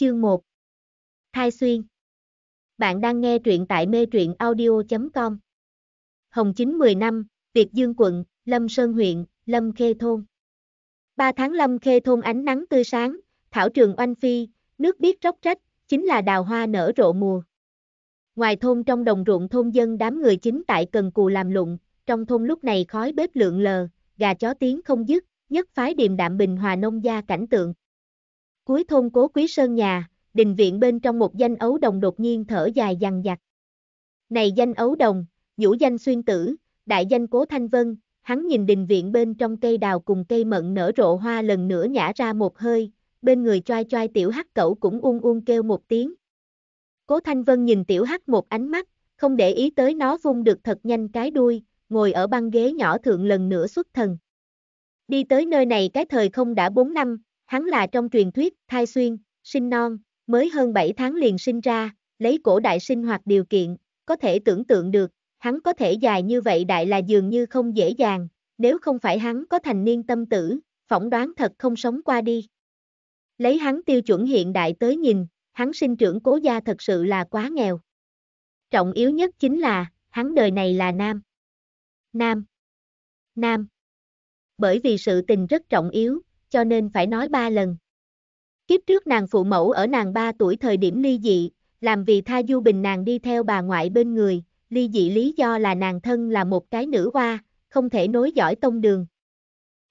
Chương 1 Thai Xuyên Bạn đang nghe truyện tại mê truyện audio.com Hồng Chính 10 năm, Việt Dương quận, Lâm Sơn huyện, Lâm Khê Thôn 3 tháng Lâm Khê Thôn ánh nắng tươi sáng, thảo trường oanh phi, nước biết róc rách, chính là đào hoa nở rộ mùa. Ngoài thôn trong đồng ruộng thôn dân đám người chính tại cần cù làm lụng, trong thôn lúc này khói bếp lượn lờ, gà chó tiếng không dứt, nhất phái điềm đạm bình hòa nông gia cảnh tượng. Cuối thôn cố quý sơn nhà, đình viện bên trong một danh ấu đồng đột nhiên thở dài dằn dặt. Này danh ấu đồng, vũ danh xuyên tử, đại danh cố thanh vân, hắn nhìn đình viện bên trong cây đào cùng cây mận nở rộ hoa lần nữa nhả ra một hơi, bên người choai choai tiểu hắc cẩu cũng ung ung kêu một tiếng. Cố thanh vân nhìn tiểu hắc một ánh mắt, không để ý tới nó vung được thật nhanh cái đuôi, ngồi ở băng ghế nhỏ thượng lần nữa xuất thần. Đi tới nơi này cái thời không đã 4 năm, Hắn là trong truyền thuyết, thai xuyên, sinh non, mới hơn 7 tháng liền sinh ra, lấy cổ đại sinh hoạt điều kiện, có thể tưởng tượng được, hắn có thể dài như vậy đại là dường như không dễ dàng, nếu không phải hắn có thành niên tâm tử, phỏng đoán thật không sống qua đi. Lấy hắn tiêu chuẩn hiện đại tới nhìn, hắn sinh trưởng cố gia thật sự là quá nghèo. Trọng yếu nhất chính là, hắn đời này là nam. Nam. Nam. Bởi vì sự tình rất trọng yếu, cho nên phải nói ba lần. Kiếp trước nàng phụ mẫu ở nàng ba tuổi thời điểm ly dị, làm vì tha du bình nàng đi theo bà ngoại bên người, ly dị lý do là nàng thân là một cái nữ hoa, không thể nối dõi tông đường.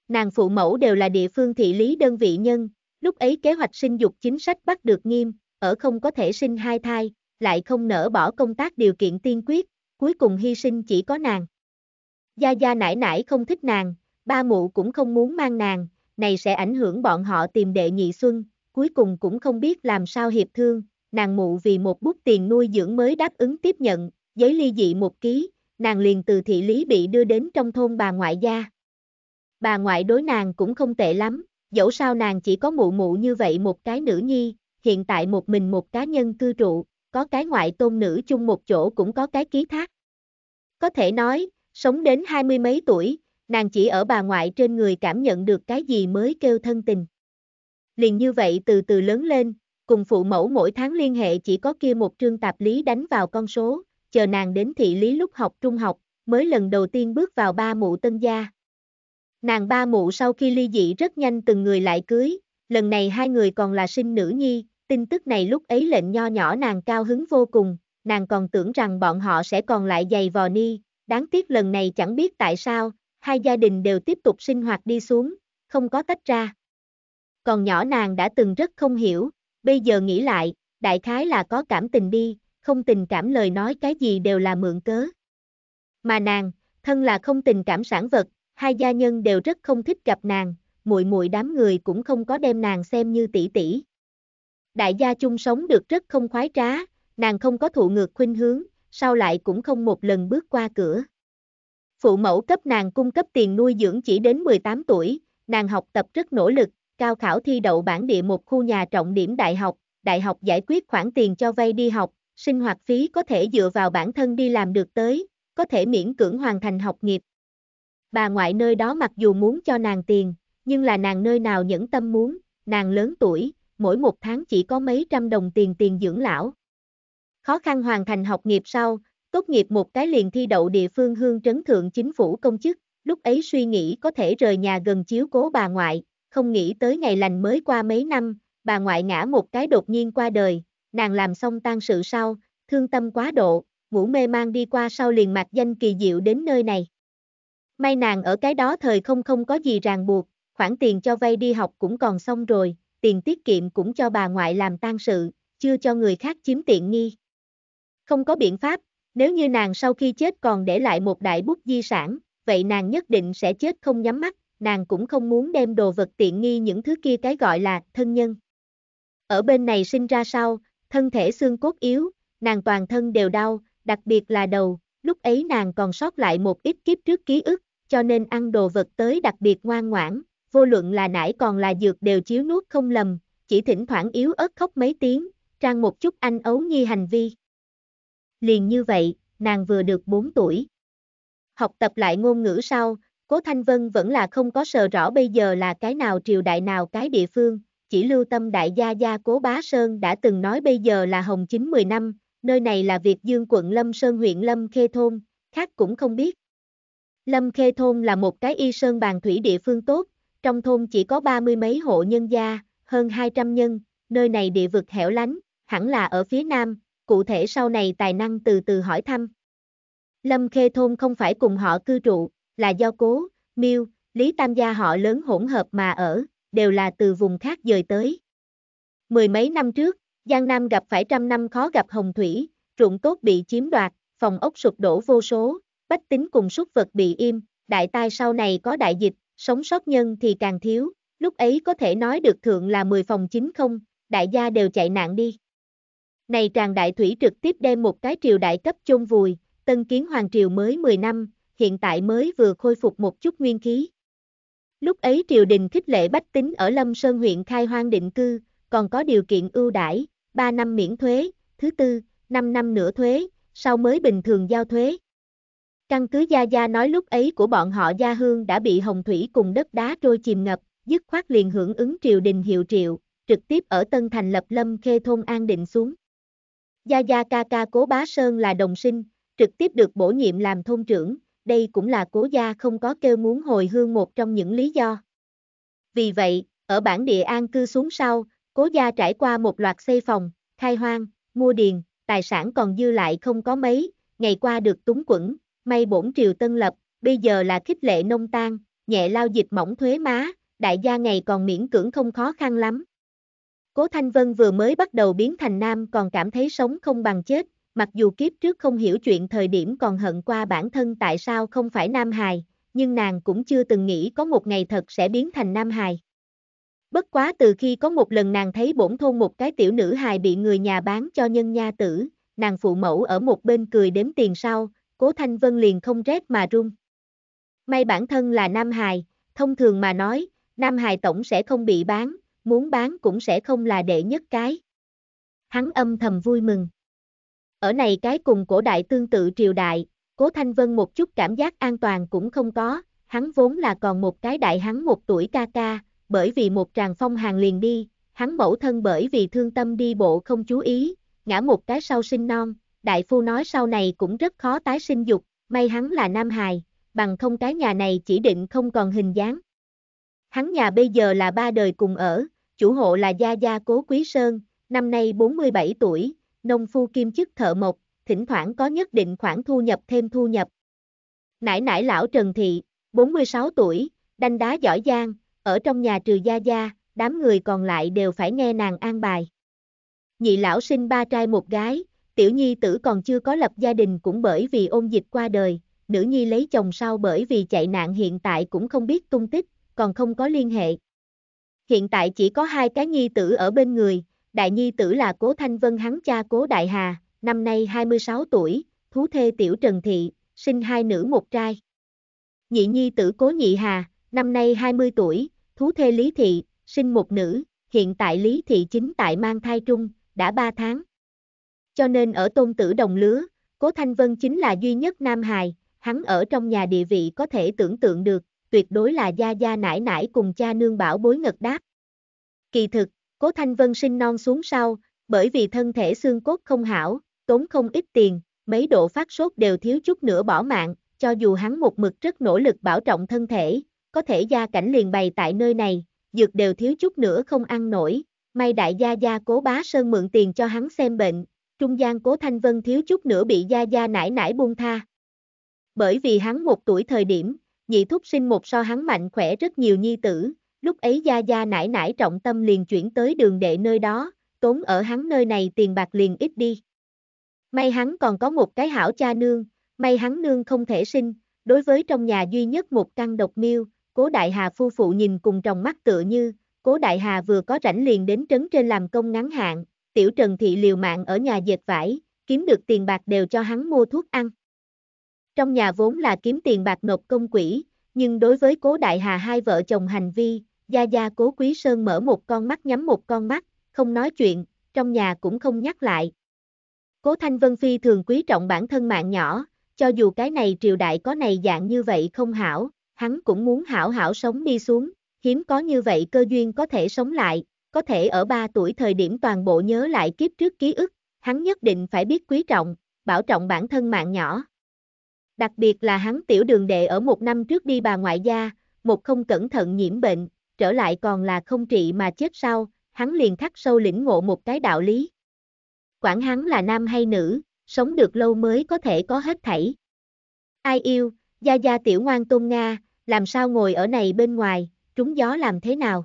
Nàng phụ mẫu đều là địa phương thị lý đơn vị nhân, lúc ấy kế hoạch sinh dục chính sách bắt được nghiêm, ở không có thể sinh hai thai, lại không nỡ bỏ công tác điều kiện tiên quyết, cuối cùng hy sinh chỉ có nàng. Gia Gia nải nải không thích nàng, ba mụ cũng không muốn mang nàng, này sẽ ảnh hưởng bọn họ tìm đệ nhị xuân, cuối cùng cũng không biết làm sao hiệp thương, nàng mụ vì một bút tiền nuôi dưỡng mới đáp ứng tiếp nhận, giấy ly dị một ký, nàng liền từ thị lý bị đưa đến trong thôn bà ngoại gia. Bà ngoại đối nàng cũng không tệ lắm, dẫu sao nàng chỉ có mụ mụ như vậy một cái nữ nhi, hiện tại một mình một cá nhân cư trụ, có cái ngoại tôn nữ chung một chỗ cũng có cái ký thác. Có thể nói, sống đến hai mươi mấy tuổi, Nàng chỉ ở bà ngoại trên người cảm nhận được cái gì mới kêu thân tình. Liền như vậy từ từ lớn lên, cùng phụ mẫu mỗi tháng liên hệ chỉ có kia một trương tạp lý đánh vào con số, chờ nàng đến thị lý lúc học trung học, mới lần đầu tiên bước vào ba mụ tân gia. Nàng ba mụ sau khi ly dị rất nhanh từng người lại cưới, lần này hai người còn là sinh nữ nhi, tin tức này lúc ấy lệnh nho nhỏ nàng cao hứng vô cùng, nàng còn tưởng rằng bọn họ sẽ còn lại giày vò ni, đáng tiếc lần này chẳng biết tại sao, hai gia đình đều tiếp tục sinh hoạt đi xuống, không có tách ra. Còn nhỏ nàng đã từng rất không hiểu, bây giờ nghĩ lại, đại khái là có cảm tình đi, không tình cảm lời nói cái gì đều là mượn cớ. Mà nàng, thân là không tình cảm sản vật, hai gia nhân đều rất không thích gặp nàng, muội muội đám người cũng không có đem nàng xem như tỷ tỷ. Đại gia chung sống được rất không khoái trá, nàng không có thụ ngược khuynh hướng, sau lại cũng không một lần bước qua cửa. Phụ mẫu cấp nàng cung cấp tiền nuôi dưỡng chỉ đến 18 tuổi, nàng học tập rất nỗ lực, cao khảo thi đậu bản địa một khu nhà trọng điểm đại học, đại học giải quyết khoản tiền cho vay đi học, sinh hoạt phí có thể dựa vào bản thân đi làm được tới, có thể miễn cưỡng hoàn thành học nghiệp. Bà ngoại nơi đó mặc dù muốn cho nàng tiền, nhưng là nàng nơi nào nhẫn tâm muốn, nàng lớn tuổi, mỗi một tháng chỉ có mấy trăm đồng tiền tiền dưỡng lão. Khó khăn hoàn thành học nghiệp sau, tốt nghiệp một cái liền thi đậu địa phương hương trấn thượng chính phủ công chức, lúc ấy suy nghĩ có thể rời nhà gần chiếu cố bà ngoại, không nghĩ tới ngày lành mới qua mấy năm, bà ngoại ngã một cái đột nhiên qua đời, nàng làm xong tan sự sau, thương tâm quá độ, ngủ mê mang đi qua sau liền mạc danh kỳ diệu đến nơi này. May nàng ở cái đó thời không không có gì ràng buộc, khoản tiền cho vay đi học cũng còn xong rồi, tiền tiết kiệm cũng cho bà ngoại làm tan sự, chưa cho người khác chiếm tiện nghi. Không có biện pháp, nếu như nàng sau khi chết còn để lại một đại bút di sản, vậy nàng nhất định sẽ chết không nhắm mắt, nàng cũng không muốn đem đồ vật tiện nghi những thứ kia cái gọi là thân nhân. Ở bên này sinh ra sau, thân thể xương cốt yếu, nàng toàn thân đều đau, đặc biệt là đầu, lúc ấy nàng còn sót lại một ít kiếp trước ký ức, cho nên ăn đồ vật tới đặc biệt ngoan ngoãn, vô luận là nải còn là dược đều chiếu nuốt không lầm, chỉ thỉnh thoảng yếu ớt khóc mấy tiếng, trang một chút anh ấu nhi hành vi. Liền như vậy, nàng vừa được 4 tuổi. Học tập lại ngôn ngữ sau, Cố Thanh Vân vẫn là không có sờ rõ bây giờ là cái nào triều đại nào cái địa phương, chỉ lưu tâm đại gia gia Cố Bá Sơn đã từng nói bây giờ là Hồng Chính 10 năm, nơi này là Việt Dương quận Lâm Sơn huyện Lâm Khê Thôn, khác cũng không biết. Lâm Khê Thôn là một cái y sơn bàn thủy địa phương tốt, trong thôn chỉ có ba mươi mấy hộ nhân gia, hơn 200 nhân, nơi này địa vực hẻo lánh, hẳn là ở phía nam, cụ thể sau này tài năng từ từ hỏi thăm. Lâm Khê Thôn không phải cùng họ cư trụ, là do cố, miêu, lý tam gia họ lớn hỗn hợp mà ở, đều là từ vùng khác dời tới. Mười mấy năm trước, Giang Nam gặp phải trăm năm khó gặp hồng thủy, Trụng tốt bị chiếm đoạt, phòng ốc sụp đổ vô số, bách tính cùng súc vật bị im, đại tai sau này có đại dịch, sống sót nhân thì càng thiếu, lúc ấy có thể nói được thượng là 10 phòng chính không, đại gia đều chạy nạn đi. Này tràng đại thủy trực tiếp đem một cái triều đại cấp chôn vùi, tân kiến hoàng triều mới 10 năm, hiện tại mới vừa khôi phục một chút nguyên khí. Lúc ấy triều đình khích lệ bách tính ở Lâm Sơn huyện khai hoang định cư, còn có điều kiện ưu đãi, 3 năm miễn thuế, thứ tư, 5 năm nửa thuế, sau mới bình thường giao thuế. Căn cứ Gia Gia nói lúc ấy của bọn họ Gia Hương đã bị hồng thủy cùng đất đá trôi chìm ngập, dứt khoát liền hưởng ứng triều đình hiệu triệu, trực tiếp ở Tân Thành lập Lâm Khê Thôn An Định xuống. Gia Gia ca ca Cố Bá Sơn là đồng sinh, trực tiếp được bổ nhiệm làm thôn trưởng, đây cũng là Cố Gia không có kêu muốn hồi hương một trong những lý do. Vì vậy, ở bản địa an cư xuống sau, Cố Gia trải qua một loạt xây phòng, khai hoang, mua điền, tài sản còn dư lại không có mấy, ngày qua được túng quẩn, may bổn triều tân lập, bây giờ là khích lệ nông tan, nhẹ lao dịch mỏng thuế má, đại gia ngày còn miễn cưỡng không khó khăn lắm. Cố Thanh Vân vừa mới bắt đầu biến thành nam còn cảm thấy sống không bằng chết, mặc dù kiếp trước không hiểu chuyện thời điểm còn hận qua bản thân tại sao không phải nam hài, nhưng nàng cũng chưa từng nghĩ có một ngày thật sẽ biến thành nam hài. Bất quá từ khi có một lần nàng thấy bổn thôn một cái tiểu nữ hài bị người nhà bán cho nhân nha tử, nàng phụ mẫu ở một bên cười đếm tiền sau, cố Thanh Vân liền không rét mà run. May bản thân là nam hài, thông thường mà nói, nam hài tổng sẽ không bị bán, muốn bán cũng sẽ không là đệ nhất cái. Hắn âm thầm vui mừng. Ở này cái cùng cổ đại tương tự triều đại, cố Thanh Vân một chút cảm giác an toàn cũng không có, hắn vốn là còn một cái đại hắn một tuổi ca ca, bởi vì một tràng phong hàng liền đi, hắn mẫu thân bởi vì thương tâm đi bộ không chú ý, ngã một cái sau sinh non, đại phu nói sau này cũng rất khó tái sinh dục, may hắn là nam hài, bằng không cái nhà này chỉ định không còn hình dáng. Hắn nhà bây giờ là ba đời cùng ở, chủ hộ là Gia Gia Cố Quý Sơn, năm nay 47 tuổi, nông phu kim chức thợ mộc, thỉnh thoảng có nhất định khoản thu nhập thêm thu nhập. Nãi nãi lão Trần Thị, 46 tuổi, đanh đá giỏi giang, ở trong nhà trừ Gia Gia, đám người còn lại đều phải nghe nàng an bài. Nhị lão sinh ba trai một gái, tiểu nhi tử còn chưa có lập gia đình cũng bởi vì ôn dịch qua đời, nữ nhi lấy chồng sau bởi vì chạy nạn hiện tại cũng không biết tung tích, còn không có liên hệ. Hiện tại chỉ có hai cái nhi tử ở bên người, đại nhi tử là Cố Thanh Vân hắn cha Cố Đại Hà, năm nay 26 tuổi, thú thê tiểu Trần Thị, sinh hai nữ một trai. Nhị nhi tử Cố Nhị Hà, năm nay 20 tuổi, thú thê Lý Thị, sinh một nữ, hiện tại Lý Thị chính tại mang thai trung, đã 3 tháng. Cho nên ở tôn tử đồng lứa, Cố Thanh Vân chính là duy nhất Nam Hài, hắn ở trong nhà địa vị có thể tưởng tượng được, tuyệt đối là gia gia nải nải cùng cha nương bảo bối ngật đáp. Kỳ thực, cố Thanh Vân sinh non xuống sau, bởi vì thân thể xương cốt không hảo, tốn không ít tiền, mấy độ phát sốt đều thiếu chút nữa bỏ mạng, cho dù hắn một mực rất nỗ lực bảo trọng thân thể, có thể gia cảnh liền bày tại nơi này, dược đều thiếu chút nữa không ăn nổi, may đại gia gia cố bá sơn mượn tiền cho hắn xem bệnh, trung gian cố Thanh Vân thiếu chút nữa bị gia gia nải nải buông tha. Bởi vì hắn một tuổi thời điểm, nhị thúc sinh một so hắn mạnh khỏe rất nhiều nhi tử, lúc ấy gia gia nải nải trọng tâm liền chuyển tới đường đệ nơi đó, tốn ở hắn nơi này tiền bạc liền ít đi. May hắn còn có một cái hảo cha nương, may hắn nương không thể sinh, đối với trong nhà duy nhất một căn độc miêu, cố đại hà phu phụ nhìn cùng trong mắt tựa như, cố đại hà vừa có rảnh liền đến trấn trên làm công ngắn hạn, tiểu trần thị liều mạng ở nhà dệt vải, kiếm được tiền bạc đều cho hắn mua thuốc ăn. Trong nhà vốn là kiếm tiền bạc nộp công quỹ, nhưng đối với cố đại hà hai vợ chồng hành vi, Gia Gia cố Quý Sơn mở một con mắt nhắm một con mắt, không nói chuyện, trong nhà cũng không nhắc lại. Cố Thanh Vân Phi thường quý trọng bản thân mạng nhỏ, cho dù cái này triều đại có này dạng như vậy không hảo, hắn cũng muốn hảo hảo sống đi xuống, hiếm có như vậy cơ duyên có thể sống lại, có thể ở 3 tuổi thời điểm toàn bộ nhớ lại kiếp trước ký ức, hắn nhất định phải biết quý trọng, bảo trọng bản thân mạng nhỏ. Đặc biệt là hắn tiểu đường đệ ở một năm trước đi bà ngoại gia, một không cẩn thận nhiễm bệnh, trở lại còn là không trị mà chết sau, hắn liền khắc sâu lĩnh ngộ một cái đạo lý. Quản hắn là nam hay nữ, sống được lâu mới có thể có hết thảy. Ai yêu, gia gia tiểu ngoan tôn Nga, làm sao ngồi ở này bên ngoài, trúng gió làm thế nào?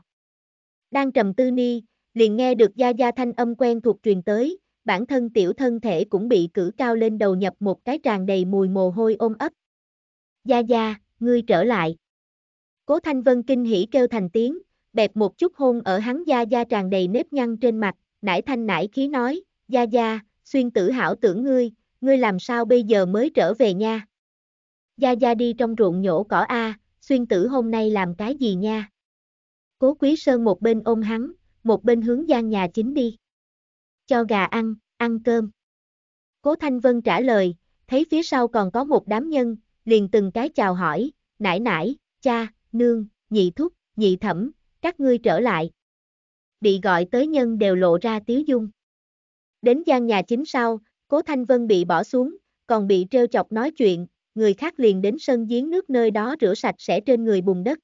Đang trầm tư ni, liền nghe được gia gia thanh âm quen thuộc truyền tới, bản thân tiểu thân thể cũng bị cử cao lên đầu nhập một cái tràn đầy mùi mồ hôi ôm ấp. Gia Gia, ngươi trở lại. Cố Thanh Vân kinh hỉ kêu thành tiếng, bẹp một chút hôn ở hắn Gia Gia tràn đầy nếp nhăn trên mặt, nải thanh nải khí nói, Gia Gia, xuyên tử hảo tưởng ngươi, ngươi làm sao bây giờ mới trở về nha. Gia Gia đi trong ruộng nhổ cỏ A, xuyên tử hôm nay làm cái gì nha. Cố Quý Sơn một bên ôm hắn, một bên hướng gian nhà chính đi cho gà ăn, ăn cơm. Cố Thanh Vân trả lời, thấy phía sau còn có một đám nhân, liền từng cái chào hỏi, nải nải, cha, nương, nhị thúc, nhị thẩm, các ngươi trở lại. Bị gọi tới nhân đều lộ ra tiếu dung. Đến gian nhà chính sau, cố Thanh Vân bị bỏ xuống, còn bị trêu chọc nói chuyện, người khác liền đến sân giếng nước nơi đó rửa sạch sẽ trên người bùn đất.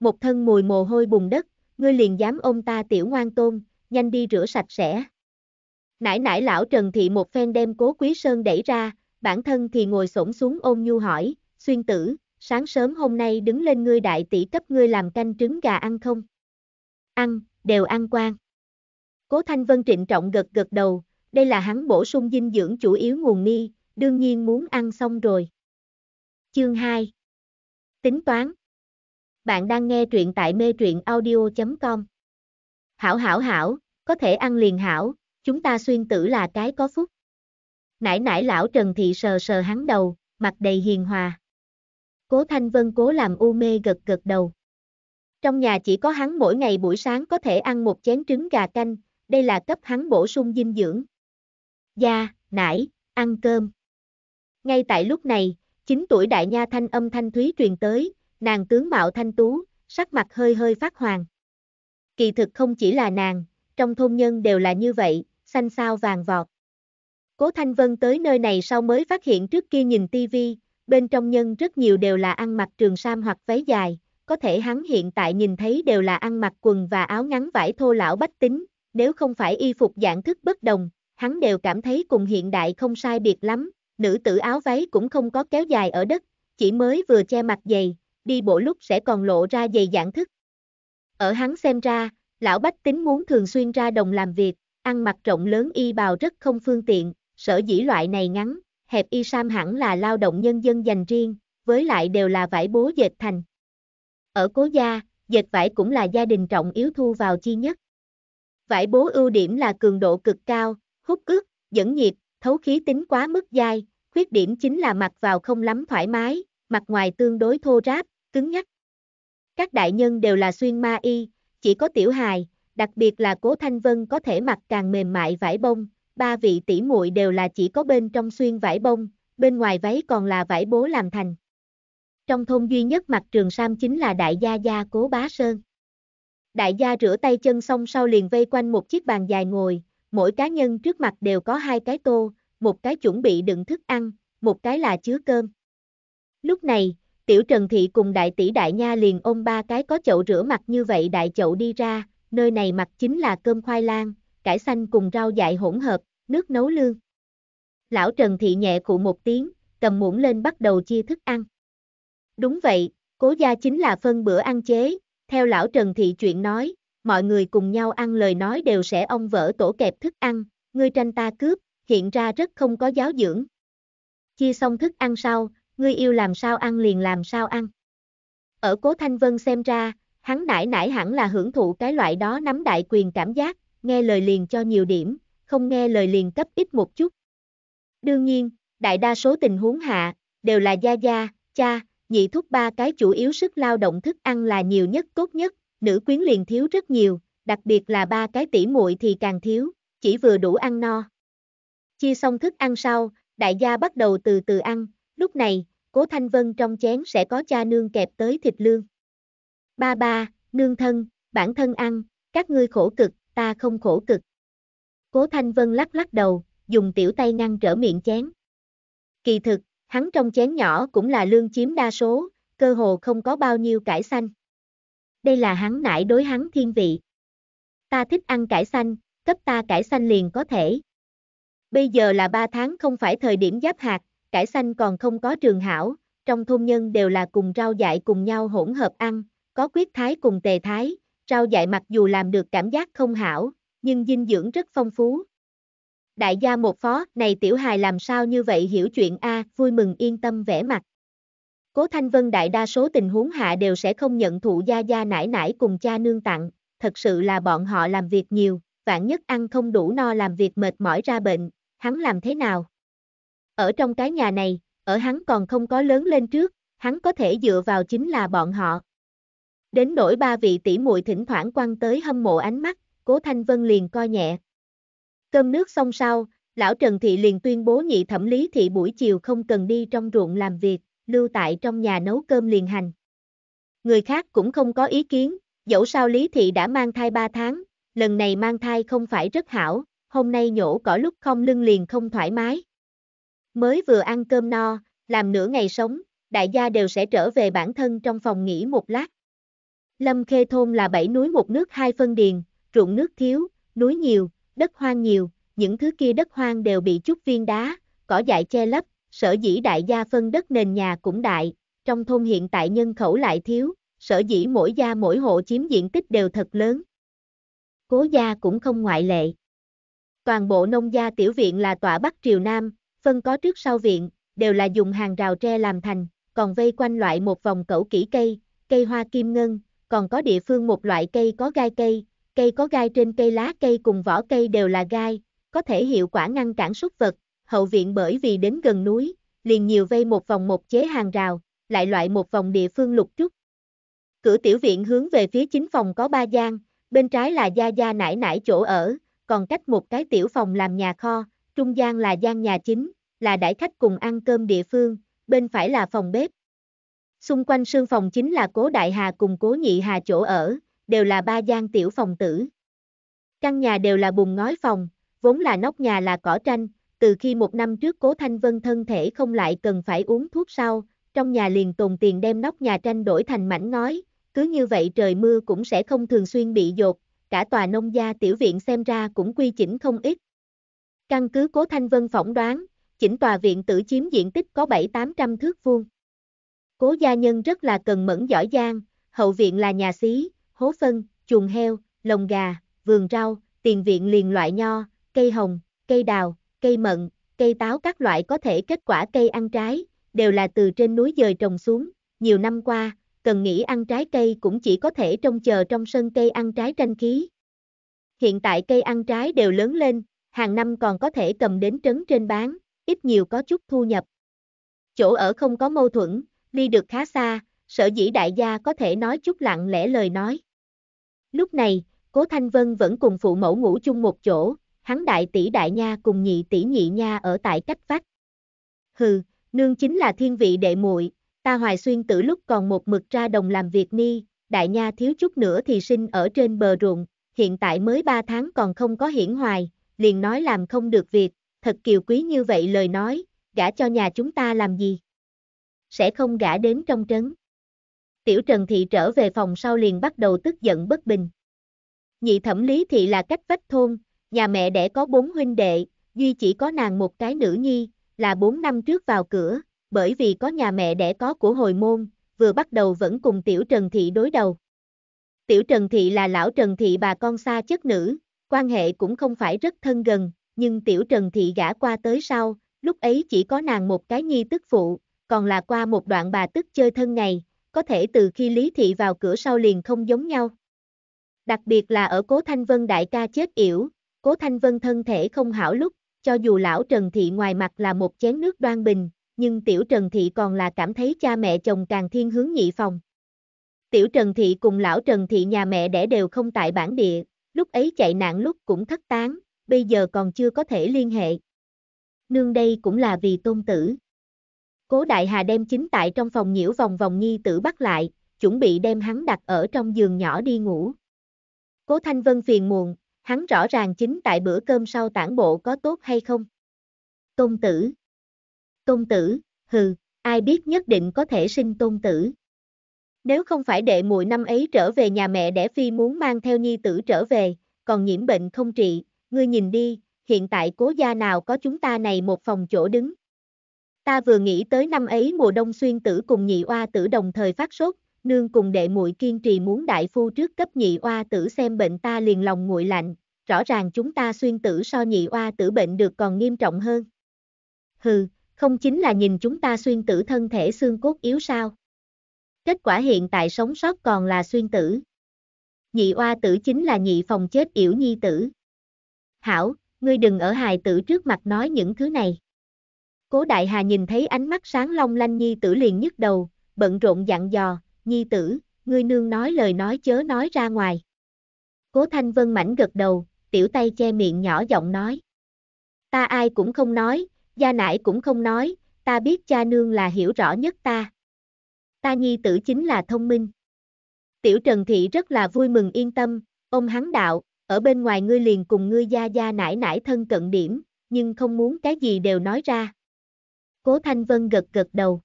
Một thân mùi mồ hôi bùn đất, ngươi liền dám ôm ta tiểu ngoan tôn, nhanh đi rửa sạch sẽ. Nãi nãi lão Trần Thị một phen đem cố Quý Sơn đẩy ra, bản thân thì ngồi xổm xuống ôm nhu hỏi, xuyên tử, sáng sớm hôm nay đứng lên ngươi đại tỷ cấp ngươi làm canh trứng gà ăn không? Ăn, đều ăn quang. Cố Thanh Vân trịnh trọng gật gật đầu, đây là hắn bổ sung dinh dưỡng chủ yếu nguồn ni, đương nhiên muốn ăn xong rồi. Chương 2 Tính toán Bạn đang nghe truyện tại mê truyện audio.com Hảo hảo hảo, có thể ăn liền hảo, chúng ta xuyên tử là cái có phúc. Nãi nãi lão Trần Thị sờ sờ hắn đầu, mặt đầy hiền hòa. Cố Thanh Vân cố làm u mê gật gật đầu. Trong nhà chỉ có hắn mỗi ngày buổi sáng có thể ăn một chén trứng gà canh, đây là cấp hắn bổ sung dinh dưỡng. Gia, nải, ăn cơm. Ngay tại lúc này, 9 tuổi đại nha thanh âm thanh thúy truyền tới, nàng tướng mạo thanh tú, sắc mặt hơi hơi phát hoàng. Kỳ thực không chỉ là nàng, trong thôn nhân đều là như vậy, xanh xao vàng vọt. Cố Thanh Vân tới nơi này sau mới phát hiện trước kia nhìn tivi, bên trong nhân rất nhiều đều là ăn mặc trường sam hoặc váy dài, có thể hắn hiện tại nhìn thấy đều là ăn mặc quần và áo ngắn vải thô lão bách tính, nếu không phải y phục dạng thức bất đồng, hắn đều cảm thấy cùng hiện đại không sai biệt lắm, nữ tử áo váy cũng không có kéo dài ở đất, chỉ mới vừa che mặt dày, đi bộ lúc sẽ còn lộ ra dày dạng thức. Ở hắn xem ra, lão bách tính muốn thường xuyên ra đồng làm việc, ăn mặc rộng lớn y bào rất không phương tiện, sở dĩ loại này ngắn, hẹp y sam hẳn là lao động nhân dân dành riêng, với lại đều là vải bố dệt thành. Ở cố gia, dệt vải cũng là gia đình trọng yếu thu vào chi nhất. Vải bố ưu điểm là cường độ cực cao, hút ướt, dẫn nhiệt, thấu khí tính quá mức dai, khuyết điểm chính là mặc vào không lắm thoải mái, mặt ngoài tương đối thô ráp, cứng nhắc. Các đại nhân đều là xuyên ma y, chỉ có tiểu hài, đặc biệt là Cố Thanh Vân có thể mặc càng mềm mại vải bông, ba vị tỷ muội đều là chỉ có bên trong xuyên vải bông, bên ngoài váy còn là vải bố làm thành. Trong thôn duy nhất mặc trường sam chính là đại gia gia Cố Bá Sơn. Đại gia rửa tay chân xong sau liền vây quanh một chiếc bàn dài ngồi, mỗi cá nhân trước mặt đều có hai cái tô, một cái chuẩn bị đựng thức ăn, một cái là chứa cơm. Lúc này, tiểu Trần Thị cùng đại tỷ đại nha liền ôm ba cái có chậu rửa mặt như vậy đại chậu đi ra, nơi này mặt chính là cơm khoai lang, cải xanh cùng rau dại hỗn hợp, nước nấu lương. Lão Trần Thị nhẹ cụ một tiếng, cầm muỗng lên bắt đầu chia thức ăn. Đúng vậy, cố gia chính là phân bữa ăn chế, theo lão Trần Thị chuyện nói, mọi người cùng nhau ăn lời nói đều sẽ ông vỡ tổ kẹp thức ăn, ngươi tranh ta cướp, hiện ra rất không có giáo dưỡng. Chia xong thức ăn sau, ngươi yêu làm sao ăn liền làm sao ăn. Ở cố Thanh Vân xem ra, Hắn nãi nãi hẳn là hưởng thụ cái loại đó nắm đại quyền cảm giác, nghe lời liền cho nhiều điểm, không nghe lời liền cấp ít một chút. Đương nhiên, đại đa số tình huống hạ, đều là gia gia, cha, nhị thúc ba cái chủ yếu sức lao động thức ăn là nhiều nhất tốt nhất, nữ quyến liền thiếu rất nhiều, đặc biệt là ba cái tỉ muội thì càng thiếu, chỉ vừa đủ ăn no. Chia xong thức ăn sau, đại gia bắt đầu từ từ ăn, lúc này, cố Thanh Vân trong chén sẽ có cha nương kẹp tới thịt lương ba ba, nương thân, bản thân ăn, các ngươi khổ cực, ta không khổ cực. Cố Thanh Vân lắc lắc đầu, dùng tiểu tay ngăn trở miệng chén. Kỳ thực, hắn trong chén nhỏ cũng là lương chiếm đa số, cơ hồ không có bao nhiêu cải xanh. Đây là hắn nải đối hắn thiên vị. Ta thích ăn cải xanh, cấp ta cải xanh liền có thể. Bây giờ là 3 tháng không phải thời điểm giáp hạt, cải xanh còn không có trường hảo, trong thôn nhân đều là cùng rau dại cùng nhau hỗn hợp ăn, có quyết thái cùng tề thái, rau dại mặc dù làm được cảm giác không hảo, nhưng dinh dưỡng rất phong phú. Đại gia một phó, này tiểu hài làm sao như vậy hiểu chuyện a, vui mừng yên tâm vẽ mặt. Cố Thanh Vân đại đa số tình huống hạ đều sẽ không nhận thụ gia gia nải nải cùng cha nương tặng, thật sự là bọn họ làm việc nhiều, vạn nhất ăn không đủ no làm việc mệt mỏi ra bệnh, hắn làm thế nào? Ở trong cái nhà này, ở hắn còn không có lớn lên trước, hắn có thể dựa vào chính là bọn họ. Đến nỗi ba vị tỷ muội thỉnh thoảng quăng tới hâm mộ ánh mắt, Cố Thanh Vân liền co nhẹ. Cơm nước xong sau, lão Trần Thị liền tuyên bố nhị thẩm lý thị buổi chiều không cần đi trong ruộng làm việc, lưu tại trong nhà nấu cơm liền hành. Người khác cũng không có ý kiến, dẫu sao lý thị đã mang thai 3 tháng, lần này mang thai không phải rất hảo, hôm nay nhổ cỏ lúc không lưng liền không thoải mái. Mới vừa ăn cơm no, làm nửa ngày sống, đại gia đều sẽ trở về bản thân trong phòng nghỉ một lát. Lâm Khê Thôn là bảy núi một nước hai phân điền, ruộng nước thiếu, núi nhiều, đất hoang nhiều, những thứ kia đất hoang đều bị chút viên đá, cỏ dại che lấp, sở dĩ đại gia phân đất nền nhà cũng đại, trong thôn hiện tại nhân khẩu lại thiếu, sở dĩ mỗi gia mỗi hộ chiếm diện tích đều thật lớn. Cố gia cũng không ngoại lệ. Toàn bộ nông gia tiểu viện là tọa bắc triều nam, phân có trước sau viện, đều là dùng hàng rào tre làm thành, còn vây quanh loại một vòng cẩu kỹ cây, cây hoa kim ngân, còn có địa phương một loại cây có gai cây, cây có gai trên cây lá cây cùng vỏ cây đều là gai, có thể hiệu quả ngăn cản súc vật, hậu viện bởi vì đến gần núi, liền nhiều vây một vòng một chế hàng rào, lại loại một vòng địa phương lục trúc. Cửa tiểu viện hướng về phía chính phòng có ba gian, bên trái là gia gia nải nải chỗ ở, còn cách một cái tiểu phòng làm nhà kho, trung gian là gian nhà chính, là đãi khách cùng ăn cơm địa phương, bên phải là phòng bếp, Xung quanh sương phòng chính là cố đại hà cùng cố nhị hà chỗ ở, đều là ba gian tiểu phòng tử. Căn nhà đều là bùn ngói phòng, vốn là nóc nhà là cỏ tranh, từ khi một năm trước cố Thanh Vân thân thể không lại cần phải uống thuốc sau, trong nhà liền tồn tiền đem nóc nhà tranh đổi thành mảnh ngói, cứ như vậy trời mưa cũng sẽ không thường xuyên bị dột, cả tòa nông gia tiểu viện xem ra cũng quy chỉnh không ít. Căn cứ cố Thanh Vân phỏng đoán, chỉnh tòa viện tử chiếm diện tích có 7-800 thước vuông. Cố gia nhân rất là cần mẫn giỏi giang, hậu viện là nhà xí, hố phân, chuồng heo, lồng gà, vườn rau, tiền viện liền loại nho, cây hồng, cây đào, cây mận, cây táo các loại có thể kết quả cây ăn trái, đều là từ trên núi dời trồng xuống, nhiều năm qua, cần nghĩ ăn trái cây cũng chỉ có thể trông chờ trong sân cây ăn trái tranh khí. Hiện tại cây ăn trái đều lớn lên, hàng năm còn có thể cầm đến trấn trên bán, ít nhiều có chút thu nhập. Chỗ ở không có mâu thuẫn, đi được khá xa, sở dĩ đại gia có thể nói chút lặng lẽ lời nói. Lúc này, Cố Thanh Vân vẫn cùng phụ mẫu ngủ chung một chỗ, hắn đại tỷ đại nha cùng nhị tỷ nhị nha ở tại cách vách. Hừ, nương chính là thiên vị đệ muội, ta hoài xuyên tử lúc còn một mực ra đồng làm việc ni, đại nha thiếu chút nữa thì sinh ở trên bờ ruộng, hiện tại mới 3 tháng còn không có hiển hoài, liền nói làm không được việc, thật kiều quý như vậy lời nói, gả cho nhà chúng ta làm gì? sẽ không gả đến trong trấn. Tiểu Trần Thị trở về phòng sau liền bắt đầu tức giận bất bình. Nhị thẩm lý thị là cách vách thôn, nhà mẹ đẻ có bốn huynh đệ, duy chỉ có nàng một cái nữ nhi, là bốn năm trước vào cửa, bởi vì có nhà mẹ đẻ có của hồi môn, vừa bắt đầu vẫn cùng Tiểu Trần Thị đối đầu. Tiểu Trần Thị là lão Trần Thị bà con xa chất nữ, quan hệ cũng không phải rất thân gần, nhưng Tiểu Trần Thị gả qua tới sau, lúc ấy chỉ có nàng một cái nhi tức phụ, còn là qua một đoạn bà tức chơi thân ngày, có thể từ khi Lý Thị vào cửa sau liền không giống nhau. Đặc biệt là ở Cố Thanh Vân đại ca chết yểu, Cố Thanh Vân thân thể không hảo lúc, cho dù lão Trần Thị ngoài mặt là một chén nước đoan bình, nhưng tiểu Trần Thị còn là cảm thấy cha mẹ chồng càng thiên hướng nhị phòng. Tiểu Trần Thị cùng lão Trần Thị nhà mẹ đẻ đều không tại bản địa, lúc ấy chạy nạn lúc cũng thất tán, bây giờ còn chưa có thể liên hệ. Nương đây cũng là vì tôn tử. Cố Đại Hà đem chính tại trong phòng nhiễu vòng vòng nhi tử bắt lại, chuẩn bị đem hắn đặt ở trong giường nhỏ đi ngủ. Cố Thanh Vân phiền muộn, hắn rõ ràng chính tại bữa cơm sau tản bộ có tốt hay không. Tôn tử. Tôn tử, hừ, ai biết nhất định có thể sinh tôn tử. Nếu không phải đệ muội năm ấy trở về nhà mẹ đẻ phi muốn mang theo nhi tử trở về, còn nhiễm bệnh không trị, ngươi nhìn đi, hiện tại cố gia nào có chúng ta này một phòng chỗ đứng, Ta vừa nghĩ tới năm ấy mùa đông xuyên tử cùng nhị oa tử đồng thời phát sốt, nương cùng đệ muội kiên trì muốn đại phu trước cấp nhị oa tử xem bệnh ta liền lòng nguội lạnh, rõ ràng chúng ta xuyên tử so nhị oa tử bệnh được còn nghiêm trọng hơn. Hừ, không chính là nhìn chúng ta xuyên tử thân thể xương cốt yếu sao? Kết quả hiện tại sống sót còn là xuyên tử. Nhị oa tử chính là nhị phòng chết yểu nhi tử. Hảo, ngươi đừng ở hài tử trước mặt nói những thứ này. Cố Đại Hà nhìn thấy ánh mắt sáng long lanh nhi tử liền nhức đầu, bận rộn dặn dò, nhi tử, ngươi nương nói lời nói chớ nói ra ngoài. Cố Thanh Vân mảnh gật đầu, tiểu tay che miệng nhỏ giọng nói. Ta ai cũng không nói, gia nải cũng không nói, ta biết cha nương là hiểu rõ nhất ta. Ta nhi tử chính là thông minh. Tiểu Trần Thị rất là vui mừng yên tâm, ông hắn đạo, ở bên ngoài ngươi liền cùng ngươi gia gia nải nải thân cận điểm, nhưng không muốn cái gì đều nói ra. Cố Thanh Vân gật gật đầu.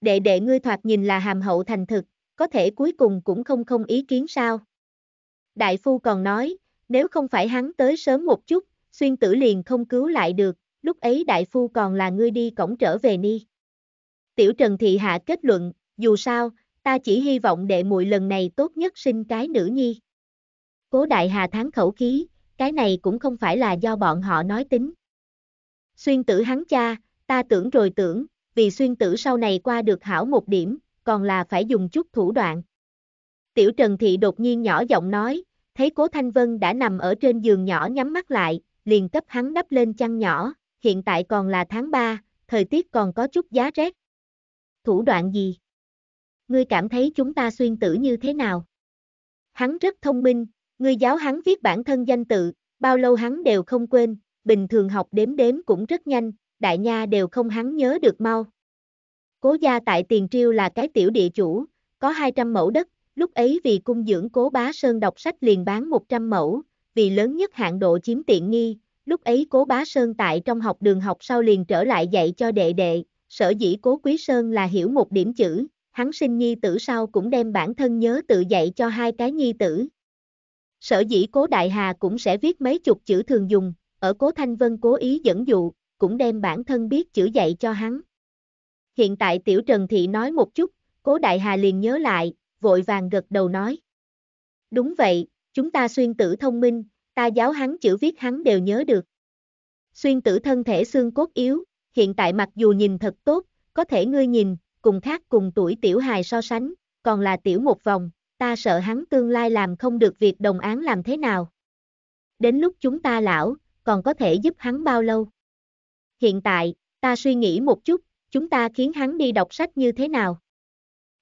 Đệ đệ ngươi thoạt nhìn là hàm hậu thành thực, có thể cuối cùng cũng không không ý kiến sao. Đại phu còn nói, nếu không phải hắn tới sớm một chút, xuyên tử liền không cứu lại được, lúc ấy đại phu còn là ngươi đi cổng trở về ni. Tiểu Trần Thị Hạ kết luận, dù sao, ta chỉ hy vọng đệ muội lần này tốt nhất sinh cái nữ nhi. Cố Đại Hà tháng khẩu khí, cái này cũng không phải là do bọn họ nói tính. Xuyên tử hắn cha, ta tưởng rồi tưởng, vì xuyên tử sau này qua được hảo một điểm, còn là phải dùng chút thủ đoạn. Tiểu Trần Thị đột nhiên nhỏ giọng nói, thấy Cố Thanh Vân đã nằm ở trên giường nhỏ nhắm mắt lại, liền cấp hắn đắp lên chăn nhỏ, hiện tại còn là tháng 3, thời tiết còn có chút giá rét. Thủ đoạn gì? Ngươi cảm thấy chúng ta xuyên tử như thế nào? Hắn rất thông minh, ngươi giáo hắn viết bản thân danh tự, bao lâu hắn đều không quên, bình thường học đếm đếm cũng rất nhanh, đại nha đều không hắn nhớ được mau. Cố gia tại Tiền Triêu là cái tiểu địa chủ, có 200 mẫu đất, lúc ấy vì cung dưỡng cố bá Sơn đọc sách liền bán 100 mẫu, vì lớn nhất hạng độ chiếm tiện nghi, lúc ấy cố bá Sơn tại trong học đường học sau liền trở lại dạy cho đệ đệ, sở dĩ cố quý Sơn là hiểu một điểm chữ, hắn sinh nhi tử sau cũng đem bản thân nhớ tự dạy cho hai cái nhi tử. Sở dĩ cố đại hà cũng sẽ viết mấy chục chữ thường dùng, ở cố Thanh Vân cố ý dẫn dụ, cũng đem bản thân biết chữ dạy cho hắn. Hiện tại tiểu Trần Thị nói một chút, cố đại hà liền nhớ lại, vội vàng gật đầu nói. Đúng vậy, chúng ta xuyên tử thông minh, ta giáo hắn chữ viết hắn đều nhớ được. Xuyên tử thân thể xương cốt yếu, hiện tại mặc dù nhìn thật tốt, có thể ngươi nhìn, cùng khác cùng tuổi tiểu hài so sánh, còn là tiểu một vòng, ta sợ hắn tương lai làm không được việc đồng án làm thế nào. Đến lúc chúng ta lão, còn có thể giúp hắn bao lâu? hiện tại, ta suy nghĩ một chút, chúng ta khiến hắn đi đọc sách như thế nào.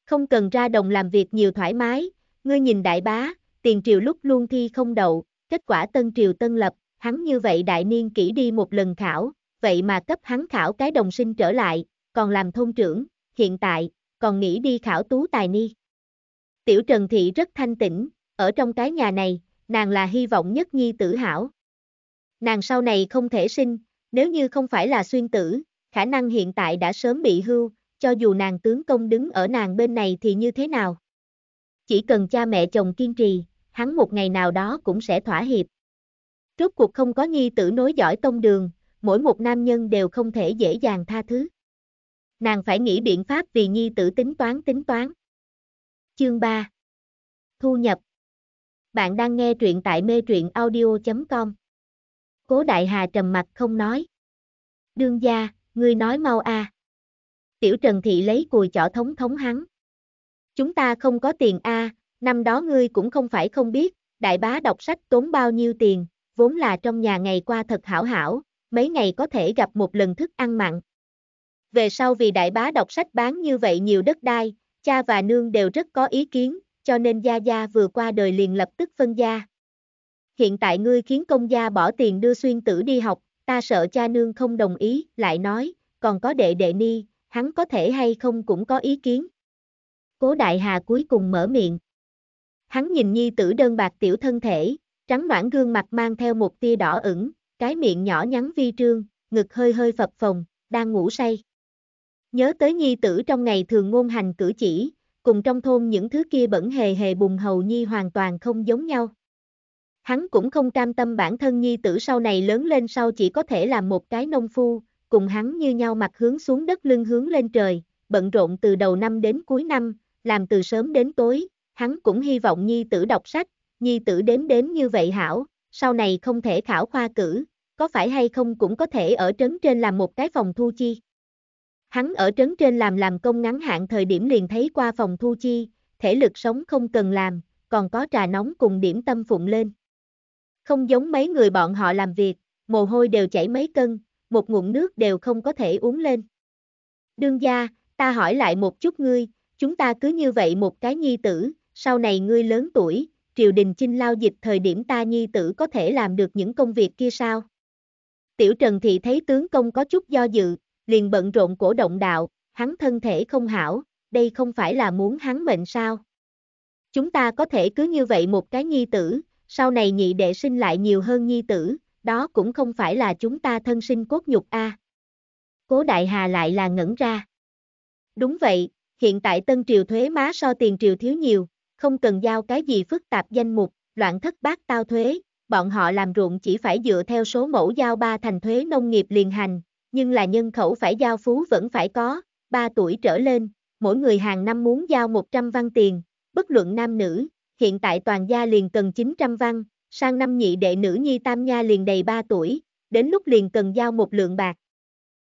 Không cần ra đồng làm việc nhiều thoải mái, ngươi nhìn đại bá, tiền triều lúc luôn thi không đậu, kết quả tân triều tân lập, hắn như vậy đại niên kỹ đi một lần khảo, vậy mà cấp hắn khảo cái đồng sinh trở lại, còn làm thôn trưởng, hiện tại, còn nghĩ đi khảo tú tài ni. Tiểu Trần Thị rất thanh tĩnh, ở trong cái nhà này, nàng là hy vọng nhất nhi tử hảo. Nàng sau này không thể sinh, nếu như không phải là xuyên tử, khả năng hiện tại đã sớm bị hưu, cho dù nàng tướng công đứng ở nàng bên này thì như thế nào. Chỉ cần cha mẹ chồng kiên trì, hắn một ngày nào đó cũng sẽ thỏa hiệp. Rốt cuộc không có nhi tử nối giỏi tông đường, mỗi một nam nhân đều không thể dễ dàng tha thứ. Nàng phải nghĩ biện pháp vì nhi tử tính toán tính toán. Chương 3 Thu nhập Bạn đang nghe truyện tại mê truyện audio.com Cố Đại Hà trầm mặt không nói. Đương gia, ngươi nói mau a. À. Tiểu Trần Thị lấy cùi chỏ thống thống hắn. Chúng ta không có tiền a, à, năm đó ngươi cũng không phải không biết, đại bá đọc sách tốn bao nhiêu tiền, vốn là trong nhà ngày qua thật hảo hảo, mấy ngày có thể gặp một lần thức ăn mặn. Về sau vì đại bá đọc sách bán như vậy nhiều đất đai, cha và nương đều rất có ý kiến, cho nên Gia Gia vừa qua đời liền lập tức phân gia, hiện tại ngươi khiến công gia bỏ tiền đưa xuyên tử đi học, ta sợ cha nương không đồng ý, lại nói, còn có đệ đệ ni, hắn có thể hay không cũng có ý kiến. Cố đại hà cuối cùng mở miệng. Hắn nhìn nhi tử đơn bạc tiểu thân thể, trắng noãn gương mặt mang theo một tia đỏ ửng, cái miệng nhỏ nhắn vi trương, ngực hơi hơi phập phồng, đang ngủ say. Nhớ tới nhi tử trong ngày thường ngôn hành cử chỉ, cùng trong thôn những thứ kia bẩn hề hề bùng hầu nhi hoàn toàn không giống nhau hắn cũng không cam tâm bản thân nhi tử sau này lớn lên sau chỉ có thể làm một cái nông phu, cùng hắn như nhau mặt hướng xuống đất lưng hướng lên trời, bận rộn từ đầu năm đến cuối năm, làm từ sớm đến tối, hắn cũng hy vọng nhi tử đọc sách, nhi tử đếm đếm như vậy hảo, sau này không thể khảo khoa cử, có phải hay không cũng có thể ở trấn trên làm một cái phòng thu chi. Hắn ở trấn trên làm làm công ngắn hạn thời điểm liền thấy qua phòng thu chi, thể lực sống không cần làm, còn có trà nóng cùng điểm tâm phụng lên. Không giống mấy người bọn họ làm việc, mồ hôi đều chảy mấy cân, một ngụm nước đều không có thể uống lên. Đương gia, ta hỏi lại một chút ngươi, chúng ta cứ như vậy một cái nhi tử, sau này ngươi lớn tuổi, triều đình chinh lao dịch thời điểm ta nhi tử có thể làm được những công việc kia sao? Tiểu Trần Thị thấy tướng công có chút do dự, liền bận rộn cổ động đạo, hắn thân thể không hảo, đây không phải là muốn hắn mệnh sao? Chúng ta có thể cứ như vậy một cái nhi tử, sau này nhị đệ sinh lại nhiều hơn nhi tử, đó cũng không phải là chúng ta thân sinh cốt nhục a. À. Cố Đại Hà lại là ngẩn ra. Đúng vậy, hiện tại tân triều thuế má so tiền triều thiếu nhiều, không cần giao cái gì phức tạp danh mục, loạn thất bát tao thuế, bọn họ làm ruộng chỉ phải dựa theo số mẫu giao ba thành thuế nông nghiệp liền hành, nhưng là nhân khẩu phải giao phú vẫn phải có, ba tuổi trở lên, mỗi người hàng năm muốn giao 100 văn tiền, bất luận nam nữ, hiện tại toàn gia liền cần 900 văn, sang năm nhị đệ nữ nhi tam nha liền đầy 3 tuổi, đến lúc liền cần giao một lượng bạc.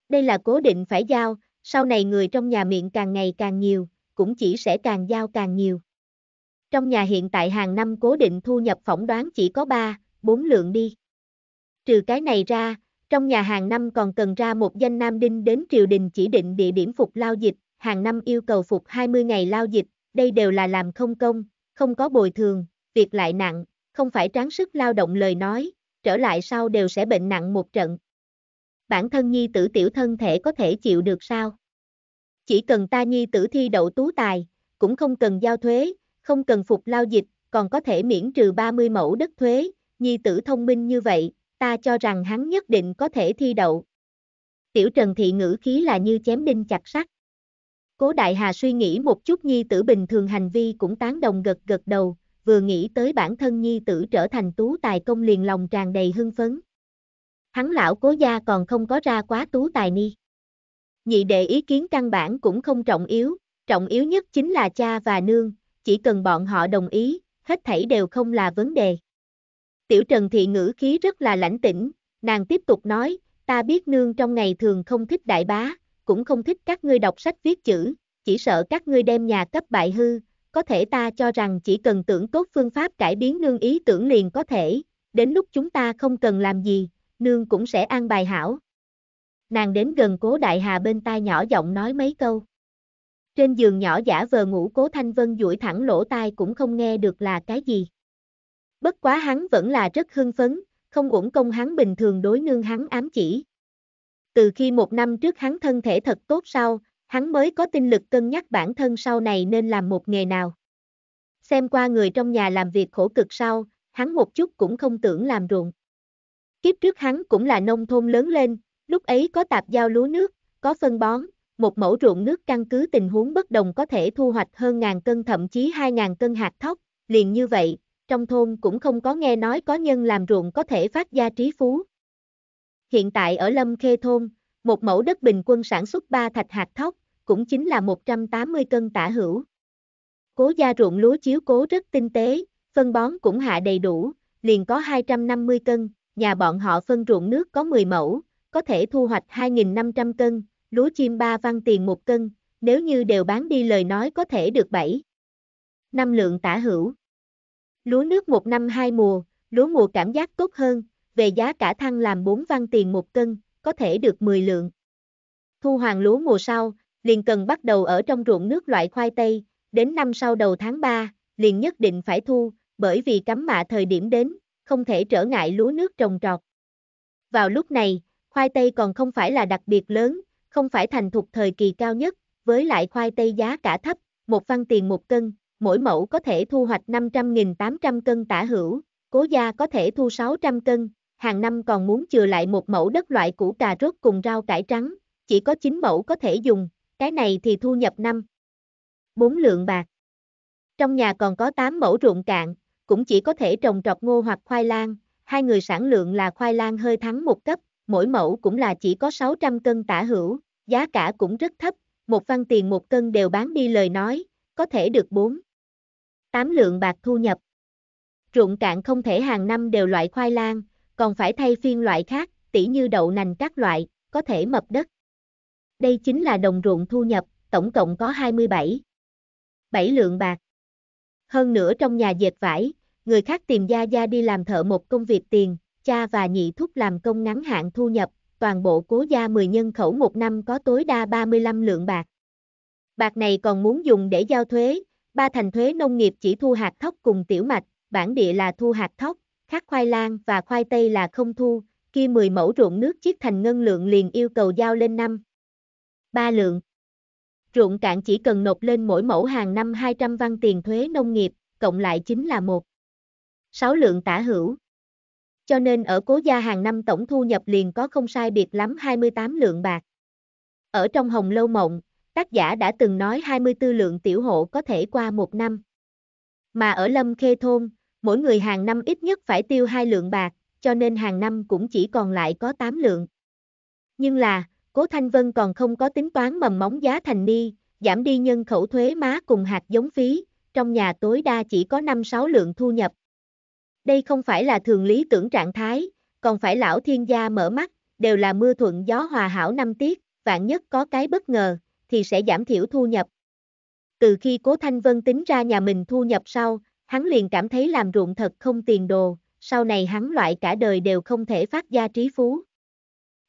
Đây là cố định phải giao, sau này người trong nhà miệng càng ngày càng nhiều, cũng chỉ sẽ càng giao càng nhiều. Trong nhà hiện tại hàng năm cố định thu nhập phỏng đoán chỉ có 3, 4 lượng đi. Trừ cái này ra, trong nhà hàng năm còn cần ra một danh nam đinh đến triều đình chỉ định địa điểm phục lao dịch, hàng năm yêu cầu phục 20 ngày lao dịch, đây đều là làm không công, không có bồi thường, việc lại nặng, không phải tráng sức lao động lời nói, trở lại sau đều sẽ bệnh nặng một trận. Bản thân nhi tử tiểu thân thể có thể chịu được sao? Chỉ cần ta nhi tử thi đậu tú tài, cũng không cần giao thuế, không cần phục lao dịch, còn có thể miễn trừ 30 mẫu đất thuế, nhi tử thông minh như vậy, ta cho rằng hắn nhất định có thể thi đậu. Tiểu Trần Thị ngữ khí là như chém đinh chặt sắt. Cố Đại Hà suy nghĩ một chút nhi tử bình thường hành vi cũng tán đồng gật gật đầu, vừa nghĩ tới bản thân nhi tử trở thành tú tài công liền lòng tràn đầy hưng phấn. Hắn lão cố gia còn không có ra quá tú tài ni. Nhị đệ ý kiến căn bản cũng không trọng yếu, trọng yếu nhất chính là cha và nương, chỉ cần bọn họ đồng ý, hết thảy đều không là vấn đề. Tiểu Trần Thị ngữ khí rất là lãnh tĩnh, nàng tiếp tục nói, ta biết nương trong ngày thường không thích đại bá, cũng không thích các ngươi đọc sách viết chữ, chỉ sợ các ngươi đem nhà cấp bại hư, có thể ta cho rằng chỉ cần tưởng tốt phương pháp cải biến nương ý tưởng liền có thể, đến lúc chúng ta không cần làm gì, nương cũng sẽ an bài hảo. Nàng đến gần cố đại hà bên tai nhỏ giọng nói mấy câu. Trên giường nhỏ giả vờ ngủ cố thanh vân duỗi thẳng lỗ tai cũng không nghe được là cái gì. Bất quá hắn vẫn là rất hưng phấn, không uổng công hắn bình thường đối nương hắn ám chỉ, từ khi một năm trước hắn thân thể thật tốt sau, hắn mới có tinh lực cân nhắc bản thân sau này nên làm một nghề nào. Xem qua người trong nhà làm việc khổ cực sau, hắn một chút cũng không tưởng làm ruộng. Kiếp trước hắn cũng là nông thôn lớn lên, lúc ấy có tạp giao lúa nước, có phân bón, một mẫu ruộng nước căn cứ tình huống bất đồng có thể thu hoạch hơn ngàn cân thậm chí hai ngàn cân hạt thóc, liền như vậy, trong thôn cũng không có nghe nói có nhân làm ruộng có thể phát gia trí phú, Hiện tại ở Lâm Khê Thôn, một mẫu đất bình quân sản xuất 3 thạch hạt thóc, cũng chính là 180 cân tả hữu. Cố gia ruộng lúa chiếu cố rất tinh tế, phân bón cũng hạ đầy đủ, liền có 250 cân, nhà bọn họ phân ruộng nước có 10 mẫu, có thể thu hoạch 2.500 cân, lúa chim 3 văn tiền 1 cân, nếu như đều bán đi lời nói có thể được 7. năm lượng tả hữu. Lúa nước một năm hai mùa, lúa mùa cảm giác tốt hơn, về giá cả thăng làm 4 văn tiền một cân, có thể được 10 lượng. Thu hoàng lúa mùa sau, liền cần bắt đầu ở trong ruộng nước loại khoai tây, đến năm sau đầu tháng 3, liền nhất định phải thu, bởi vì cắm mạ thời điểm đến, không thể trở ngại lúa nước trồng trọt. Vào lúc này, khoai tây còn không phải là đặc biệt lớn, không phải thành thục thời kỳ cao nhất, với lại khoai tây giá cả thấp, một văn tiền một cân, mỗi mẫu có thể thu hoạch 500.800 cân tả hữu, cố gia có thể thu 600 cân, hàng năm còn muốn chừa lại một mẫu đất loại củ cà rốt cùng rau cải trắng, chỉ có 9 mẫu có thể dùng, cái này thì thu nhập năm 4 lượng bạc. Trong nhà còn có 8 mẫu ruộng cạn, cũng chỉ có thể trồng trọt ngô hoặc khoai lang, hai người sản lượng là khoai lang hơi thắng một cấp, mỗi mẫu cũng là chỉ có 600 cân tả hữu, giá cả cũng rất thấp, một văn tiền một cân đều bán đi lời nói, có thể được 4 8 lượng bạc thu nhập. Ruộng cạn không thể hàng năm đều loại khoai lang, còn phải thay phiên loại khác, tỉ như đậu nành các loại, có thể mập đất. Đây chính là đồng ruộng thu nhập, tổng cộng có 27. 7 lượng bạc. Hơn nữa trong nhà dệt vải, người khác tìm Gia Gia đi làm thợ một công việc tiền, cha và nhị thúc làm công ngắn hạn thu nhập, toàn bộ cố gia 10 nhân khẩu một năm có tối đa 35 lượng bạc. Bạc này còn muốn dùng để giao thuế, ba thành thuế nông nghiệp chỉ thu hạt thóc cùng tiểu mạch, bản địa là thu hạt thóc, khác khoai lang và khoai tây là không thu, kia 10 mẫu ruộng nước chiết thành ngân lượng liền yêu cầu giao lên năm. 3 lượng. Ruộng cạn chỉ cần nộp lên mỗi mẫu hàng năm 200 văn tiền thuế nông nghiệp, cộng lại chính là một 6 lượng tả hữu. Cho nên ở cố gia hàng năm tổng thu nhập liền có không sai biệt lắm 28 lượng bạc. Ở trong Hồng Lâu Mộng, tác giả đã từng nói 24 lượng tiểu hộ có thể qua một năm. Mà ở Lâm Khê Thôn, Mỗi người hàng năm ít nhất phải tiêu hai lượng bạc, cho nên hàng năm cũng chỉ còn lại có 8 lượng. Nhưng là, Cố Thanh Vân còn không có tính toán mầm móng giá thành ni, giảm đi nhân khẩu thuế má cùng hạt giống phí, trong nhà tối đa chỉ có 5-6 lượng thu nhập. Đây không phải là thường lý tưởng trạng thái, còn phải lão thiên gia mở mắt, đều là mưa thuận gió hòa hảo năm tiết, vạn nhất có cái bất ngờ, thì sẽ giảm thiểu thu nhập. Từ khi Cố Thanh Vân tính ra nhà mình thu nhập sau, hắn liền cảm thấy làm ruộng thật không tiền đồ, sau này hắn loại cả đời đều không thể phát gia trí phú.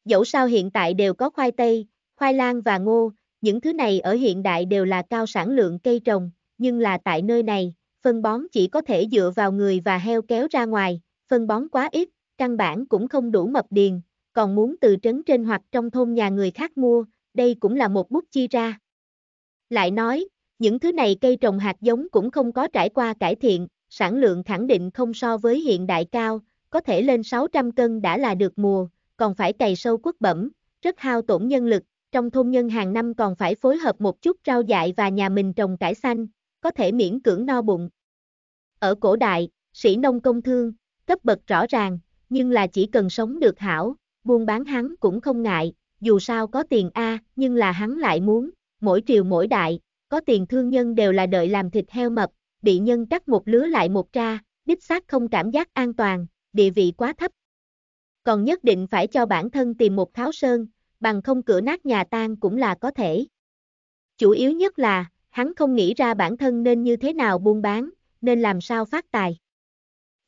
Dẫu sao hiện tại đều có khoai tây, khoai lang và ngô, những thứ này ở hiện đại đều là cao sản lượng cây trồng, nhưng là tại nơi này, phân bón chỉ có thể dựa vào người và heo kéo ra ngoài, phân bón quá ít, căn bản cũng không đủ mập điền, còn muốn từ trấn trên hoặc trong thôn nhà người khác mua, đây cũng là một bút chi ra. Lại nói, những thứ này cây trồng hạt giống cũng không có trải qua cải thiện, sản lượng khẳng định không so với hiện đại cao, có thể lên 600 cân đã là được mùa, còn phải cày sâu quất bẩm, rất hao tổn nhân lực, trong thôn nhân hàng năm còn phải phối hợp một chút rau dại và nhà mình trồng cải xanh, có thể miễn cưỡng no bụng. Ở cổ đại, sĩ nông công thương, cấp bậc rõ ràng, nhưng là chỉ cần sống được hảo, buôn bán hắn cũng không ngại, dù sao có tiền A, nhưng là hắn lại muốn, mỗi triều mỗi đại, có tiền thương nhân đều là đợi làm thịt heo mập, bị nhân cắt một lứa lại một tra, đích xác không cảm giác an toàn, địa vị quá thấp. Còn nhất định phải cho bản thân tìm một tháo sơn, bằng không cửa nát nhà tan cũng là có thể. Chủ yếu nhất là, hắn không nghĩ ra bản thân nên như thế nào buôn bán, nên làm sao phát tài.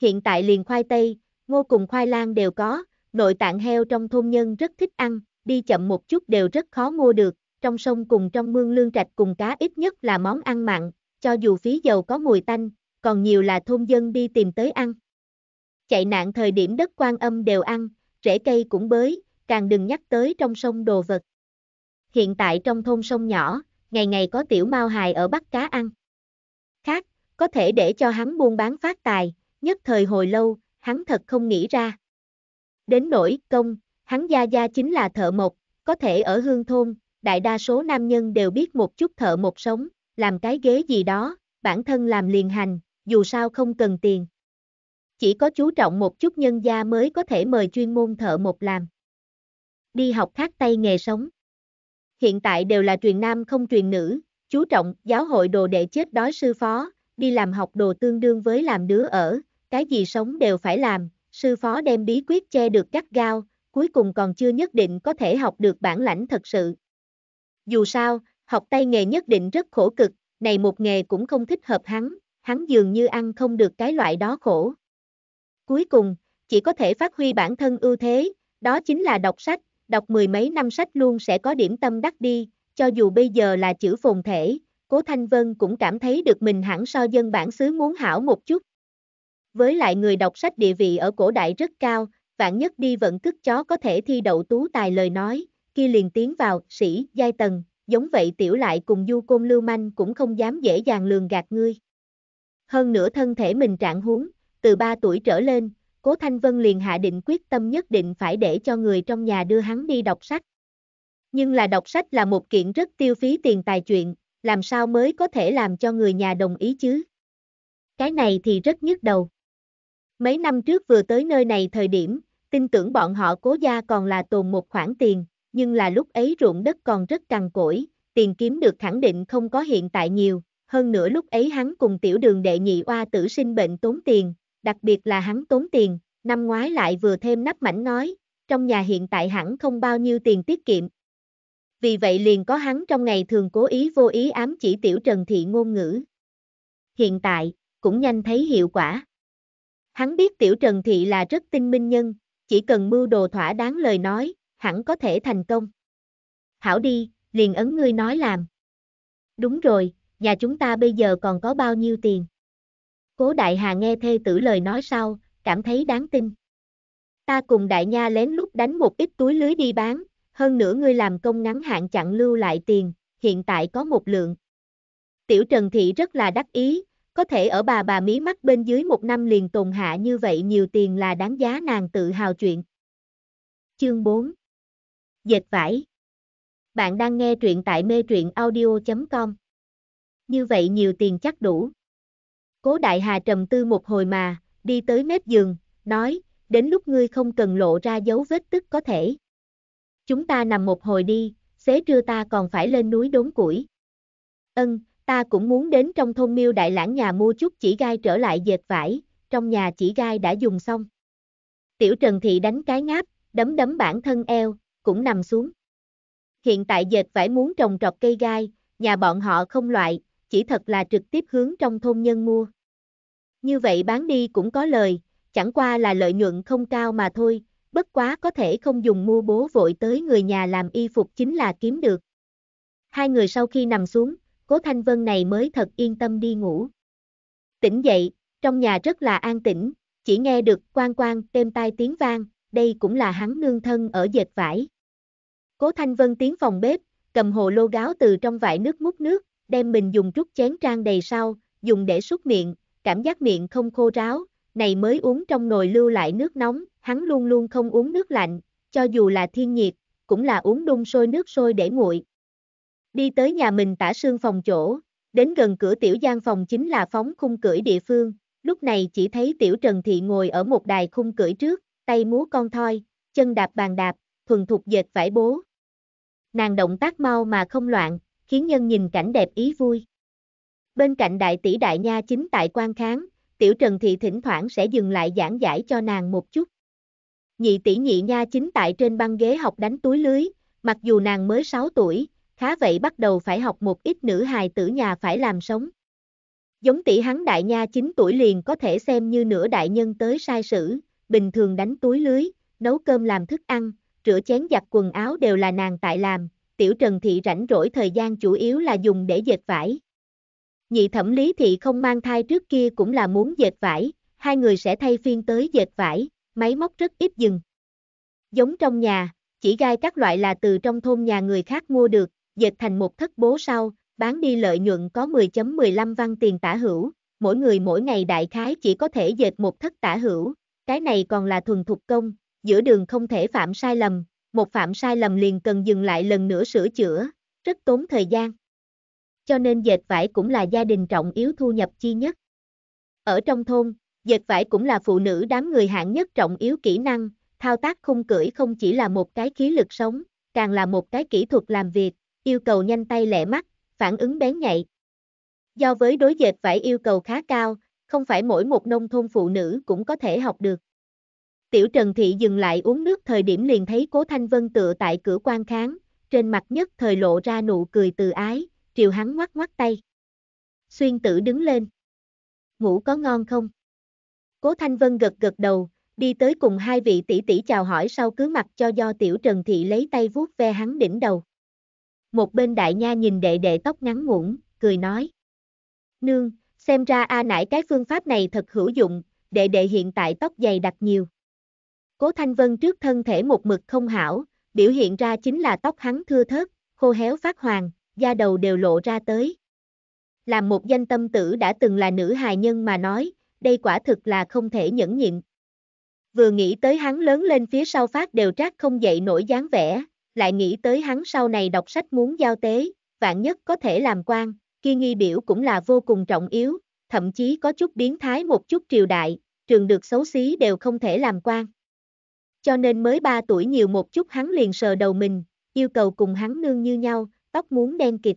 Hiện tại liền khoai tây, ngô cùng khoai lang đều có, nội tạng heo trong thôn nhân rất thích ăn, đi chậm một chút đều rất khó mua được, trong sông cùng trong mương lương trạch cùng cá ít nhất là món ăn mặn, cho dù phí dầu có mùi tanh, còn nhiều là thôn dân đi tìm tới ăn. Chạy nạn thời điểm đất quan âm đều ăn, rễ cây cũng bới, càng đừng nhắc tới trong sông đồ vật. Hiện tại trong thôn sông nhỏ, ngày ngày có tiểu mao hài ở bắt cá ăn. Khác, có thể để cho hắn buôn bán phát tài, nhất thời hồi lâu, hắn thật không nghĩ ra. Đến nỗi công, hắn gia gia chính là thợ mộc, có thể ở hương thôn, đại đa số nam nhân đều biết một chút thợ một sống, làm cái ghế gì đó, bản thân làm liền hành, dù sao không cần tiền. Chỉ có chú trọng một chút nhân gia mới có thể mời chuyên môn thợ một làm. Đi học khác tay nghề sống. Hiện tại đều là truyền nam không truyền nữ, chú trọng giáo hội đồ đệ chết đói sư phó, đi làm học đồ tương đương với làm đứa ở, cái gì sống đều phải làm, sư phó đem bí quyết che được gắt gao, cuối cùng còn chưa nhất định có thể học được bản lãnh thật sự. Dù sao, học tay nghề nhất định rất khổ cực, này một nghề cũng không thích hợp hắn, hắn dường như ăn không được cái loại đó khổ. Cuối cùng, chỉ có thể phát huy bản thân ưu thế, đó chính là đọc sách, đọc mười mấy năm sách luôn sẽ có điểm tâm đắc đi, cho dù bây giờ là chữ phồn thể, Cố Thanh Vân cũng cảm thấy được mình hẳn so dân bản xứ muốn hảo một chút. Với lại người đọc sách địa vị ở cổ đại rất cao, vạn nhất đi vận cất chó có thể thi đậu tú tài lời nói, kia liền tiến vào, sĩ, giai tầng, giống vậy tiểu lại cùng du côn lưu manh cũng không dám dễ dàng lường gạt ngươi. Hơn nữa thân thể mình trạng huống, từ 3 tuổi trở lên, Cố Thanh Vân liền hạ định quyết tâm nhất định phải để cho người trong nhà đưa hắn đi đọc sách. Nhưng là đọc sách là một kiện rất tiêu phí tiền tài chuyện, làm sao mới có thể làm cho người nhà đồng ý chứ? Cái này thì rất nhức đầu. Mấy năm trước vừa tới nơi này thời điểm, tin tưởng bọn họ cố gia còn là tồn một khoản tiền, nhưng là lúc ấy ruộng đất còn rất cằn cỗi, tiền kiếm được khẳng định không có hiện tại nhiều, hơn nữa lúc ấy hắn cùng tiểu đường đệ nhị oa tử sinh bệnh tốn tiền, đặc biệt là hắn tốn tiền, năm ngoái lại vừa thêm nắp mảnh nói, trong nhà hiện tại hẳn không bao nhiêu tiền tiết kiệm. Vì vậy liền có hắn trong ngày thường cố ý vô ý ám chỉ tiểu trần thị ngôn ngữ. Hiện tại, cũng nhanh thấy hiệu quả. Hắn biết tiểu trần thị là rất tinh minh nhân, chỉ cần mưu đồ thỏa đáng lời nói, hẳn có thể thành công. Hảo đi, liền ấn ngươi nói làm. Đúng rồi, nhà chúng ta bây giờ còn có bao nhiêu tiền? Cố Đại Hà nghe thê tử lời nói sau, cảm thấy đáng tin. Ta cùng Đại Nha lén lút đánh một ít túi lưới đi bán, hơn nữa ngươi làm công ngắn hạn chặn lưu lại tiền, hiện tại có một lượng. Tiểu Trần Thị rất là đắc ý, có thể ở bà bà mí mắt bên dưới một năm liền tồn hạ như vậy nhiều tiền là đáng giá nàng tự hào chuyện. Chương 4 Dệt vải. Bạn đang nghe truyện tại mê truyện audio.com. Như vậy nhiều tiền chắc đủ. Cố đại hà trầm tư một hồi mà, đi tới mép giường, nói, đến lúc ngươi không cần lộ ra dấu vết tức có thể. Chúng ta nằm một hồi đi, xế trưa ta còn phải lên núi đốn củi. Ân, ta cũng muốn đến trong thôn miêu đại lãng nhà mua chút chỉ gai trở lại dệt vải, trong nhà chỉ gai đã dùng xong. Tiểu Trần Thị đánh cái ngáp, đấm đấm bản thân eo, cũng nằm xuống. Hiện tại dệt vải muốn trồng trọt cây gai, nhà bọn họ không loại, chỉ thật là trực tiếp hướng trong thôn nhân mua. Như vậy bán đi cũng có lời, chẳng qua là lợi nhuận không cao mà thôi, bất quá có thể không dùng mua bố vội tới người nhà làm y phục chính là kiếm được. Hai người sau khi nằm xuống, Cố Thanh Vân này mới thật yên tâm đi ngủ. Tỉnh dậy, trong nhà rất là an tĩnh, chỉ nghe được quang quang têm tai tiếng vang, đây cũng là hắn nương thân ở dệt vải. Cố Thanh Vân tiến phòng bếp, cầm hồ lô gáo từ trong vại nước múc nước, đem mình dùng chút chén trang đầy sau, dùng để súc miệng, cảm giác miệng không khô ráo, này mới uống trong nồi lưu lại nước nóng, hắn luôn luôn không uống nước lạnh, cho dù là thiên nhiệt, cũng là uống đun sôi nước sôi để nguội. Đi tới nhà mình tả sương phòng chỗ, đến gần cửa tiểu gian phòng chính là phóng khung cưỡi địa phương, lúc này chỉ thấy tiểu Trần Thị ngồi ở một đài khung cưỡi trước, tay múa con thoi, chân đạp bàn đạp, thuần thục dệt vải bố. Nàng động tác mau mà không loạn, khiến nhân nhìn cảnh đẹp ý vui. Bên cạnh đại tỷ đại nha chính tại quan kháng, tiểu trần thị thỉnh thoảng sẽ dừng lại giảng giải cho nàng một chút. Nhị tỷ nhị nha chính tại trên băng ghế học đánh túi lưới, mặc dù nàng mới 6 tuổi, khá vậy bắt đầu phải học một ít nữ hài tử nhà phải làm sống. Giống tỷ hắn đại nha 9 tuổi liền có thể xem như nửa đại nhân tới sai sử, bình thường đánh túi lưới, nấu cơm làm thức ăn, rửa chén giặt quần áo đều là nàng tại làm, tiểu trần thị rảnh rỗi thời gian chủ yếu là dùng để dệt vải. Nhị thẩm lý thị không mang thai trước kia cũng là muốn dệt vải, hai người sẽ thay phiên tới dệt vải, máy móc rất ít dừng. Giống trong nhà, chỉ gai các loại là từ trong thôn nhà người khác mua được, dệt thành một thất bố sau, bán đi lợi nhuận có 10.15 văn tiền tả hữu, mỗi người mỗi ngày đại khái chỉ có thể dệt một thất tả hữu, cái này còn là thuần thục công, giữa đường không thể phạm sai lầm, một phạm sai lầm liền cần dừng lại lần nữa sửa chữa, rất tốn thời gian. Cho nên dệt vải cũng là gia đình trọng yếu thu nhập chi nhất. Ở trong thôn, dệt vải cũng là phụ nữ đám người hạng nhất trọng yếu kỹ năng, thao tác khung cưỡi không chỉ là một cái khí lực sống, càng là một cái kỹ thuật làm việc, yêu cầu nhanh tay lẹ mắt, phản ứng bén nhạy. Do với đối dệt vải yêu cầu khá cao, không phải mỗi một nông thôn phụ nữ cũng có thể học được. Tiểu Trần Thị dừng lại uống nước thời điểm liền thấy Cố Thanh Vân tựa tại cửa quan kháng, trên mặt nhất thời lộ ra nụ cười từ ái, triều hắn ngoắc ngoắc tay. Xuyên tử đứng lên. Ngủ có ngon không? Cố Thanh Vân gật gật đầu, đi tới cùng hai vị tỷ tỷ chào hỏi sau cứ mặt cho do Tiểu Trần Thị lấy tay vuốt ve hắn đỉnh đầu. Một bên đại nha nhìn đệ đệ tóc ngắn ngủn, cười nói. Nương, xem ra a à cái phương pháp này thật hữu dụng, đệ đệ hiện tại tóc dày đặc nhiều. Cố Thanh Vân trước thân thể một mực không hảo, biểu hiện ra chính là tóc hắn thưa thớt, khô héo phát hoàng, da đầu đều lộ ra tới. Làm một danh tâm tử đã từng là nữ hài nhân mà nói, đây quả thực là không thể nhẫn nhịn. Vừa nghĩ tới hắn lớn lên phía sau phát đều trát không dậy nổi dáng vẻ, lại nghĩ tới hắn sau này đọc sách muốn giao tế, vạn nhất có thể làm quan, kia nghi biểu cũng là vô cùng trọng yếu, thậm chí có chút biến thái một chút triều đại, trường được xấu xí đều không thể làm quan cho nên mới 3 tuổi nhiều một chút hắn liền sờ đầu mình, yêu cầu cùng hắn nương như nhau, tóc muốn đen kịch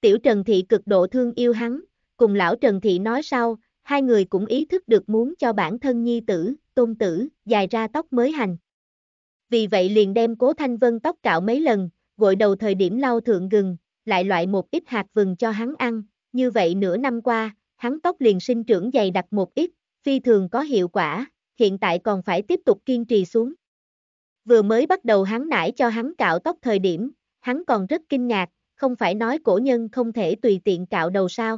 Tiểu Trần Thị cực độ thương yêu hắn, cùng lão Trần Thị nói sau, hai người cũng ý thức được muốn cho bản thân nhi tử, tôn tử, dài ra tóc mới hành. Vì vậy liền đem cố thanh vân tóc cạo mấy lần, gội đầu thời điểm lau thượng gừng, lại loại một ít hạt vừng cho hắn ăn, như vậy nửa năm qua, hắn tóc liền sinh trưởng dày đặc một ít, phi thường có hiệu quả, hiện tại còn phải tiếp tục kiên trì xuống. Vừa mới bắt đầu hắn nải cho hắn cạo tóc thời điểm, hắn còn rất kinh ngạc, không phải nói cổ nhân không thể tùy tiện cạo đầu sao.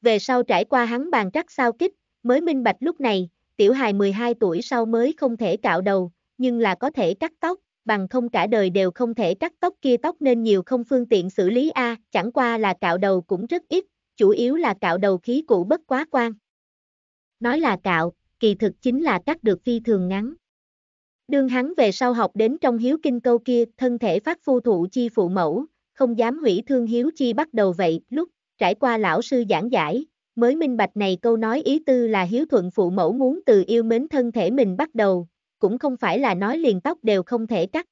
Về sau trải qua hắn bàn trắc sao kích, mới minh bạch lúc này, tiểu hài 12 tuổi sau mới không thể cạo đầu, nhưng là có thể cắt tóc, bằng không cả đời đều không thể cắt tóc kia tóc nên nhiều không phương tiện xử lý a, chẳng qua là cạo đầu cũng rất ít, chủ yếu là cạo đầu khí cũ bất quá quan. Nói là cạo, kỳ thực chính là cắt được phi thường ngắn. Đương hắn về sau học đến trong hiếu kinh câu kia, thân thể phát phu thụ chi phụ mẫu, không dám hủy thương hiếu chi bắt đầu vậy, lúc trải qua lão sư giảng giải, mới minh bạch này câu nói ý tư là hiếu thuận phụ mẫu muốn từ yêu mến thân thể mình bắt đầu, cũng không phải là nói liền tóc đều không thể cắt.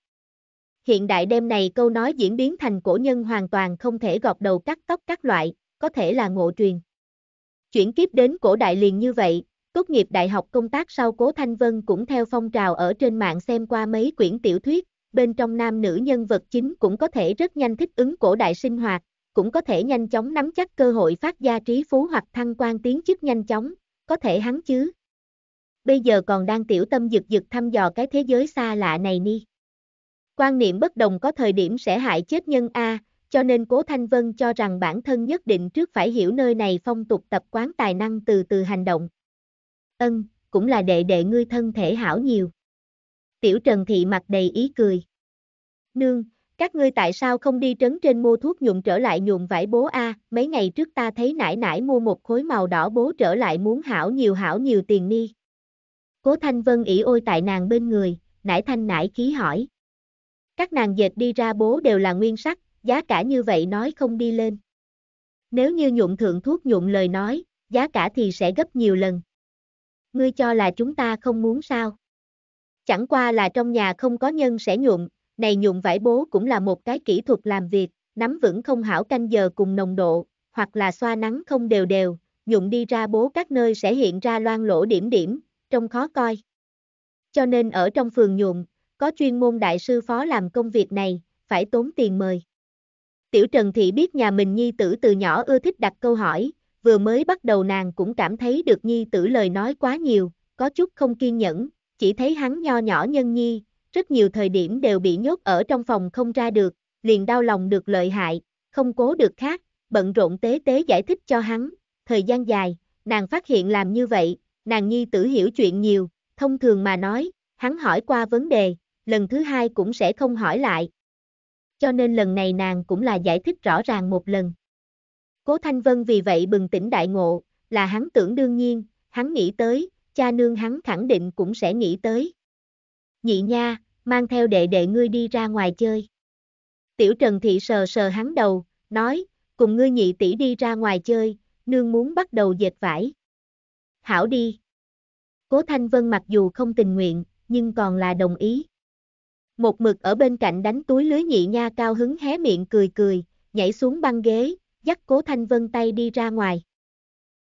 Hiện đại đêm này câu nói diễn biến thành cổ nhân hoàn toàn không thể gọt đầu cắt tóc các loại, có thể là ngộ truyền. Chuyển kiếp đến cổ đại liền như vậy, Tốt nghiệp đại học công tác sau Cố Thanh Vân cũng theo phong trào ở trên mạng xem qua mấy quyển tiểu thuyết, bên trong nam nữ nhân vật chính cũng có thể rất nhanh thích ứng cổ đại sinh hoạt, cũng có thể nhanh chóng nắm chắc cơ hội phát gia trí phú hoặc thăng quan tiến chức nhanh chóng, có thể hắn chứ. Bây giờ còn đang tiểu tâm dực dực thăm dò cái thế giới xa lạ này ni. Quan niệm bất đồng có thời điểm sẽ hại chết nhân A, cho nên Cố Thanh Vân cho rằng bản thân nhất định trước phải hiểu nơi này phong tục tập quán tài năng từ từ hành động. Ân, cũng là đệ đệ ngươi thân thể hảo nhiều. Tiểu Trần Thị mặt đầy ý cười. Nương, các ngươi tại sao không đi trấn trên mua thuốc nhuộm trở lại nhuộm vải bố A, mấy ngày trước ta thấy nải nải mua một khối màu đỏ bố trở lại muốn hảo nhiều hảo nhiều tiền ni. Cố Thanh Vân ỉ ôi tại nàng bên người, nải thanh nải khí hỏi. Các nàng dệt đi ra bố đều là nguyên sắc, giá cả như vậy nói không đi lên. Nếu như nhuộm thượng thuốc nhuộm lời nói, giá cả thì sẽ gấp nhiều lần ngươi cho là chúng ta không muốn sao. Chẳng qua là trong nhà không có nhân sẽ nhuộm, này nhuộm vải bố cũng là một cái kỹ thuật làm việc, nắm vững không hảo canh giờ cùng nồng độ, hoặc là xoa nắng không đều đều, nhuộm đi ra bố các nơi sẽ hiện ra loang lỗ điểm điểm, trông khó coi. Cho nên ở trong phường nhuộm, có chuyên môn đại sư phó làm công việc này, phải tốn tiền mời. Tiểu Trần Thị biết nhà mình nhi tử từ nhỏ ưa thích đặt câu hỏi, vừa mới bắt đầu nàng cũng cảm thấy được nhi tử lời nói quá nhiều, có chút không kiên nhẫn, chỉ thấy hắn nho nhỏ nhân nhi, rất nhiều thời điểm đều bị nhốt ở trong phòng không ra được, liền đau lòng được lợi hại, không cố được khác, bận rộn tế tế giải thích cho hắn, thời gian dài, nàng phát hiện làm như vậy, nàng nhi tử hiểu chuyện nhiều, thông thường mà nói, hắn hỏi qua vấn đề, lần thứ hai cũng sẽ không hỏi lại. Cho nên lần này nàng cũng là giải thích rõ ràng một lần. Cố Thanh Vân vì vậy bừng tỉnh đại ngộ, là hắn tưởng đương nhiên, hắn nghĩ tới, cha nương hắn khẳng định cũng sẽ nghĩ tới. Nhị nha, mang theo đệ đệ ngươi đi ra ngoài chơi. Tiểu Trần Thị sờ sờ hắn đầu, nói, cùng ngươi nhị tỷ đi ra ngoài chơi, nương muốn bắt đầu dệt vải. Hảo đi. Cố Thanh Vân mặc dù không tình nguyện, nhưng còn là đồng ý. Một mực ở bên cạnh đánh túi lưới nhị nha cao hứng hé miệng cười cười, nhảy xuống băng ghế, dắt Cố Thanh Vân tay đi ra ngoài.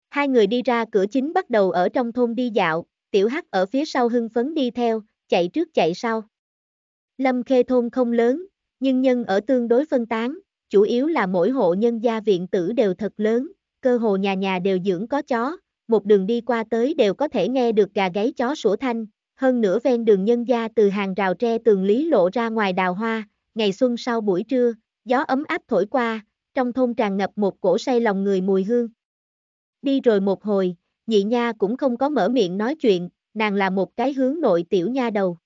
Hai người đi ra cửa chính bắt đầu ở trong thôn đi dạo, tiểu hắc ở phía sau hưng phấn đi theo, chạy trước chạy sau. Lâm Khê thôn không lớn, nhưng nhân ở tương đối phân tán, chủ yếu là mỗi hộ nhân gia viện tử đều thật lớn, cơ hồ nhà nhà đều dưỡng có chó, một đường đi qua tới đều có thể nghe được gà gáy chó sủa thanh, hơn nữa ven đường nhân gia từ hàng rào tre tường lý lộ ra ngoài đào hoa, ngày xuân sau buổi trưa, gió ấm áp thổi qua, trong thôn tràn ngập một cổ say lòng người mùi hương. Đi rồi một hồi, nhị nha cũng không có mở miệng nói chuyện, nàng là một cái hướng nội tiểu nha đầu.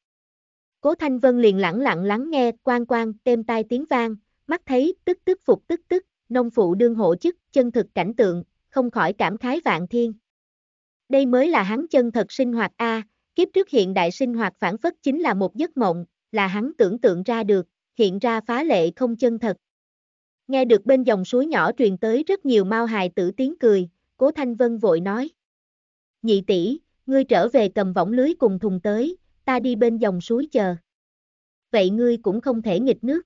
Cố Thanh Vân liền lặng lặng lắng nghe, quan quan, tem tai tiếng vang, mắt thấy, tức tức phục tức tức, nông phụ đương hộ chức, chân thực cảnh tượng, không khỏi cảm khái vạn thiên. Đây mới là hắn chân thật sinh hoạt A, kiếp trước hiện đại sinh hoạt phản phất chính là một giấc mộng, là hắn tưởng tượng ra được, hiện ra phá lệ không chân thật. Nghe được bên dòng suối nhỏ truyền tới rất nhiều mau hài tử tiếng cười, cố Thanh Vân vội nói. Nhị tỷ, ngươi trở về cầm võng lưới cùng thùng tới, ta đi bên dòng suối chờ. Vậy ngươi cũng không thể nghịch nước.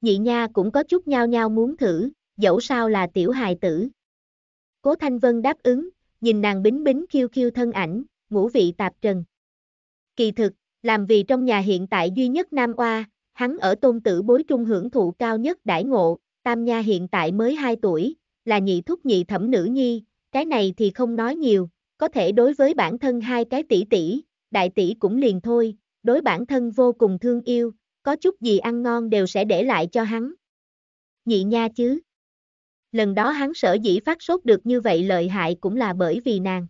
Nhị nha cũng có chút nhao nhao muốn thử, dẫu sao là tiểu hài tử. Cố Thanh Vân đáp ứng, nhìn nàng bính bính khiêu khiêu thân ảnh, ngũ vị tạp trần. Kỳ thực, làm vì trong nhà hiện tại duy nhất Nam Oa, hắn ở tôn tử bối trung hưởng thụ cao nhất đãi ngộ, Tam Nha hiện tại mới 2 tuổi, là nhị thúc nhị thẩm nữ nhi, cái này thì không nói nhiều, có thể đối với bản thân hai cái tỷ tỷ, đại tỷ cũng liền thôi, đối bản thân vô cùng thương yêu, có chút gì ăn ngon đều sẽ để lại cho hắn. Nhị nha chứ. Lần đó hắn sở dĩ phát sốt được như vậy lợi hại cũng là bởi vì nàng.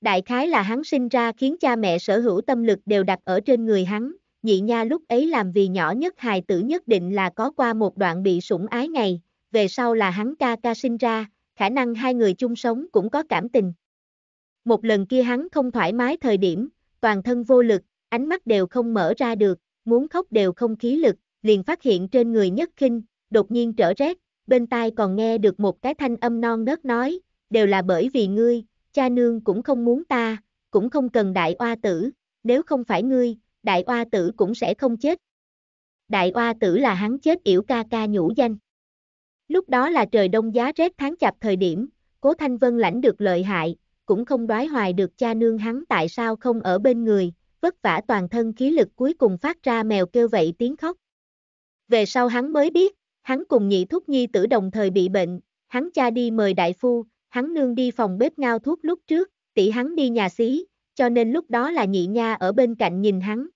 Đại khái là hắn sinh ra khiến cha mẹ sở hữu tâm lực đều đặt ở trên người hắn, nhị nha lúc ấy làm vì nhỏ nhất hài tử nhất định là có qua một đoạn bị sủng ái ngày, về sau là hắn ca ca sinh ra, khả năng hai người chung sống cũng có cảm tình. Một lần kia hắn không thoải mái thời điểm, toàn thân vô lực, ánh mắt đều không mở ra được, muốn khóc đều không khí lực, liền phát hiện trên người nhất khinh, đột nhiên trở rét, bên tai còn nghe được một cái thanh âm non nớt nói, đều là bởi vì ngươi, cha nương cũng không muốn ta, cũng không cần đại oa tử, nếu không phải ngươi, đại oa tử cũng sẽ không chết. Đại oa tử là hắn chết yểu ca ca nhũ danh. Lúc đó là trời đông giá rét tháng chạp thời điểm, cố Thanh Vân lãnh được lợi hại, cũng không đoái hoài được cha nương hắn tại sao không ở bên người, vất vả toàn thân khí lực cuối cùng phát ra mèo kêu vậy tiếng khóc. Về sau hắn mới biết, hắn cùng nhị thúc nhi tử đồng thời bị bệnh, hắn cha đi mời đại phu, hắn nương đi phòng bếp ngao thuốc lúc trước, tỷ hắn đi nhà xí, cho nên lúc đó là nhị nha ở bên cạnh nhìn hắn,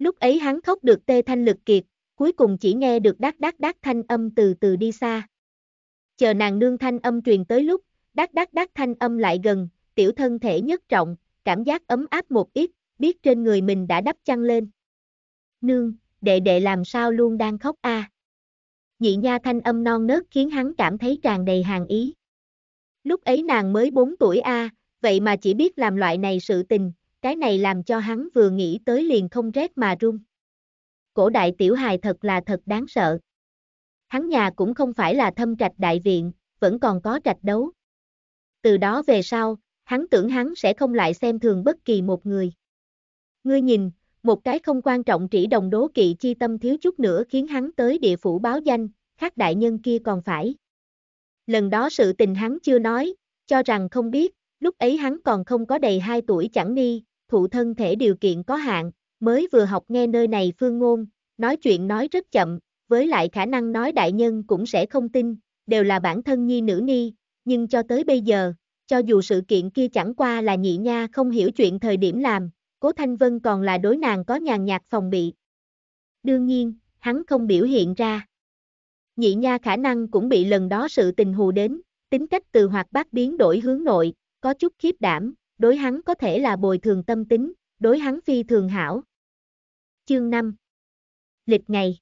Lúc ấy hắn khóc được tê thanh lực kiệt, cuối cùng chỉ nghe được đát đát đát thanh âm từ từ đi xa. Chờ nàng nương thanh âm truyền tới lúc, đát đát đát thanh âm lại gần, tiểu thân thể nhất trọng, cảm giác ấm áp một ít, biết trên người mình đã đắp chăn lên. Nương, đệ đệ làm sao luôn đang khóc a? À? Nhị nha thanh âm non nớt khiến hắn cảm thấy tràn đầy hàng ý. Lúc ấy nàng mới 4 tuổi a, à, vậy mà chỉ biết làm loại này sự tình, cái này làm cho hắn vừa nghĩ tới liền không rét mà run. Cổ đại tiểu hài thật là thật đáng sợ. Hắn nhà cũng không phải là thâm trạch đại viện, vẫn còn có trạch đấu. Từ đó về sau, hắn tưởng hắn sẽ không lại xem thường bất kỳ một người. Ngươi nhìn, một cái không quan trọng chỉ đồng đố kỵ chi tâm thiếu chút nữa khiến hắn tới địa phủ báo danh, khác đại nhân kia còn phải. Lần đó sự tình hắn chưa nói, cho rằng không biết, lúc ấy hắn còn không có đầy 2 tuổi chẳng ni, thụ thân thể điều kiện có hạn, mới vừa học nghe nơi này phương ngôn, nói chuyện nói rất chậm, với lại khả năng nói đại nhân cũng sẽ không tin, đều là bản thân nhi nữ ni, nhưng cho tới bây giờ, cho dù sự kiện kia chẳng qua là nhị nha không hiểu chuyện thời điểm làm, Cố Thanh Vân còn là đối nàng có nhàn nhạt phòng bị. Đương nhiên, hắn không biểu hiện ra. Nhị nha khả năng cũng bị lần đó sự tình hù đến, tính cách từ hoạt bát biến đổi hướng nội, có chút khiếp đảm, đối hắn có thể là bồi thường tâm tính, đối hắn phi thường hảo. Chương 5 Lịch ngày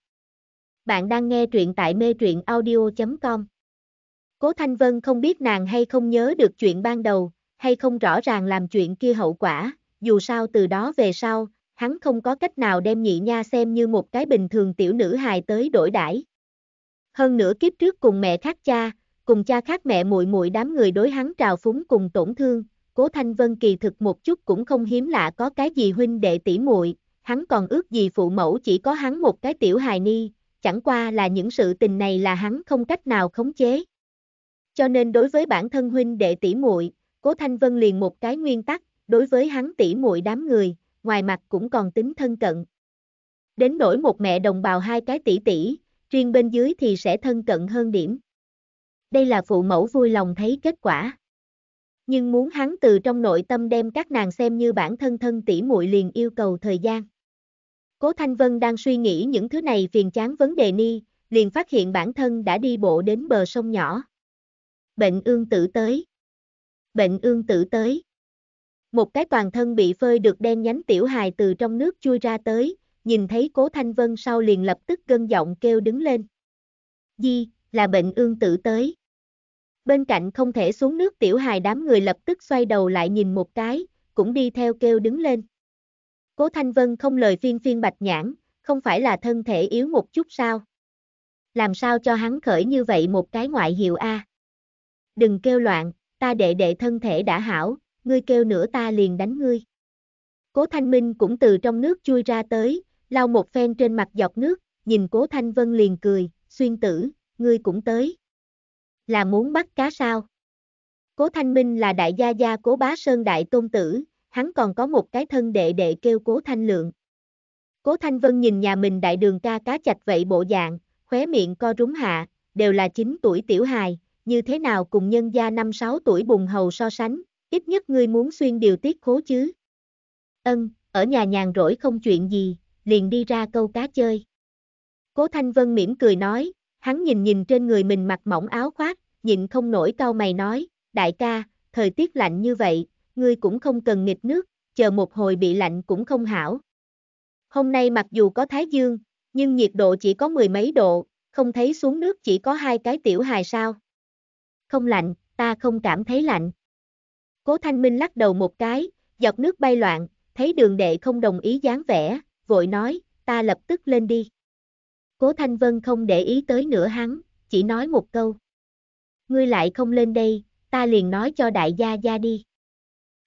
Bạn đang nghe truyện tại mê truyện audio.com Cố Thanh Vân không biết nàng hay không nhớ được chuyện ban đầu, hay không rõ ràng làm chuyện kia hậu quả, dù sao từ đó về sau, hắn không có cách nào đem nhị nha xem như một cái bình thường tiểu nữ hài tới đổi đãi. Hơn nữa kiếp trước cùng mẹ khác cha, cùng cha khác mẹ muội muội đám người đối hắn trào phúng cùng tổn thương, Cố Thanh Vân kỳ thực một chút cũng không hiếm lạ có cái gì huynh đệ tỷ muội, hắn còn ước gì phụ mẫu chỉ có hắn một cái tiểu hài ni, chẳng qua là những sự tình này là hắn không cách nào khống chế. Cho nên đối với bản thân huynh đệ tỷ muội, Cố Thanh Vân liền một cái nguyên tắc, đối với hắn tỷ muội đám người, ngoài mặt cũng còn tính thân cận. Đến nỗi một mẹ đồng bào hai cái tỷ tỷ, riêng bên dưới thì sẽ thân cận hơn điểm. Đây là phụ mẫu vui lòng thấy kết quả nhưng muốn hắn từ trong nội tâm đem các nàng xem như bản thân thân tỷ muội liền yêu cầu thời gian. Cố Thanh Vân đang suy nghĩ những thứ này phiền chán vấn đề ni, liền phát hiện bản thân đã đi bộ đến bờ sông nhỏ. Bệnh ương tử tới. Bệnh ương tử tới. Một cái toàn thân bị phơi được đen nhánh tiểu hài từ trong nước chui ra tới, nhìn thấy cố Thanh Vân sau liền lập tức gân giọng kêu đứng lên. Di, là bệnh ương tử tới bên cạnh không thể xuống nước tiểu hài đám người lập tức xoay đầu lại nhìn một cái, cũng đi theo kêu đứng lên. Cố Thanh Vân không lời phiên phiên bạch nhãn, không phải là thân thể yếu một chút sao? Làm sao cho hắn khởi như vậy một cái ngoại hiệu A? Đừng kêu loạn, ta đệ đệ thân thể đã hảo, ngươi kêu nữa ta liền đánh ngươi. Cố Thanh Minh cũng từ trong nước chui ra tới, lau một phen trên mặt dọc nước, nhìn Cố Thanh Vân liền cười, xuyên tử, ngươi cũng tới là muốn bắt cá sao? Cố Thanh Minh là đại gia gia Cố Bá Sơn đại tôn tử, hắn còn có một cái thân đệ đệ kêu Cố Thanh Lượng. Cố Thanh Vân nhìn nhà mình đại đường ca cá chạch vậy bộ dạng, khóe miệng co rúng hạ, đều là 9 tuổi tiểu hài, như thế nào cùng nhân gia 5-6 tuổi bùng hầu so sánh, ít nhất ngươi muốn xuyên điều tiết khố chứ. Ân, ở nhà nhàn rỗi không chuyện gì, liền đi ra câu cá chơi. Cố Thanh Vân mỉm cười nói, hắn nhìn nhìn trên người mình mặc mỏng áo khoác, nhịn không nổi cau mày nói, đại ca, thời tiết lạnh như vậy, ngươi cũng không cần nghịch nước, chờ một hồi bị lạnh cũng không hảo. Hôm nay mặc dù có thái dương, nhưng nhiệt độ chỉ có mười mấy độ, không thấy xuống nước chỉ có hai cái tiểu hài sao. Không lạnh, ta không cảm thấy lạnh. Cố Thanh Minh lắc đầu một cái, giọt nước bay loạn, thấy đường đệ không đồng ý dáng vẻ, vội nói, ta lập tức lên đi. Cố Thanh Vân không để ý tới nữa hắn, chỉ nói một câu. Ngươi lại không lên đây, ta liền nói cho đại gia gia đi.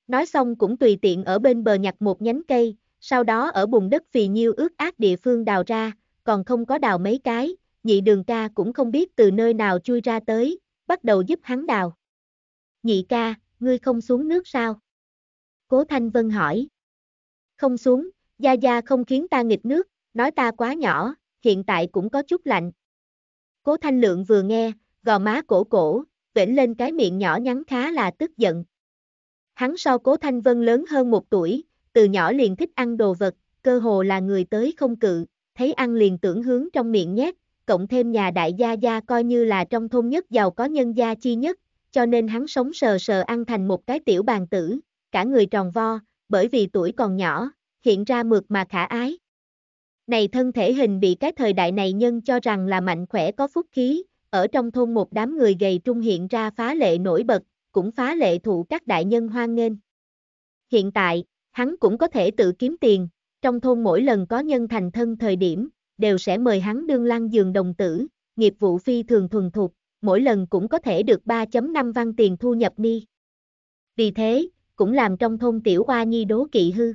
Nói xong cũng tùy tiện ở bên bờ nhặt một nhánh cây, sau đó ở bùn đất vì nhiêu ướt ác địa phương đào ra, còn không có đào mấy cái, nhị đường ca cũng không biết từ nơi nào chui ra tới, bắt đầu giúp hắn đào. Nhị ca, ngươi không xuống nước sao? Cố Thanh Vân hỏi. Không xuống, Gia Gia không khiến ta nghịch nước, nói ta quá nhỏ, hiện tại cũng có chút lạnh. Cố Thanh Lượng vừa nghe, gò má cổ cổ, vểnh lên cái miệng nhỏ nhắn khá là tức giận. Hắn so Cố Thanh Vân lớn hơn một tuổi, từ nhỏ liền thích ăn đồ vật, cơ hồ là người tới không cự, thấy ăn liền tưởng hướng trong miệng nhét, cộng thêm nhà đại gia gia coi như là trong thôn nhất giàu có nhân gia chi nhất, cho nên hắn sống sờ sờ ăn thành một cái tiểu bàn tử, cả người tròn vo, bởi vì tuổi còn nhỏ, hiện ra mượt mà khả ái. Này thân thể hình bị cái thời đại này nhân cho rằng là mạnh khỏe có phúc khí, ở trong thôn một đám người gầy trung hiện ra phá lệ nổi bật, cũng phá lệ thụ các đại nhân hoan nghênh. Hiện tại, hắn cũng có thể tự kiếm tiền, trong thôn mỗi lần có nhân thành thân thời điểm, đều sẽ mời hắn đương lăng giường đồng tử, nghiệp vụ phi thường thuần thục, mỗi lần cũng có thể được 3.5 văn tiền thu nhập ni. Vì thế, cũng làm trong thôn tiểu oa nhi đố kỵ hư.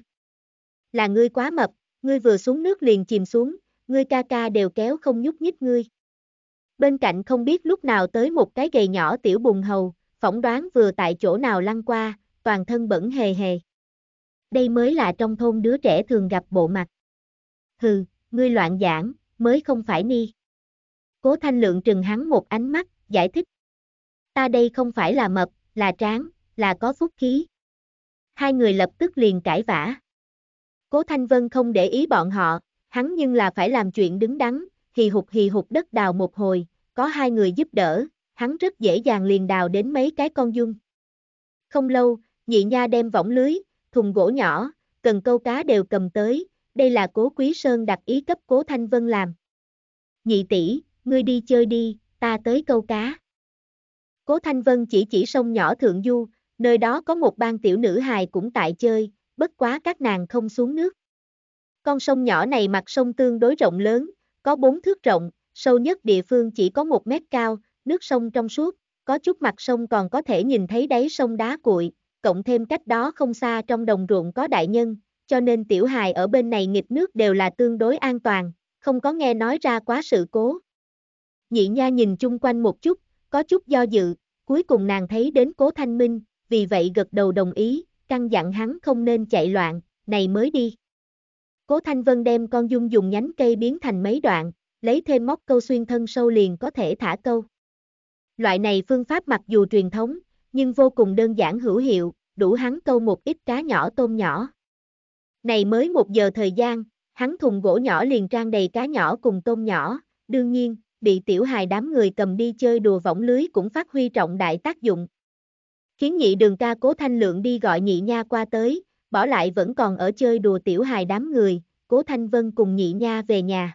Là ngươi quá mập, ngươi vừa xuống nước liền chìm xuống, ngươi ca ca đều kéo không nhúc nhích ngươi. Bên cạnh không biết lúc nào tới một cái gầy nhỏ tiểu bùng hầu, phỏng đoán vừa tại chỗ nào lăn qua, toàn thân bẩn hề hề. Đây mới là trong thôn đứa trẻ thường gặp bộ mặt. Hừ, ngươi loạn giảng, mới không phải ni. Cố thanh lượng trừng hắn một ánh mắt, giải thích. Ta đây không phải là mập, là tráng, là có phúc khí. Hai người lập tức liền cãi vã. Cố Thanh Vân không để ý bọn họ, hắn nhưng là phải làm chuyện đứng đắn, hì hục hì hục đất đào một hồi, có hai người giúp đỡ, hắn rất dễ dàng liền đào đến mấy cái con dung. Không lâu, nhị nha đem võng lưới, thùng gỗ nhỏ, cần câu cá đều cầm tới, đây là cố Quý Sơn đặt ý cấp cố Thanh Vân làm. Nhị tỷ, ngươi đi chơi đi, ta tới câu cá. Cố Thanh Vân chỉ chỉ sông nhỏ Thượng Du, nơi đó có một bang tiểu nữ hài cũng tại chơi, bất quá các nàng không xuống nước. Con sông nhỏ này mặt sông tương đối rộng lớn, có bốn thước rộng, sâu nhất địa phương chỉ có một mét cao, nước sông trong suốt, có chút mặt sông còn có thể nhìn thấy đáy sông đá cuội, cộng thêm cách đó không xa trong đồng ruộng có đại nhân, cho nên tiểu hài ở bên này nghịch nước đều là tương đối an toàn, không có nghe nói ra quá sự cố. Nhị nha nhìn chung quanh một chút, có chút do dự, cuối cùng nàng thấy đến cố thanh minh, vì vậy gật đầu đồng ý, căn dặn hắn không nên chạy loạn, này mới đi. Cố Thanh Vân đem con dung dùng nhánh cây biến thành mấy đoạn, lấy thêm móc câu xuyên thân sâu liền có thể thả câu. Loại này phương pháp mặc dù truyền thống, nhưng vô cùng đơn giản hữu hiệu, đủ hắn câu một ít cá nhỏ tôm nhỏ. Này mới một giờ thời gian, hắn thùng gỗ nhỏ liền trang đầy cá nhỏ cùng tôm nhỏ, đương nhiên, bị tiểu hài đám người cầm đi chơi đùa võng lưới cũng phát huy trọng đại tác dụng, Khiến nhị đường ca cố thanh lượng đi gọi nhị nha qua tới, bỏ lại vẫn còn ở chơi đùa tiểu hài đám người, cố thanh vân cùng nhị nha về nhà.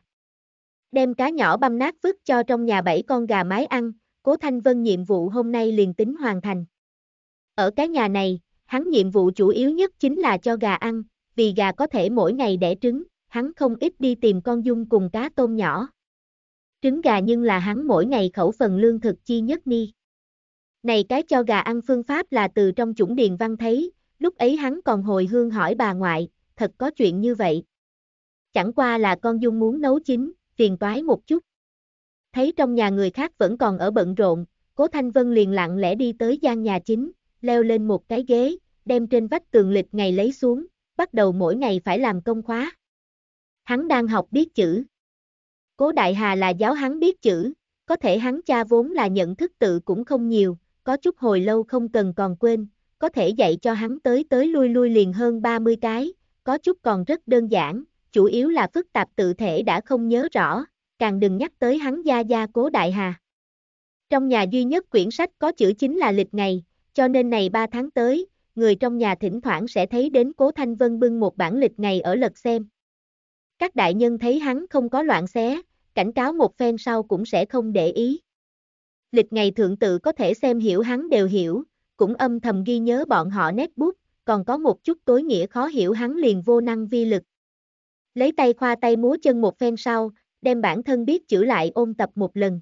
Đem cá nhỏ băm nát vứt cho trong nhà bảy con gà mái ăn, cố thanh vân nhiệm vụ hôm nay liền tính hoàn thành. Ở cái nhà này, hắn nhiệm vụ chủ yếu nhất chính là cho gà ăn, vì gà có thể mỗi ngày đẻ trứng, hắn không ít đi tìm con dung cùng cá tôm nhỏ. Trứng gà nhưng là hắn mỗi ngày khẩu phần lương thực chi nhất ni. Này cái cho gà ăn phương pháp là từ trong chủng điền văn thấy, lúc ấy hắn còn hồi hương hỏi bà ngoại, thật có chuyện như vậy. Chẳng qua là con dung muốn nấu chín, phiền toái một chút. Thấy trong nhà người khác vẫn còn ở bận rộn, cố Thanh Vân liền lặng lẽ đi tới gian nhà chính, leo lên một cái ghế, đem trên vách tường lịch ngày lấy xuống, bắt đầu mỗi ngày phải làm công khóa. Hắn đang học biết chữ. Cố Đại Hà là giáo hắn biết chữ, có thể hắn cha vốn là nhận thức tự cũng không nhiều, có chút hồi lâu không cần còn quên, có thể dạy cho hắn tới tới lui lui liền hơn 30 cái, có chút còn rất đơn giản, chủ yếu là phức tạp tự thể đã không nhớ rõ, càng đừng nhắc tới hắn gia gia cố đại hà. Trong nhà duy nhất quyển sách có chữ chính là lịch ngày, cho nên này 3 tháng tới, người trong nhà thỉnh thoảng sẽ thấy đến cố Thanh Vân bưng một bản lịch ngày ở lật xem. Các đại nhân thấy hắn không có loạn xé, cảnh cáo một phen sau cũng sẽ không để ý lịch ngày thượng tự có thể xem hiểu hắn đều hiểu, cũng âm thầm ghi nhớ bọn họ nét bút, còn có một chút tối nghĩa khó hiểu hắn liền vô năng vi lực. Lấy tay khoa tay múa chân một phen sau, đem bản thân biết chữ lại ôn tập một lần.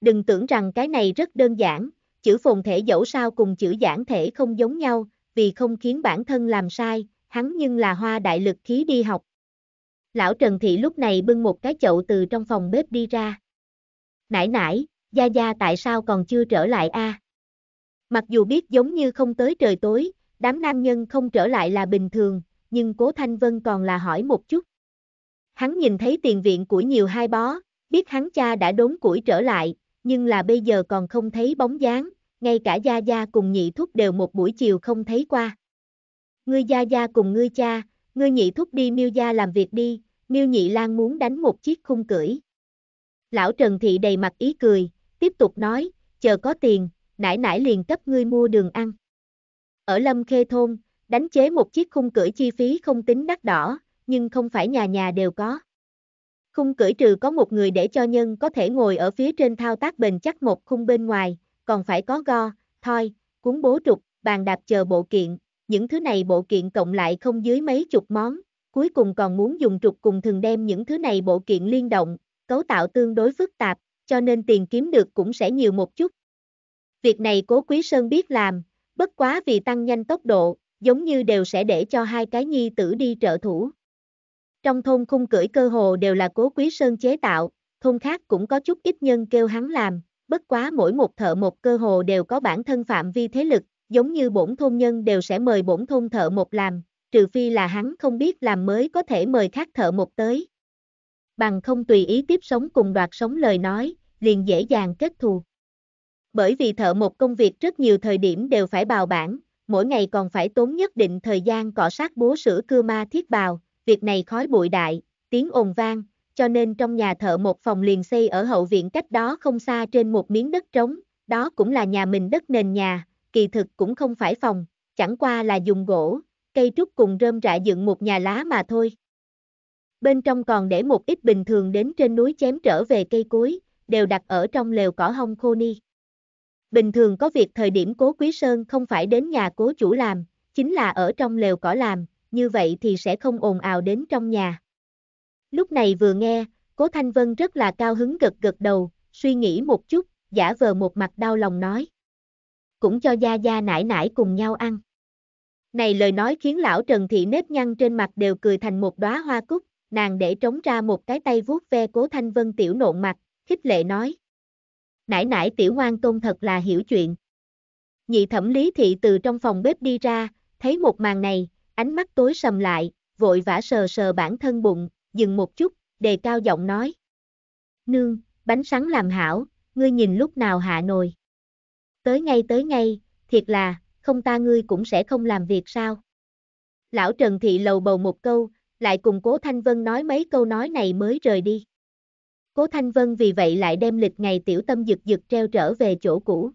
Đừng tưởng rằng cái này rất đơn giản, chữ phồn thể dẫu sao cùng chữ giản thể không giống nhau, vì không khiến bản thân làm sai, hắn nhưng là hoa đại lực khí đi học. Lão Trần Thị lúc này bưng một cái chậu từ trong phòng bếp đi ra. Nãi nãi, Gia Gia tại sao còn chưa trở lại a? À? Mặc dù biết giống như không tới trời tối, đám nam nhân không trở lại là bình thường, nhưng Cố Thanh Vân còn là hỏi một chút. Hắn nhìn thấy tiền viện của nhiều hai bó, biết hắn cha đã đốn củi trở lại, nhưng là bây giờ còn không thấy bóng dáng, ngay cả Gia Gia cùng nhị thúc đều một buổi chiều không thấy qua. Ngươi Gia Gia cùng ngươi cha, ngươi nhị thúc đi miêu Gia làm việc đi, miêu nhị Lan muốn đánh một chiếc khung cưỡi. Lão Trần Thị đầy mặt ý cười, tiếp tục nói, chờ có tiền, nải nải liền cấp ngươi mua đường ăn. Ở Lâm Khê Thôn, đánh chế một chiếc khung cưỡi chi phí không tính đắt đỏ, nhưng không phải nhà nhà đều có. Khung cưỡi trừ có một người để cho nhân có thể ngồi ở phía trên thao tác bền chắc một khung bên ngoài, còn phải có go, thoi, cuốn bố trục, bàn đạp chờ bộ kiện, những thứ này bộ kiện cộng lại không dưới mấy chục món, cuối cùng còn muốn dùng trục cùng thường đem những thứ này bộ kiện liên động, cấu tạo tương đối phức tạp, cho nên tiền kiếm được cũng sẽ nhiều một chút. Việc này cố Quý Sơn biết làm, bất quá vì tăng nhanh tốc độ, giống như đều sẽ để cho hai cái nhi tử đi trợ thủ. Trong thôn khung cưỡi cơ hồ đều là cố Quý Sơn chế tạo, thôn khác cũng có chút ít nhân kêu hắn làm, bất quá mỗi một thợ một cơ hồ đều có bản thân phạm vi thế lực, giống như bổn thôn nhân đều sẽ mời bổn thôn thợ một làm, trừ phi là hắn không biết làm mới có thể mời khác thợ một tới. Bằng không tùy ý tiếp sống cùng đoạt sống lời nói, liền dễ dàng kết thù. Bởi vì thợ một công việc rất nhiều thời điểm đều phải bào bản, mỗi ngày còn phải tốn nhất định thời gian cọ sát búa sữa cưa ma thiết bào, việc này khói bụi đại, tiếng ồn vang, cho nên trong nhà thợ một phòng liền xây ở hậu viện cách đó không xa trên một miếng đất trống, đó cũng là nhà mình đất nền nhà, kỳ thực cũng không phải phòng, chẳng qua là dùng gỗ, cây trúc cùng rơm rạ dựng một nhà lá mà thôi. Bên trong còn để một ít bình thường đến trên núi chém trở về cây cối, đều đặt ở trong lều cỏ hông khô ni. Bình thường có việc thời điểm cố quý sơn không phải đến nhà cố chủ làm, chính là ở trong lều cỏ làm, như vậy thì sẽ không ồn ào đến trong nhà. Lúc này vừa nghe, cố Thanh Vân rất là cao hứng gật gật đầu, suy nghĩ một chút, giả vờ một mặt đau lòng nói. Cũng cho gia gia nải nải cùng nhau ăn. Này lời nói khiến lão Trần Thị nếp nhăn trên mặt đều cười thành một đóa hoa cúc, nàng để trống ra một cái tay vuốt ve cố Thanh Vân tiểu nộn mặt, khích lệ nói. Nãi nãi tiểu ngoan tôn thật là hiểu chuyện. Nhị thẩm lý thị từ trong phòng bếp đi ra, thấy một màn này, ánh mắt tối sầm lại, vội vã sờ sờ bản thân bụng, dừng một chút, đề cao giọng nói. Nương, bánh sắn làm hảo, ngươi nhìn lúc nào hạ nồi. Tới ngay tới ngay, thiệt là, không ta ngươi cũng sẽ không làm việc sao. Lão Trần Thị lầu bầu một câu, lại cùng Cố Thanh Vân nói mấy câu nói này mới rời đi. Cố Thanh Vân vì vậy lại đem lịch ngày tiểu tâm dực dực treo trở về chỗ cũ.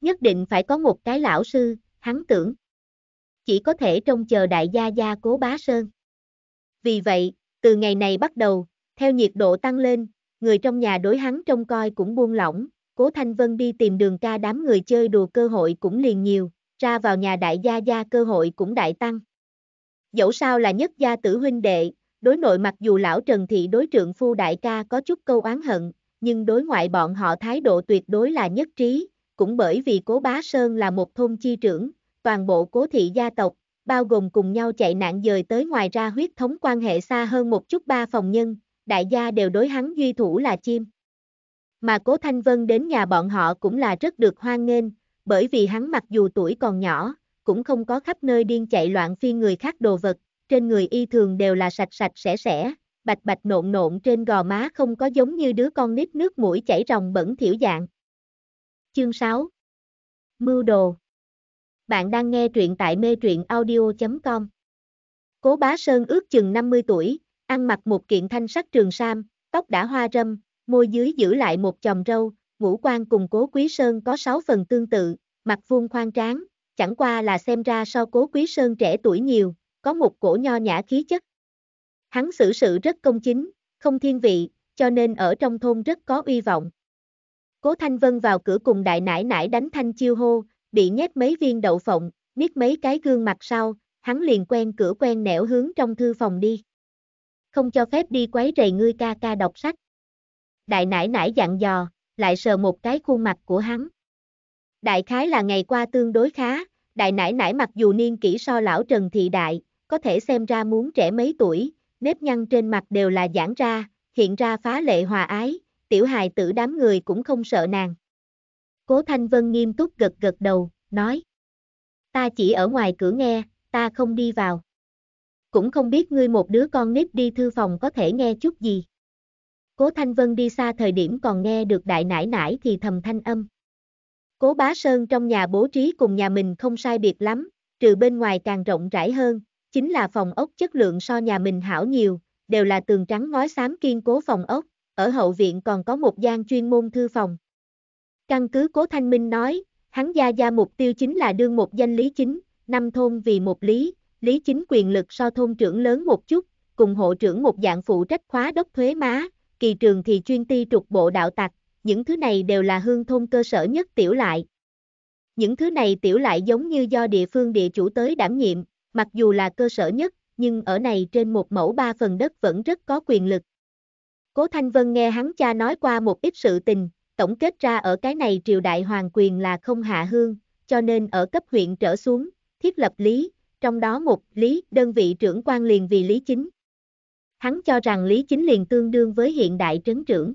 Nhất định phải có một cái lão sư, hắn tưởng. Chỉ có thể trông chờ đại gia gia cố bá sơn. Vì vậy, từ ngày này bắt đầu, theo nhiệt độ tăng lên, người trong nhà đối hắn trông coi cũng buông lỏng, cố Thanh Vân đi tìm đường ca đám người chơi đùa cơ hội cũng liền nhiều, ra vào nhà đại gia gia cơ hội cũng đại tăng. Dẫu sao là nhất gia tử huynh đệ, đối nội mặc dù lão Trần Thị đối trượng phu đại ca có chút câu oán hận, nhưng đối ngoại bọn họ thái độ tuyệt đối là nhất trí, cũng bởi vì cố bá Sơn là một thôn chi trưởng, toàn bộ cố thị gia tộc, bao gồm cùng nhau chạy nạn dời tới ngoài ra huyết thống quan hệ xa hơn một chút ba phòng nhân, đại gia đều đối hắn duy thủ là chim. Mà cố Thanh Vân đến nhà bọn họ cũng là rất được hoan nghênh, bởi vì hắn mặc dù tuổi còn nhỏ, cũng không có khắp nơi điên chạy loạn phi người khác đồ vật, trên người y thường đều là sạch sạch sẽ sẽ, bạch bạch nộn nộn trên gò má không có giống như đứa con nít nước mũi chảy ròng bẩn thiểu dạng. Chương 6 Mưu đồ Bạn đang nghe truyện tại mê truyện audio.com Cố bá Sơn ước chừng 50 tuổi, ăn mặc một kiện thanh sắc trường sam, tóc đã hoa râm, môi dưới giữ lại một chòm râu, ngũ quan cùng cố quý Sơn có 6 phần tương tự, mặt vuông khoan tráng, chẳng qua là xem ra so cố quý Sơn trẻ tuổi nhiều, có một cổ nho nhã khí chất. Hắn xử sự rất công chính, không thiên vị, cho nên ở trong thôn rất có uy vọng. Cố Thanh Vân vào cửa cùng đại nải nải đánh thanh chiêu hô, bị nhét mấy viên đậu phộng, niết mấy cái gương mặt sau, hắn liền quen cửa quen nẻo hướng trong thư phòng đi. Không cho phép đi quấy rầy ngươi ca ca đọc sách. Đại nải nải dặn dò, lại sờ một cái khuôn mặt của hắn. Đại khái là ngày qua tương đối khá, đại nải nải mặc dù niên kỹ so lão Trần Thị Đại, có thể xem ra muốn trẻ mấy tuổi, nếp nhăn trên mặt đều là giãn ra, hiện ra phá lệ hòa ái, tiểu hài tử đám người cũng không sợ nàng. Cố Thanh Vân nghiêm túc gật gật đầu, nói. Ta chỉ ở ngoài cửa nghe, ta không đi vào. Cũng không biết ngươi một đứa con nít đi thư phòng có thể nghe chút gì. Cố Thanh Vân đi xa thời điểm còn nghe được đại nải nải thì thầm thanh âm. Cố Bá Sơn trong nhà bố trí cùng nhà mình không sai biệt lắm, trừ bên ngoài càng rộng rãi hơn, chính là phòng ốc chất lượng so nhà mình hảo nhiều, đều là tường trắng ngói xám kiên cố phòng ốc, ở hậu viện còn có một gian chuyên môn thư phòng. Căn cứ Cố Thanh Minh nói, hắn gia gia mục tiêu chính là đương một danh lý chính, năm thôn vì một lý, lý chính quyền lực so thôn trưởng lớn một chút, cùng hộ trưởng một dạng phụ trách khóa đốc thuế má, kỳ trường thì chuyên ti trục bộ đạo tặc, những thứ này đều là hương thôn cơ sở nhất tiểu lại. Những thứ này tiểu lại giống như do địa phương địa chủ tới đảm nhiệm, mặc dù là cơ sở nhất, nhưng ở này trên một mẫu ba phần đất vẫn rất có quyền lực. Cố Thanh Vân nghe hắn cha nói qua một ít sự tình, tổng kết ra ở cái này triều đại hoàng quyền là không hạ hương, cho nên ở cấp huyện trở xuống, thiết lập lý, trong đó một lý đơn vị trưởng quan liền vì lý chính. Hắn cho rằng lý chính liền tương đương với hiện đại trấn trưởng.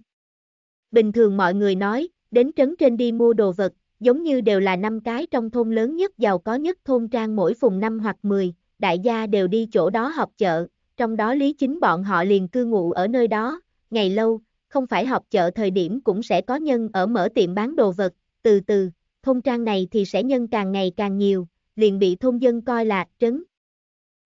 Bình thường mọi người nói, đến trấn trên đi mua đồ vật, giống như đều là năm cái trong thôn lớn nhất giàu có nhất thôn trang mỗi vùng năm hoặc 10, đại gia đều đi chỗ đó học chợ, trong đó lý chính bọn họ liền cư ngụ ở nơi đó, ngày lâu, không phải học chợ thời điểm cũng sẽ có nhân ở mở tiệm bán đồ vật, từ từ, thôn trang này thì sẽ nhân càng ngày càng nhiều, liền bị thôn dân coi là trấn.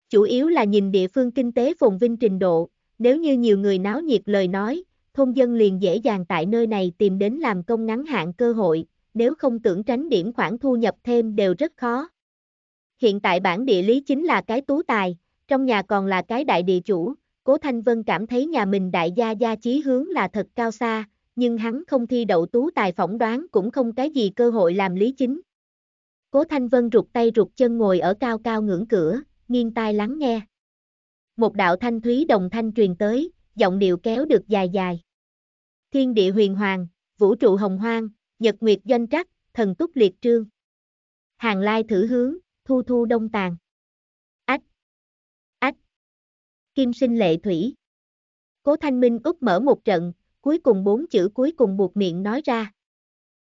Chủ yếu là nhìn địa phương kinh tế phồn vinh trình độ, nếu như nhiều người náo nhiệt lời nói, thôn dân liền dễ dàng tại nơi này tìm đến làm công ngắn hạn cơ hội, nếu không tưởng tránh điểm khoản thu nhập thêm đều rất khó. Hiện tại bản địa lý chính là cái tú tài, trong nhà còn là cái đại địa chủ, Cố Thanh Vân cảm thấy nhà mình đại gia gia chí hướng là thật cao xa, nhưng hắn không thi đậu tú tài phỏng đoán cũng không cái gì cơ hội làm lý chính. Cố Thanh Vân rụt tay rụt chân ngồi ở cao cao ngưỡng cửa, nghiêng tai lắng nghe. Một đạo thanh thúy đồng thanh truyền tới, giọng điệu kéo được dài dài. Thiên địa huyền hoàng, vũ trụ hồng hoang, Nhật Nguyệt Doanh Trắc, Thần Túc Liệt Trương. Hàng Lai Thử Hướng, Thu Thu Đông Tàn. Ách. Ách. Kim Sinh Lệ Thủy. Cố Thanh Minh úp mở một trận, cuối cùng bốn chữ cuối cùng buộc miệng nói ra.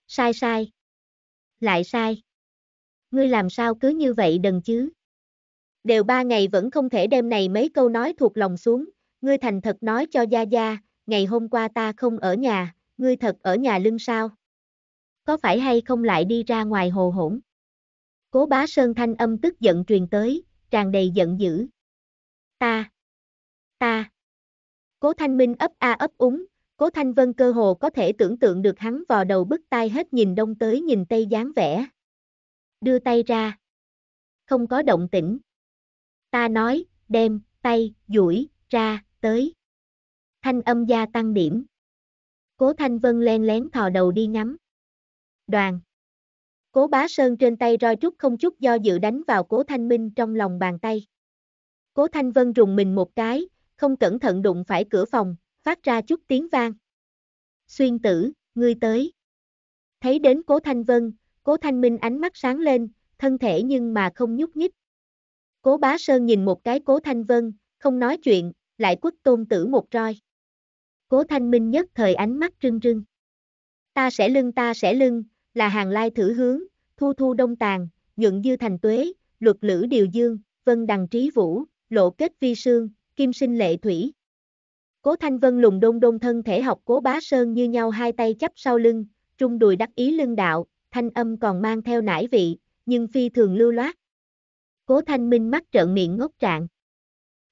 Sai sai. Lại sai. Ngươi làm sao cứ như vậy đần chứ? Đều ba ngày vẫn không thể đem này mấy câu nói thuộc lòng xuống, ngươi thành thật nói cho Gia Gia, ngày hôm qua ta không ở nhà, ngươi thật ở nhà lưng sao? có phải hay không lại đi ra ngoài hồ hỗn? Cố bá sơn thanh âm tức giận truyền tới, tràn đầy giận dữ. Ta! Ta! Cố thanh minh ấp a ấp úng, cố thanh vân cơ hồ có thể tưởng tượng được hắn vò đầu bức tai hết nhìn đông tới nhìn tây dáng vẻ. Đưa tay ra. Không có động tĩnh. Ta nói, đem, tay, duỗi ra, tới. Thanh âm gia tăng điểm. Cố Thanh Vân len lén thò đầu đi ngắm. Đoàn. Cố bá sơn trên tay roi trúc không chút do dự đánh vào cố thanh minh trong lòng bàn tay. Cố thanh vân rùng mình một cái, không cẩn thận đụng phải cửa phòng, phát ra chút tiếng vang. Xuyên tử, ngươi tới. Thấy đến cố thanh vân, cố thanh minh ánh mắt sáng lên, thân thể nhưng mà không nhúc nhích. Cố bá sơn nhìn một cái cố thanh vân, không nói chuyện, lại quất tôn tử một roi. Cố thanh minh nhất thời ánh mắt rưng rưng. Ta sẽ lưng ta sẽ lưng, là hàng lai thử hướng, thu thu đông tàn, nhuận dư thành tuế, luật lữ điều dương, vân đằng trí vũ, lộ kết vi sương, kim sinh lệ thủy. Cố Thanh Vân lùng đôn đôn thân thể học cố bá sơn như nhau hai tay chắp sau lưng, trung đùi đắc ý lưng đạo, thanh âm còn mang theo nải vị, nhưng phi thường lưu loát. Cố Thanh Minh mắt trợn miệng ngốc trạng.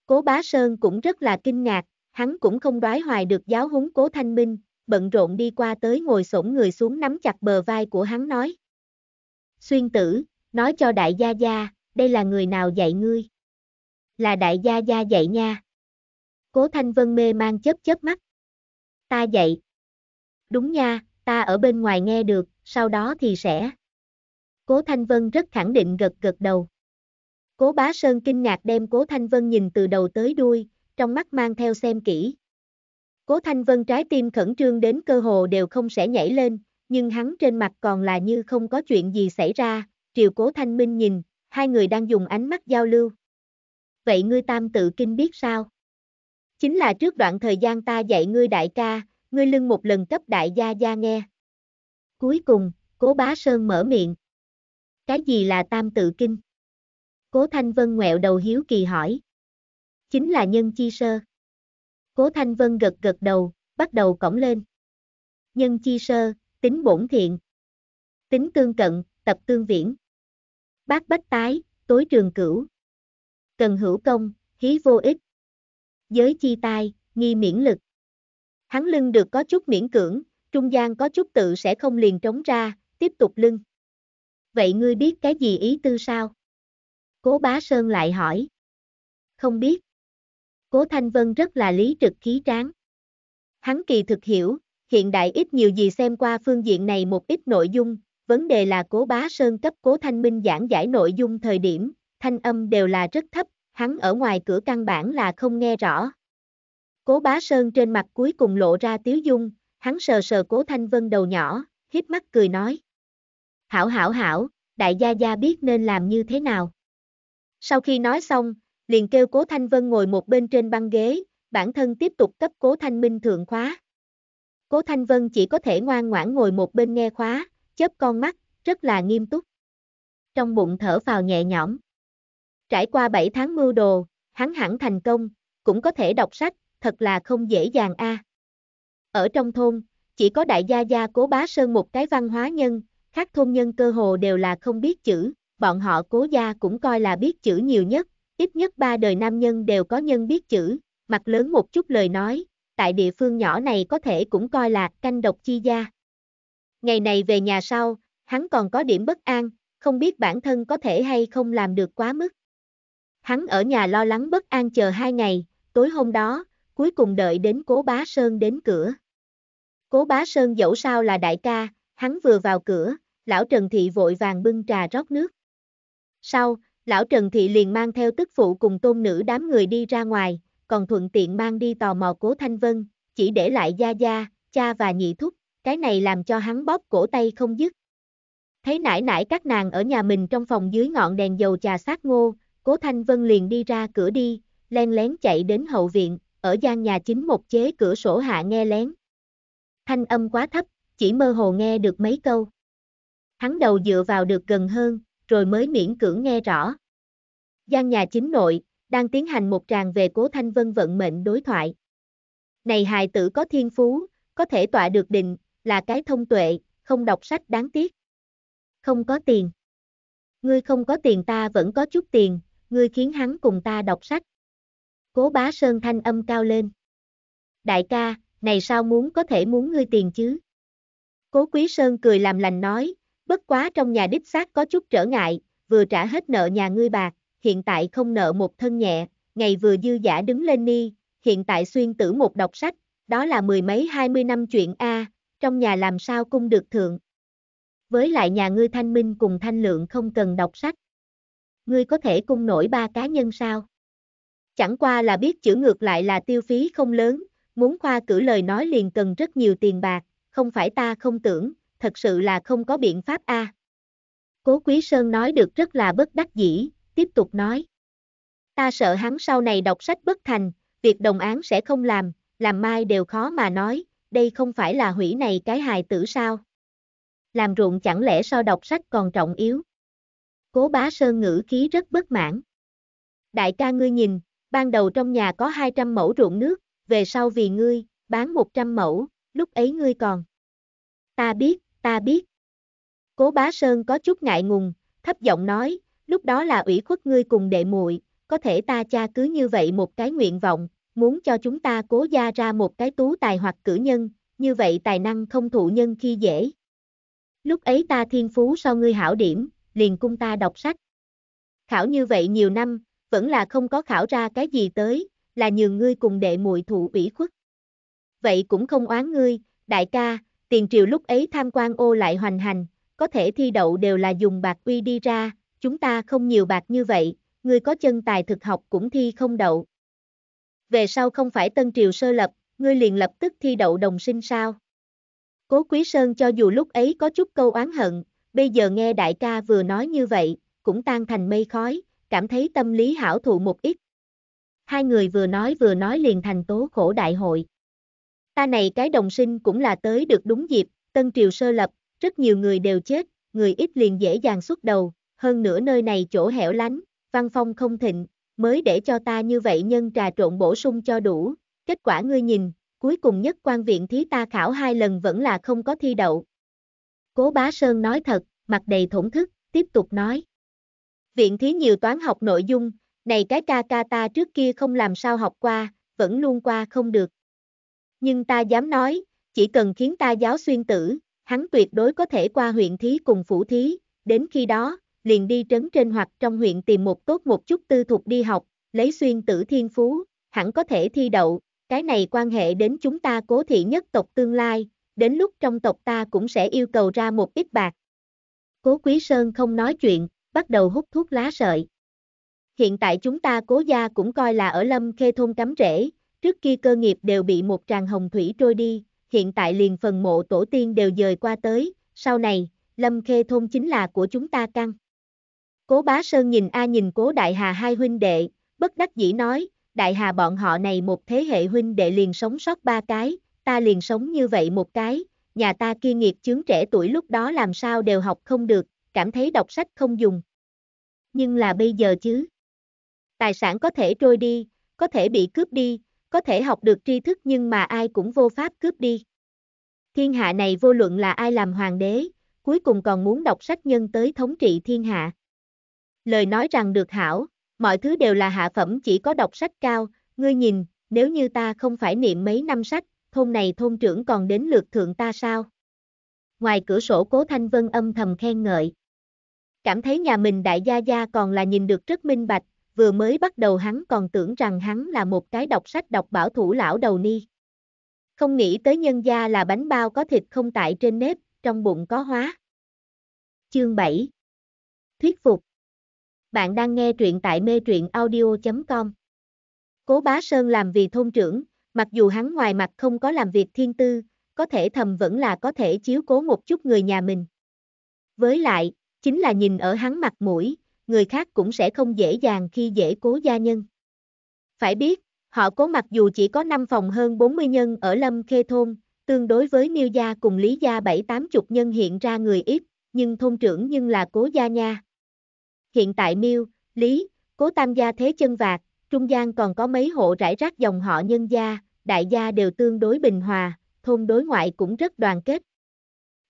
Cố Bá Sơn cũng rất là kinh ngạc, hắn cũng không đoái hoài được giáo huấn Cố Thanh Minh, bận rộn đi qua tới ngồi xổm người xuống nắm chặt bờ vai của hắn nói. Xuyên tử, nói cho đại gia gia, đây là người nào dạy ngươi? Là đại gia gia dạy nha. Cố Thanh Vân mê mang chớp chớp mắt. Ta dạy. Đúng nha, ta ở bên ngoài nghe được, sau đó thì sẽ. Cố Thanh Vân rất khẳng định gật gật đầu. Cố Bá Sơn kinh ngạc đem Cố Thanh Vân nhìn từ đầu tới đuôi, trong mắt mang theo xem kỹ. Cố Thanh Vân trái tim khẩn trương đến cơ hồ đều không sẽ nhảy lên, nhưng hắn trên mặt còn là như không có chuyện gì xảy ra, Triệu Cố Thanh Minh nhìn, hai người đang dùng ánh mắt giao lưu. Vậy ngươi tam tự kinh biết sao? Chính là trước đoạn thời gian ta dạy ngươi đại ca, ngươi lưng một lần cấp đại gia gia nghe. Cuối cùng, cố bá Sơn mở miệng. Cái gì là tam tự kinh? Cố Thanh Vân ngoẹo đầu hiếu kỳ hỏi. Chính là nhân chi sơ. Cố Thanh Vân gật gật đầu, bắt đầu cổng lên. Nhân chi sơ, tính bổn thiện. Tính tương cận, tập tương viễn. Bác bách tái, tối trường cửu. Cần hữu công, hí vô ích. Giới chi tai, nghi miễn lực. Hắn lưng được có chút miễn cưỡng, trung gian có chút tự sẽ không liền trống ra, tiếp tục lưng. Vậy ngươi biết cái gì ý tư sao? Cố bá Sơn lại hỏi. Không biết. Cố Thanh Vân rất là lý trực khí tráng. Hắn kỳ thực hiểu, hiện đại ít nhiều gì xem qua phương diện này một ít nội dung, vấn đề là cố bá sơn cấp cố thanh minh giảng giải nội dung thời điểm, thanh âm đều là rất thấp, hắn ở ngoài cửa căn bản là không nghe rõ. Cố bá sơn trên mặt cuối cùng lộ ra tiếu dung, hắn sờ sờ cố thanh vân đầu nhỏ, hiếp mắt cười nói. Hảo hảo hảo, đại gia gia biết nên làm như thế nào. Sau khi nói xong, liền kêu Cố Thanh Vân ngồi một bên trên băng ghế, bản thân tiếp tục cấp Cố Thanh Minh thượng khóa. Cố Thanh Vân chỉ có thể ngoan ngoãn ngồi một bên nghe khóa, chớp con mắt, rất là nghiêm túc. Trong bụng thở vào nhẹ nhõm. Trải qua 7 tháng mưu đồ, hắn hẳn thành công, cũng có thể đọc sách, thật là không dễ dàng a. À. Ở trong thôn, chỉ có đại gia gia cố bá sơn một cái văn hóa nhân, khác thôn nhân cơ hồ đều là không biết chữ, bọn họ cố gia cũng coi là biết chữ nhiều nhất, Ít nhất ba đời nam nhân đều có nhân biết chữ, mặt lớn một chút lời nói, tại địa phương nhỏ này có thể cũng coi là canh độc chi gia. Ngày này về nhà sau, hắn còn có điểm bất an, không biết bản thân có thể hay không làm được quá mức. Hắn ở nhà lo lắng bất an chờ hai ngày, tối hôm đó, cuối cùng đợi đến cố bá Sơn đến cửa. Cố bá Sơn dẫu sao là đại ca, hắn vừa vào cửa, lão Trần Thị vội vàng bưng trà rót nước. Sau, lão Trần Thị liền mang theo tức phụ cùng tôn nữ đám người đi ra ngoài, còn thuận tiện mang đi tò mò cố Thanh Vân, chỉ để lại Gia Gia, cha và nhị thúc, cái này làm cho hắn bóp cổ tay không dứt. Thấy nải nải các nàng ở nhà mình trong phòng dưới ngọn đèn dầu trà sát ngô, cố Thanh Vân liền đi ra cửa đi, len lén chạy đến hậu viện, ở gian nhà chính một chế cửa sổ hạ nghe lén. Thanh âm quá thấp, chỉ mơ hồ nghe được mấy câu. Hắn đầu dựa vào được gần hơn, rồi mới miễn cưỡng nghe rõ. Gian nhà chính nội, đang tiến hành một tràng về cố Thanh Vân vận mệnh đối thoại. Này hài tử có thiên phú, có thể tọa được định là cái thông tuệ, không đọc sách đáng tiếc. Không có tiền. Ngươi không có tiền ta vẫn có chút tiền, ngươi khiến hắn cùng ta đọc sách. Cố bá Sơn Thanh âm cao lên. Đại ca, này sao muốn có thể muốn ngươi tiền chứ? Cố Quý Sơn cười làm lành nói, bất quá trong nhà đích xác có chút trở ngại, vừa trả hết nợ nhà ngươi bạc, hiện tại không nợ một thân nhẹ, ngày vừa dư giả đứng lên ni, hiện tại xuyên tử một đọc sách, đó là mười mấy hai mươi năm chuyện A, trong nhà làm sao cung được thượng. Với lại nhà ngươi thanh minh cùng thanh lượng không cần đọc sách. Ngươi có thể cung nổi ba cá nhân sao? Chẳng qua là biết chữ ngược lại là tiêu phí không lớn, muốn khoa cử lời nói liền cần rất nhiều tiền bạc, không phải ta không tưởng, thật sự là không có biện pháp a. Cố Quý Sơn nói được rất là bất đắc dĩ, tiếp tục nói. Ta sợ hắn sau này đọc sách bất thành, việc đồng án sẽ không làm, làm mai đều khó mà nói, đây không phải là hủy này cái hài tử sao. Làm ruộng chẳng lẽ so đọc sách còn trọng yếu. Cố bá Sơn ngữ khí rất bất mãn. Đại ca ngươi nhìn, ban đầu trong nhà có 200 mẫu ruộng nước, về sau vì ngươi, bán 100 mẫu, lúc ấy ngươi còn. Ta biết, ta biết. Cố bá Sơn có chút ngại ngùng, thấp giọng nói, lúc đó là ủy khuất ngươi cùng đệ muội, có thể ta cha cứ như vậy một cái nguyện vọng, muốn cho chúng ta cố gia ra một cái tú tài hoặc cử nhân, như vậy tài năng không thụ nhân khi dễ. Lúc ấy ta thiên phú sau ngươi hảo điểm, liền cung ta đọc sách. Khảo như vậy nhiều năm, vẫn là không có khảo ra cái gì tới, là nhường ngươi cùng đệ muội thụ ủy khuất. Vậy cũng không oán ngươi, đại ca, tiền triều lúc ấy tham quan ô lại hoành hành, có thể thi đậu đều là dùng bạc uy đi ra, chúng ta không nhiều bạc như vậy, người có chân tài thực học cũng thi không đậu. Về sau không phải tân triều sơ lập, ngươi liền lập tức thi đậu đồng sinh sao? Cố Quý Sơn cho dù lúc ấy có chút câu oán hận, bây giờ nghe đại ca vừa nói như vậy, cũng tan thành mây khói, cảm thấy tâm lý hảo thụ một ít. Hai người vừa nói vừa nói liền thành tố khổ đại hội. Ta này cái đồng sinh cũng là tới được đúng dịp, tân triều sơ lập, rất nhiều người đều chết, người ít liền dễ dàng xuất đầu, hơn nữa nơi này chỗ hẻo lánh, văn phong không thịnh, mới để cho ta như vậy nhân trà trộn bổ sung cho đủ, kết quả ngươi nhìn, cuối cùng nhất quan viện thí ta khảo hai lần vẫn là không có thi đậu. Cố bá Sơn nói thật, mặt đầy thổn thức, tiếp tục nói. Viện thí nhiều toán học nội dung, này cái ca ca ta trước kia không làm sao học qua, vẫn luôn qua không được, nhưng ta dám nói, chỉ cần khiến ta giáo xuyên tử, hắn tuyệt đối có thể qua huyện thí cùng phủ thí, đến khi đó, liền đi trấn trên hoặc trong huyện tìm một tốt một chút tư thuộc đi học, lấy xuyên tử thiên phú, hẳn có thể thi đậu, cái này quan hệ đến chúng ta cố thị nhất tộc tương lai, đến lúc trong tộc ta cũng sẽ yêu cầu ra một ít bạc. Cố Quý Sơn không nói chuyện, bắt đầu hút thuốc lá sợi. Hiện tại chúng ta cố gia cũng coi là ở lâm khê thôn cắm rễ, trước kia cơ nghiệp đều bị một tràng hồng thủy trôi đi, hiện tại liền phần mộ tổ tiên đều dời qua tới, sau này, Lâm Khê Thôn chính là của chúng ta căng. Cố Bá Sơn nhìn A nhìn Cố Đại Hà hai huynh đệ, bất đắc dĩ nói, Đại Hà bọn họ này một thế hệ huynh đệ liền sống sót ba cái, ta liền sống như vậy một cái, nhà ta kia nghiệp chướng trẻ tuổi lúc đó làm sao đều học không được, cảm thấy đọc sách không dùng. Nhưng là bây giờ chứ. Tài sản có thể trôi đi, có thể bị cướp đi, có thể học được tri thức nhưng mà ai cũng vô pháp cướp đi. Thiên hạ này vô luận là ai làm hoàng đế, cuối cùng còn muốn đọc sách nhân tới thống trị thiên hạ. Lời nói rằng được hảo, mọi thứ đều là hạ phẩm chỉ có đọc sách cao, ngươi nhìn, nếu như ta không phải niệm mấy năm sách, thôn này thôn trưởng còn đến lượt thượng ta sao? Ngoài cửa sổ cố Thanh Vân âm thầm khen ngợi. Cảm thấy nhà mình đại gia gia còn là nhìn được rất minh bạch, vừa mới bắt đầu hắn còn tưởng rằng hắn là một cái đọc sách đọc bảo thủ lão đầu ni. Không nghĩ tới nhân gia là bánh bao có thịt không tại trên nếp, trong bụng có hóa. Chương 7 Thuyết phục Bạn đang nghe truyện tại mê truyện audio.com Cố Bá Sơn làm vì thôn trưởng, mặc dù hắn ngoài mặt không có làm việc thiên tư, có thể thầm vẫn là có thể chiếu cố một chút người nhà mình. Với lại, chính là nhìn ở hắn mặt mũi, người khác cũng sẽ không dễ dàng khi dễ cố gia nhân. Phải biết, họ cố mặc dù chỉ có 5 phòng hơn 40 nhân ở Lâm Khê Thôn, tương đối với Niêu Gia cùng Lý Gia bảy tám chục nhân hiện ra người ít, nhưng thôn trưởng nhưng là cố gia nha. Hiện tại Miêu, Lý, cố tam gia thế chân vạc, trung gian còn có mấy hộ rải rác dòng họ nhân gia, đại gia đều tương đối bình hòa, thôn đối ngoại cũng rất đoàn kết.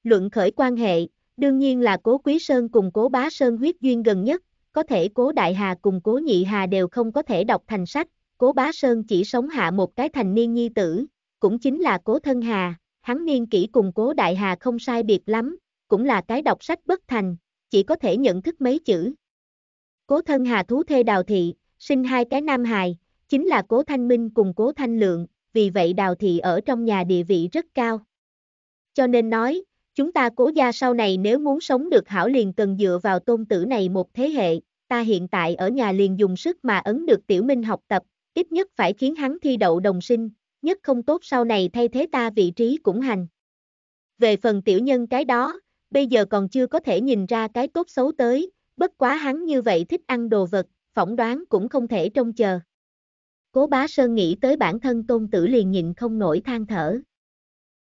Luận khởi quan hệ, Đương nhiên là cố Quý Sơn cùng cố Bá Sơn huyết duyên gần nhất, có thể cố Đại Hà cùng cố Nhị Hà đều không có thể đọc thành sách, cố Bá Sơn chỉ sống hạ một cái thành niên nhi tử, cũng chính là cố Thân Hà, hắn niên kỹ cùng cố Đại Hà không sai biệt lắm, cũng là cái đọc sách bất thành, chỉ có thể nhận thức mấy chữ. Cố Thân Hà thú thê Đào Thị, sinh hai cái nam hài, chính là cố Thanh Minh cùng cố Thanh Lượng, vì vậy Đào Thị ở trong nhà địa vị rất cao. Cho nên nói, Chúng ta cố gia sau này nếu muốn sống được hảo liền cần dựa vào tôn tử này một thế hệ, ta hiện tại ở nhà liền dùng sức mà ấn được tiểu minh học tập, ít nhất phải khiến hắn thi đậu đồng sinh, nhất không tốt sau này thay thế ta vị trí cũng hành. Về phần tiểu nhân cái đó, bây giờ còn chưa có thể nhìn ra cái tốt xấu tới, bất quá hắn như vậy thích ăn đồ vật, phỏng đoán cũng không thể trông chờ. Cố bá Sơn nghĩ tới bản thân tôn tử liền nhìn không nổi than thở.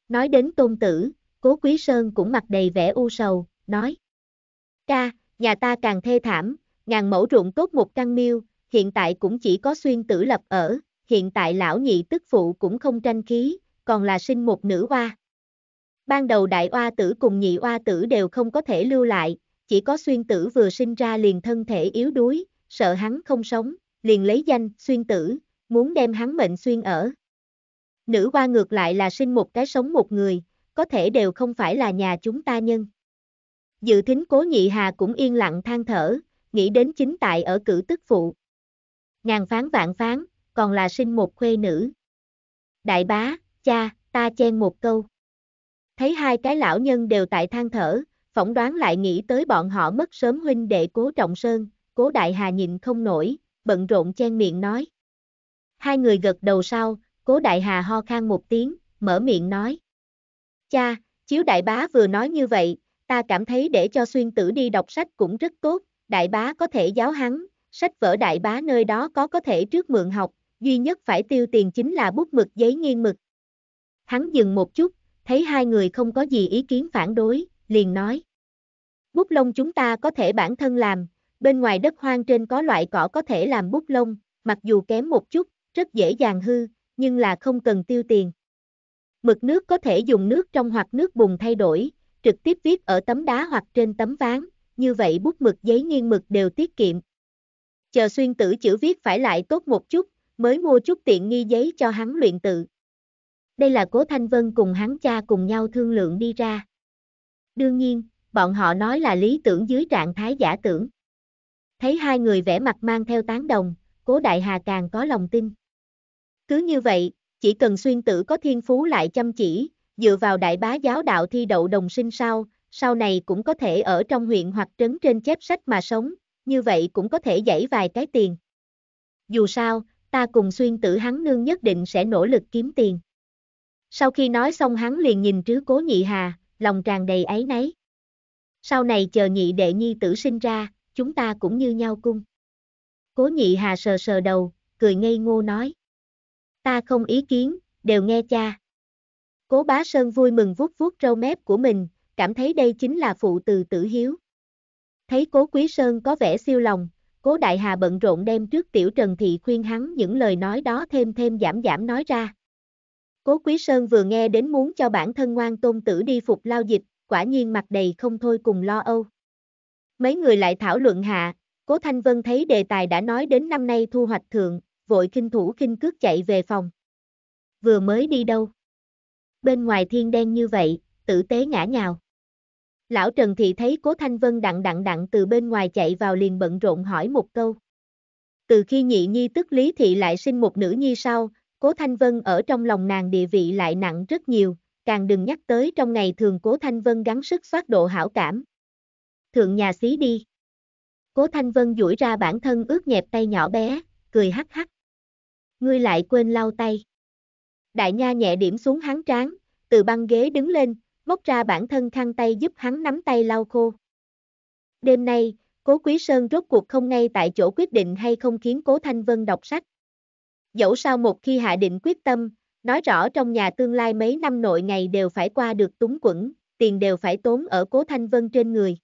Nói đến tôn tử, Cố Quý Sơn cũng mặt đầy vẻ u sầu, nói. Ca, nhà ta càng thê thảm, ngàn mẫu ruộng tốt một căn miêu, hiện tại cũng chỉ có xuyên tử lập ở, hiện tại lão nhị tức phụ cũng không tranh khí, còn là sinh một nữ oa. Ban đầu đại oa tử cùng nhị oa tử đều không có thể lưu lại, chỉ có xuyên tử vừa sinh ra liền thân thể yếu đuối, sợ hắn không sống, liền lấy danh xuyên tử, muốn đem hắn mệnh xuyên ở. Nữ oa ngược lại là sinh một cái sống một người, có thể đều không phải là nhà chúng ta nhân. Dự thính cố nhị hà cũng yên lặng than thở, nghĩ đến chính tại ở cử tức phụ. Ngàn phán vạn phán, còn là sinh một khuê nữ. Đại bá, cha, ta chen một câu. Thấy hai cái lão nhân đều tại than thở, phỏng đoán lại nghĩ tới bọn họ mất sớm huynh đệ cố trọng sơn, cố đại hà nhìn không nổi, bận rộn chen miệng nói. Hai người gật đầu sau, cố đại hà ho khan một tiếng, mở miệng nói. Cha, chiếu đại bá vừa nói như vậy, ta cảm thấy để cho xuyên tử đi đọc sách cũng rất tốt, đại bá có thể giáo hắn, sách vở đại bá nơi đó có có thể trước mượn học, duy nhất phải tiêu tiền chính là bút mực giấy nghiêng mực. Hắn dừng một chút, thấy hai người không có gì ý kiến phản đối, liền nói. Bút lông chúng ta có thể bản thân làm, bên ngoài đất hoang trên có loại cỏ có thể làm bút lông, mặc dù kém một chút, rất dễ dàng hư, nhưng là không cần tiêu tiền. Mực nước có thể dùng nước trong hoặc nước bùng thay đổi, trực tiếp viết ở tấm đá hoặc trên tấm ván, như vậy bút mực giấy nghiêng mực đều tiết kiệm. Chờ xuyên tử chữ viết phải lại tốt một chút, mới mua chút tiện nghi giấy cho hắn luyện tự. Đây là Cố Thanh Vân cùng hắn cha cùng nhau thương lượng đi ra. Đương nhiên, bọn họ nói là lý tưởng dưới trạng thái giả tưởng. Thấy hai người vẽ mặt mang theo tán đồng, Cố Đại Hà càng có lòng tin. Cứ như vậy, chỉ cần xuyên tử có thiên phú lại chăm chỉ, dựa vào đại bá giáo đạo thi đậu đồng sinh sau, sau này cũng có thể ở trong huyện hoặc trấn trên chép sách mà sống, như vậy cũng có thể dãy vài cái tiền. Dù sao, ta cùng xuyên tử hắn nương nhất định sẽ nỗ lực kiếm tiền. Sau khi nói xong hắn liền nhìn trứ cố nhị hà, lòng tràn đầy ấy nấy. Sau này chờ nhị đệ nhi tử sinh ra, chúng ta cũng như nhau cung. Cố nhị hà sờ sờ đầu, cười ngây ngô nói ta không ý kiến, đều nghe cha. Cố bá Sơn vui mừng vuốt vuốt râu mép của mình, cảm thấy đây chính là phụ từ tử hiếu. Thấy cố Quý Sơn có vẻ siêu lòng, cố Đại Hà bận rộn đem trước tiểu Trần Thị khuyên hắn những lời nói đó thêm thêm giảm giảm nói ra. Cố Quý Sơn vừa nghe đến muốn cho bản thân ngoan tôn tử đi phục lao dịch, quả nhiên mặt đầy không thôi cùng lo âu. Mấy người lại thảo luận hạ, cố Thanh Vân thấy đề tài đã nói đến năm nay thu hoạch thượng, vội kinh thủ kinh cước chạy về phòng. Vừa mới đi đâu? Bên ngoài thiên đen như vậy, tử tế ngã nhào. Lão Trần Thị thấy Cố Thanh Vân đặng đặng đặng từ bên ngoài chạy vào liền bận rộn hỏi một câu. Từ khi nhị nhi tức Lý Thị lại sinh một nữ nhi sau, Cố Thanh Vân ở trong lòng nàng địa vị lại nặng rất nhiều, càng đừng nhắc tới trong ngày thường Cố Thanh Vân gắng sức xoát độ hảo cảm. Thượng nhà xí đi. Cố Thanh Vân duỗi ra bản thân ướt nhẹp tay nhỏ bé, cười hắc hắc ngươi lại quên lau tay. Đại Nha nhẹ điểm xuống hắn trán, từ băng ghế đứng lên, móc ra bản thân khăn tay giúp hắn nắm tay lau khô. Đêm nay, Cố Quý Sơn rốt cuộc không ngay tại chỗ quyết định hay không khiến Cố Thanh Vân đọc sách. Dẫu sao một khi hạ định quyết tâm, nói rõ trong nhà tương lai mấy năm nội ngày đều phải qua được túng quẩn, tiền đều phải tốn ở Cố Thanh Vân trên người.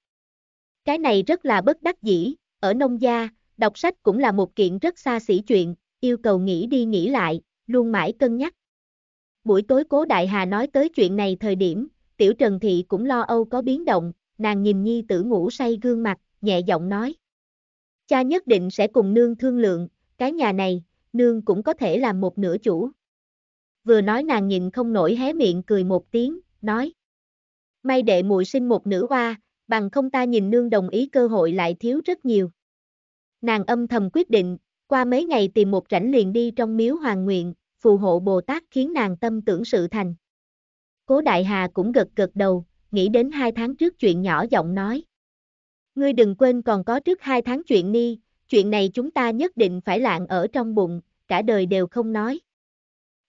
Cái này rất là bất đắc dĩ, ở nông gia, đọc sách cũng là một kiện rất xa xỉ chuyện, yêu cầu nghĩ đi nghĩ lại, luôn mãi cân nhắc. Buổi tối cố Đại Hà nói tới chuyện này thời điểm, tiểu Trần Thị cũng lo âu có biến động, nàng nhìn nhi tử ngủ say gương mặt, nhẹ giọng nói. Cha nhất định sẽ cùng nương thương lượng, cái nhà này, nương cũng có thể làm một nửa chủ. Vừa nói nàng nhìn không nổi hé miệng cười một tiếng, nói. May đệ muội sinh một nữ hoa, bằng không ta nhìn nương đồng ý cơ hội lại thiếu rất nhiều. Nàng âm thầm quyết định, qua mấy ngày tìm một rảnh liền đi trong miếu hoàng nguyện, phù hộ Bồ Tát khiến nàng tâm tưởng sự thành. Cố Đại Hà cũng gật gật đầu, nghĩ đến hai tháng trước chuyện nhỏ giọng nói. Ngươi đừng quên còn có trước hai tháng chuyện ni, chuyện này chúng ta nhất định phải lạng ở trong bụng, cả đời đều không nói.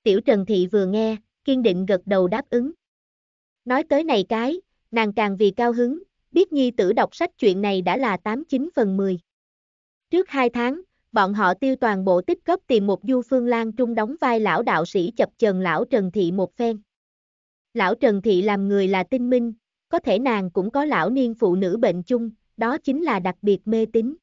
Tiểu Trần Thị vừa nghe, kiên định gật đầu đáp ứng. Nói tới này cái, nàng càng vì cao hứng, biết nhi tử đọc sách chuyện này đã là 89 phần 10. Trước hai tháng, bọn họ tiêu toàn bộ tích cấp tìm một du phương lan trung đóng vai lão đạo sĩ chập chờn lão Trần Thị một phen. Lão Trần Thị làm người là tinh minh, có thể nàng cũng có lão niên phụ nữ bệnh chung, đó chính là đặc biệt mê tín.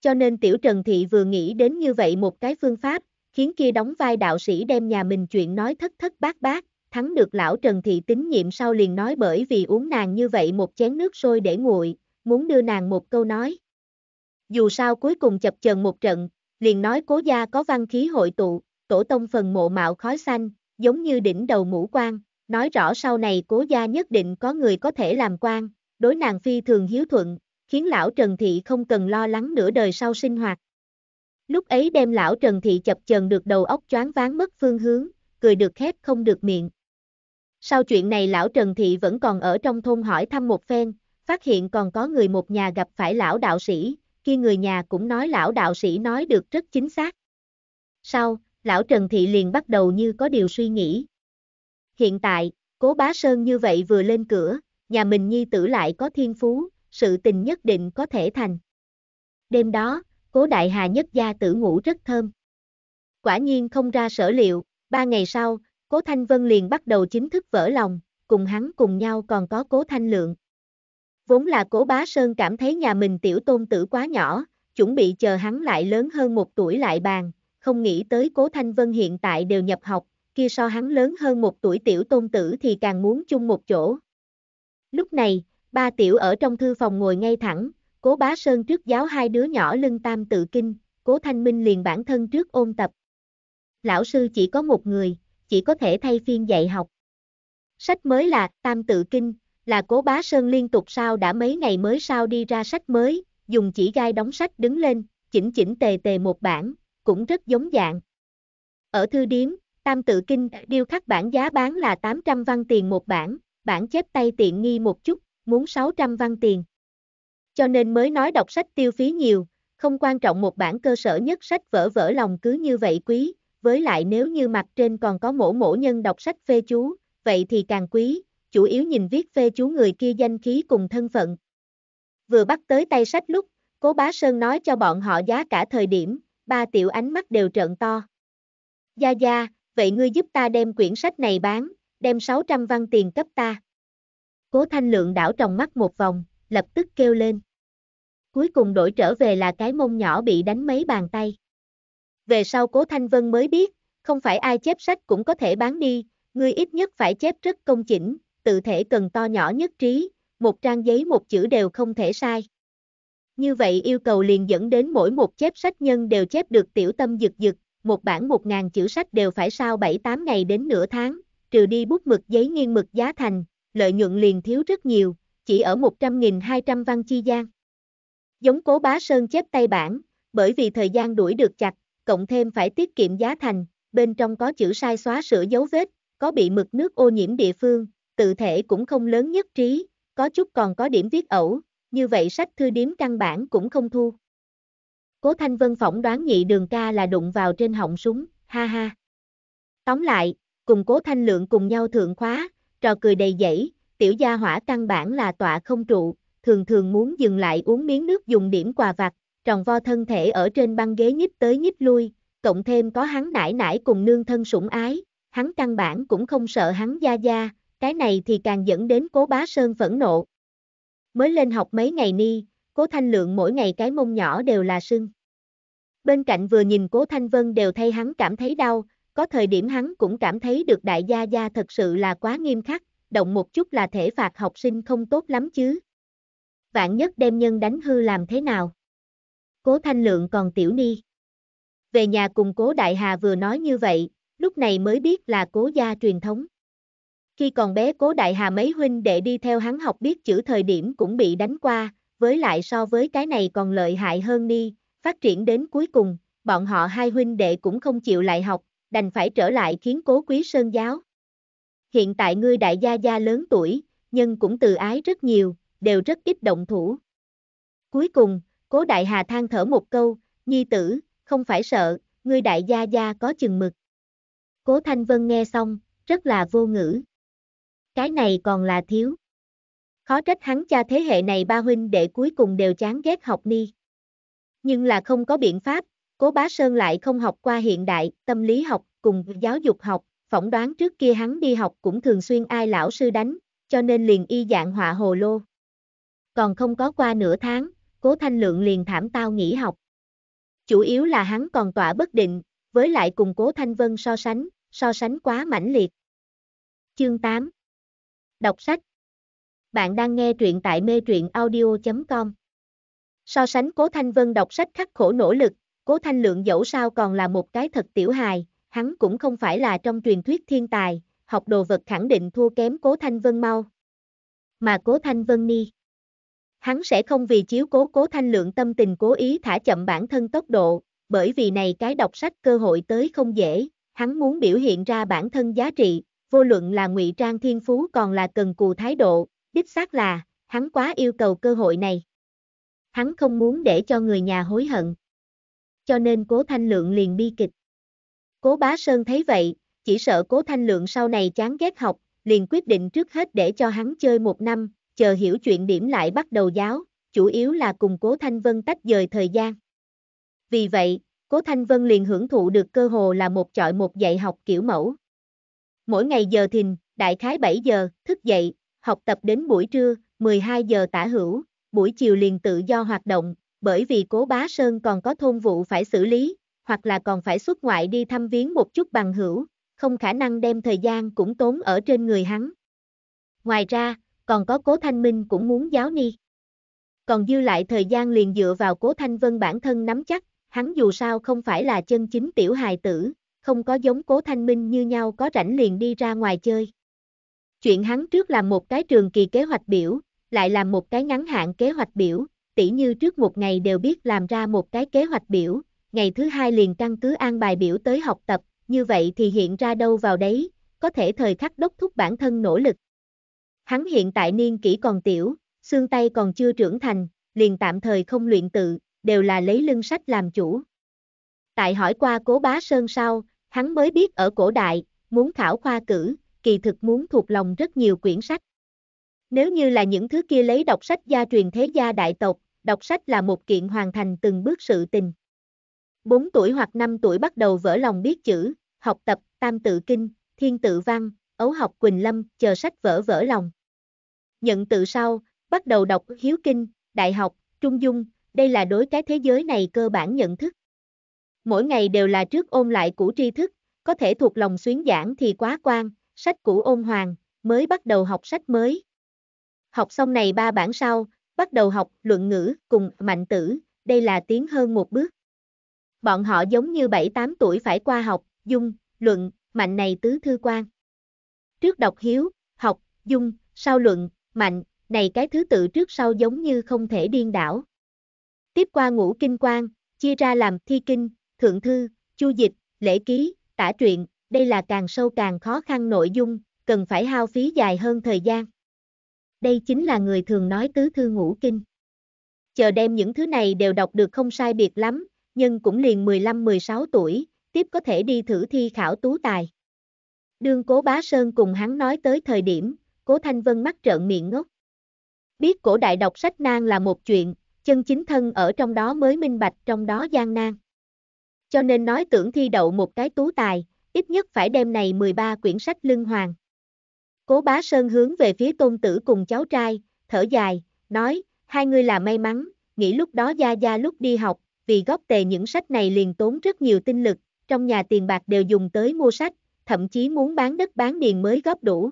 Cho nên tiểu Trần Thị vừa nghĩ đến như vậy một cái phương pháp, khiến kia đóng vai đạo sĩ đem nhà mình chuyện nói thất thất bát bát, thắng được lão Trần Thị tín nhiệm sau liền nói bởi vì uống nàng như vậy một chén nước sôi để nguội, muốn đưa nàng một câu nói dù sao cuối cùng chập chờn một trận, liền nói cố gia có văn khí hội tụ, tổ tông phần mộ mạo khói xanh, giống như đỉnh đầu mũ quan, nói rõ sau này cố gia nhất định có người có thể làm quan, đối nàng phi thường hiếu thuận, khiến lão Trần Thị không cần lo lắng nửa đời sau sinh hoạt. Lúc ấy đem lão Trần Thị chập chờn được đầu óc choáng váng mất phương hướng, cười được khép không được miệng. Sau chuyện này lão Trần Thị vẫn còn ở trong thôn hỏi thăm một phen, phát hiện còn có người một nhà gặp phải lão đạo sĩ, kia người nhà cũng nói lão đạo sĩ nói được rất chính xác. Sau, lão Trần Thị liền bắt đầu như có điều suy nghĩ. Hiện tại, cố bá Sơn như vậy vừa lên cửa, nhà mình nhi tử lại có thiên phú, sự tình nhất định có thể thành. Đêm đó, cố đại hà nhất gia tử ngủ rất thơm. Quả nhiên không ra sở liệu, ba ngày sau, cố Thanh Vân liền bắt đầu chính thức vỡ lòng, cùng hắn cùng nhau còn có cố Thanh Lượng. Vốn là cố bá Sơn cảm thấy nhà mình tiểu tôn tử quá nhỏ, chuẩn bị chờ hắn lại lớn hơn một tuổi lại bàn, không nghĩ tới cố Thanh Vân hiện tại đều nhập học, kia so hắn lớn hơn một tuổi tiểu tôn tử thì càng muốn chung một chỗ. Lúc này, ba tiểu ở trong thư phòng ngồi ngay thẳng, cố bá Sơn trước giáo hai đứa nhỏ lưng tam tự kinh, cố Thanh Minh liền bản thân trước ôn tập. Lão sư chỉ có một người, chỉ có thể thay phiên dạy học. Sách mới là Tam Tự Kinh, là cố bá sơn liên tục sao đã mấy ngày mới sao đi ra sách mới, dùng chỉ gai đóng sách đứng lên, chỉnh chỉnh tề tề một bản, cũng rất giống dạng. Ở thư điếm, Tam tự kinh, điêu khắc bản giá bán là 800 văn tiền một bản, bản chép tay tiện nghi một chút, muốn 600 văn tiền. Cho nên mới nói đọc sách tiêu phí nhiều, không quan trọng một bản cơ sở nhất sách vỡ vỡ lòng cứ như vậy quý, với lại nếu như mặt trên còn có mổ mổ nhân đọc sách phê chú, vậy thì càng quý, chủ yếu nhìn viết phê chú người kia danh khí cùng thân phận. Vừa bắt tới tay sách lúc, cố bá Sơn nói cho bọn họ giá cả thời điểm, ba tiểu ánh mắt đều trợn to. Gia Gia, vậy ngươi giúp ta đem quyển sách này bán, đem 600 văn tiền cấp ta. Cố Thanh Lượng đảo trong mắt một vòng, lập tức kêu lên. Cuối cùng đổi trở về là cái mông nhỏ bị đánh mấy bàn tay. Về sau Cố Thanh Vân mới biết, không phải ai chép sách cũng có thể bán đi, ngươi ít nhất phải chép rất công chỉnh, tự thể cần to nhỏ nhất trí, một trang giấy một chữ đều không thể sai. Như vậy yêu cầu liền dẫn đến mỗi một chép sách nhân đều chép được tiểu tâm dực dực, một bản 1.000 chữ sách đều phải sau 7-8 ngày đến nửa tháng, trừ đi bút mực giấy nghiêng mực giá thành, lợi nhuận liền thiếu rất nhiều, chỉ ở 100.200 văn chi gian. Giống cố bá sơn chép tay bản, bởi vì thời gian đuổi được chặt, cộng thêm phải tiết kiệm giá thành, bên trong có chữ sai xóa sửa dấu vết, có bị mực nước ô nhiễm địa phương, tự thể cũng không lớn nhất trí, có chút còn có điểm viết ẩu, như vậy sách thư điếm căn bản cũng không thu. Cố Thanh Vân phỏng đoán nhị đường ca là đụng vào trên họng súng, ha ha. Tóm lại, cùng Cố Thanh Lượng cùng nhau thượng khóa, trò cười đầy dẫy, tiểu gia hỏa căn bản là tọa không trụ, thường thường muốn dừng lại uống miếng nước dùng điểm quà vặt, tròn vo thân thể ở trên băng ghế nhíp tới nhíp lui, cộng thêm có hắn nải nải cùng nương thân sủng ái, hắn căn bản cũng không sợ hắn gia gia, cái này thì càng dẫn đến cố bá sơn phẫn nộ. Mới lên học mấy ngày ni, cố thanh lượng mỗi ngày cái mông nhỏ đều là sưng. Bên cạnh vừa nhìn cố thanh vân đều thay hắn cảm thấy đau, có thời điểm hắn cũng cảm thấy được đại gia gia thật sự là quá nghiêm khắc, động một chút là thể phạt học sinh không tốt lắm chứ. Vạn nhất đem nhân đánh hư làm thế nào? Cố Thanh Lượng còn tiểu ni. Về nhà cùng cố Đại Hà vừa nói như vậy, lúc này mới biết là cố gia truyền thống. Khi còn bé cố đại hà mấy huynh đệ đi theo hắn học biết chữ thời điểm cũng bị đánh qua, với lại so với cái này còn lợi hại hơn ni. phát triển đến cuối cùng, bọn họ hai huynh đệ cũng không chịu lại học, đành phải trở lại khiến cố quý sơn giáo. Hiện tại ngươi đại gia gia lớn tuổi, nhưng cũng từ ái rất nhiều, đều rất ít động thủ. Cuối cùng, cố đại hà than thở một câu, nhi tử, không phải sợ, ngươi đại gia gia có chừng mực. Cố Thanh Vân nghe xong, rất là vô ngữ. Cái này còn là thiếu. Khó trách hắn cha thế hệ này ba huynh đệ cuối cùng đều chán ghét học ni. Nhưng là không có biện pháp, cố bá Sơn lại không học qua hiện đại, tâm lý học, cùng giáo dục học, phỏng đoán trước kia hắn đi học cũng thường xuyên ai lão sư đánh, cho nên liền y dạng họa hồ lô. Còn không có qua nửa tháng, cố thanh lượng liền thảm tao nghỉ học. Chủ yếu là hắn còn tỏa bất định, với lại cùng cố thanh vân so sánh, so sánh quá mãnh liệt. Chương 8 đọc sách. Bạn đang nghe truyện tại mê truyện audio.com. So sánh Cố Thanh Vân đọc sách khắc khổ nỗ lực, Cố Thanh Lượng dẫu sao còn là một cái thật tiểu hài, hắn cũng không phải là trong truyền thuyết thiên tài, học đồ vật khẳng định thua kém Cố Thanh Vân mau. Mà Cố Thanh Vân ni. Hắn sẽ không vì chiếu cố Cố Thanh Lượng tâm tình cố ý thả chậm bản thân tốc độ, bởi vì này cái đọc sách cơ hội tới không dễ, hắn muốn biểu hiện ra bản thân giá trị, vô luận là ngụy trang thiên phú còn là cần cù thái độ, đích xác là, hắn quá yêu cầu cơ hội này. Hắn không muốn để cho người nhà hối hận. Cho nên cố thanh lượng liền bi kịch. Cố bá Sơn thấy vậy, chỉ sợ cố thanh lượng sau này chán ghét học, liền quyết định trước hết để cho hắn chơi một năm, chờ hiểu chuyện điểm lại bắt đầu giáo, chủ yếu là cùng cố Thanh Vân tách rời thời gian. Vì vậy, cố Thanh Vân liền hưởng thụ được cơ hồ là một chọi một dạy học kiểu mẫu. Mỗi ngày giờ thìn, đại khái 7 giờ, thức dậy, học tập đến buổi trưa, 12 giờ tả hữu, buổi chiều liền tự do hoạt động, bởi vì cố bá Sơn còn có thôn vụ phải xử lý, hoặc là còn phải xuất ngoại đi thăm viếng một chút bằng hữu, không khả năng đem thời gian cũng tốn ở trên người hắn. Ngoài ra, còn có cố Thanh Minh cũng muốn giáo ni. Còn dư lại thời gian liền dựa vào cố Thanh Vân bản thân nắm chắc, hắn dù sao không phải là chân chính tiểu hài tử, không có giống cố thanh minh như nhau có rảnh liền đi ra ngoài chơi. Chuyện hắn trước làm một cái trường kỳ kế hoạch biểu, lại làm một cái ngắn hạn kế hoạch biểu, tỉ như trước một ngày đều biết làm ra một cái kế hoạch biểu, ngày thứ hai liền căn cứ an bài biểu tới học tập, như vậy thì hiện ra đâu vào đấy, có thể thời khắc đốc thúc bản thân nỗ lực. Hắn hiện tại niên kỷ còn tiểu, xương tay còn chưa trưởng thành, liền tạm thời không luyện tự, đều là lấy lưng sách làm chủ. Tại hỏi qua cố bá Sơn sau, Hắn mới biết ở cổ đại, muốn khảo khoa cử, kỳ thực muốn thuộc lòng rất nhiều quyển sách. Nếu như là những thứ kia lấy đọc sách gia truyền thế gia đại tộc, đọc sách là một kiện hoàn thành từng bước sự tình. 4 tuổi hoặc 5 tuổi bắt đầu vỡ lòng biết chữ, học tập Tam tự kinh, Thiên tự văn, Ấu học Quỳnh Lâm, chờ sách vỡ vỡ lòng. Nhận tự sau, bắt đầu đọc Hiếu kinh, Đại học, Trung dung, đây là đối cái thế giới này cơ bản nhận thức mỗi ngày đều là trước ôn lại cũ tri thức, có thể thuộc lòng xuyến giảng thì quá quan, sách cũ ôn hoàng, mới bắt đầu học sách mới. Học xong này ba bản sau, bắt đầu học luận ngữ cùng mạnh tử, đây là tiến hơn một bước. Bọn họ giống như 7-8 tuổi phải qua học, dung, luận, mạnh này tứ thư quan. Trước đọc hiếu, học, dung, sau luận, mạnh, này cái thứ tự trước sau giống như không thể điên đảo. Tiếp qua ngũ kinh quan, chia ra làm thi kinh, thượng thư, chu dịch, lễ ký, tả truyện, đây là càng sâu càng khó khăn nội dung, cần phải hao phí dài hơn thời gian. Đây chính là người thường nói tứ thư ngũ kinh. Chờ đem những thứ này đều đọc được không sai biệt lắm, nhưng cũng liền 15-16 tuổi, tiếp có thể đi thử thi khảo tú tài. Đương Cố Bá Sơn cùng hắn nói tới thời điểm, Cố Thanh Vân mắt trợn miệng ngốc. Biết cổ đại đọc sách nan là một chuyện, chân chính thân ở trong đó mới minh bạch trong đó gian nan cho nên nói tưởng thi đậu một cái tú tài, ít nhất phải đem này 13 quyển sách lưng hoàng. Cố bá Sơn hướng về phía tôn tử cùng cháu trai, thở dài, nói, hai người là may mắn, nghĩ lúc đó Gia Gia lúc đi học, vì góp tề những sách này liền tốn rất nhiều tinh lực, trong nhà tiền bạc đều dùng tới mua sách, thậm chí muốn bán đất bán điền mới góp đủ.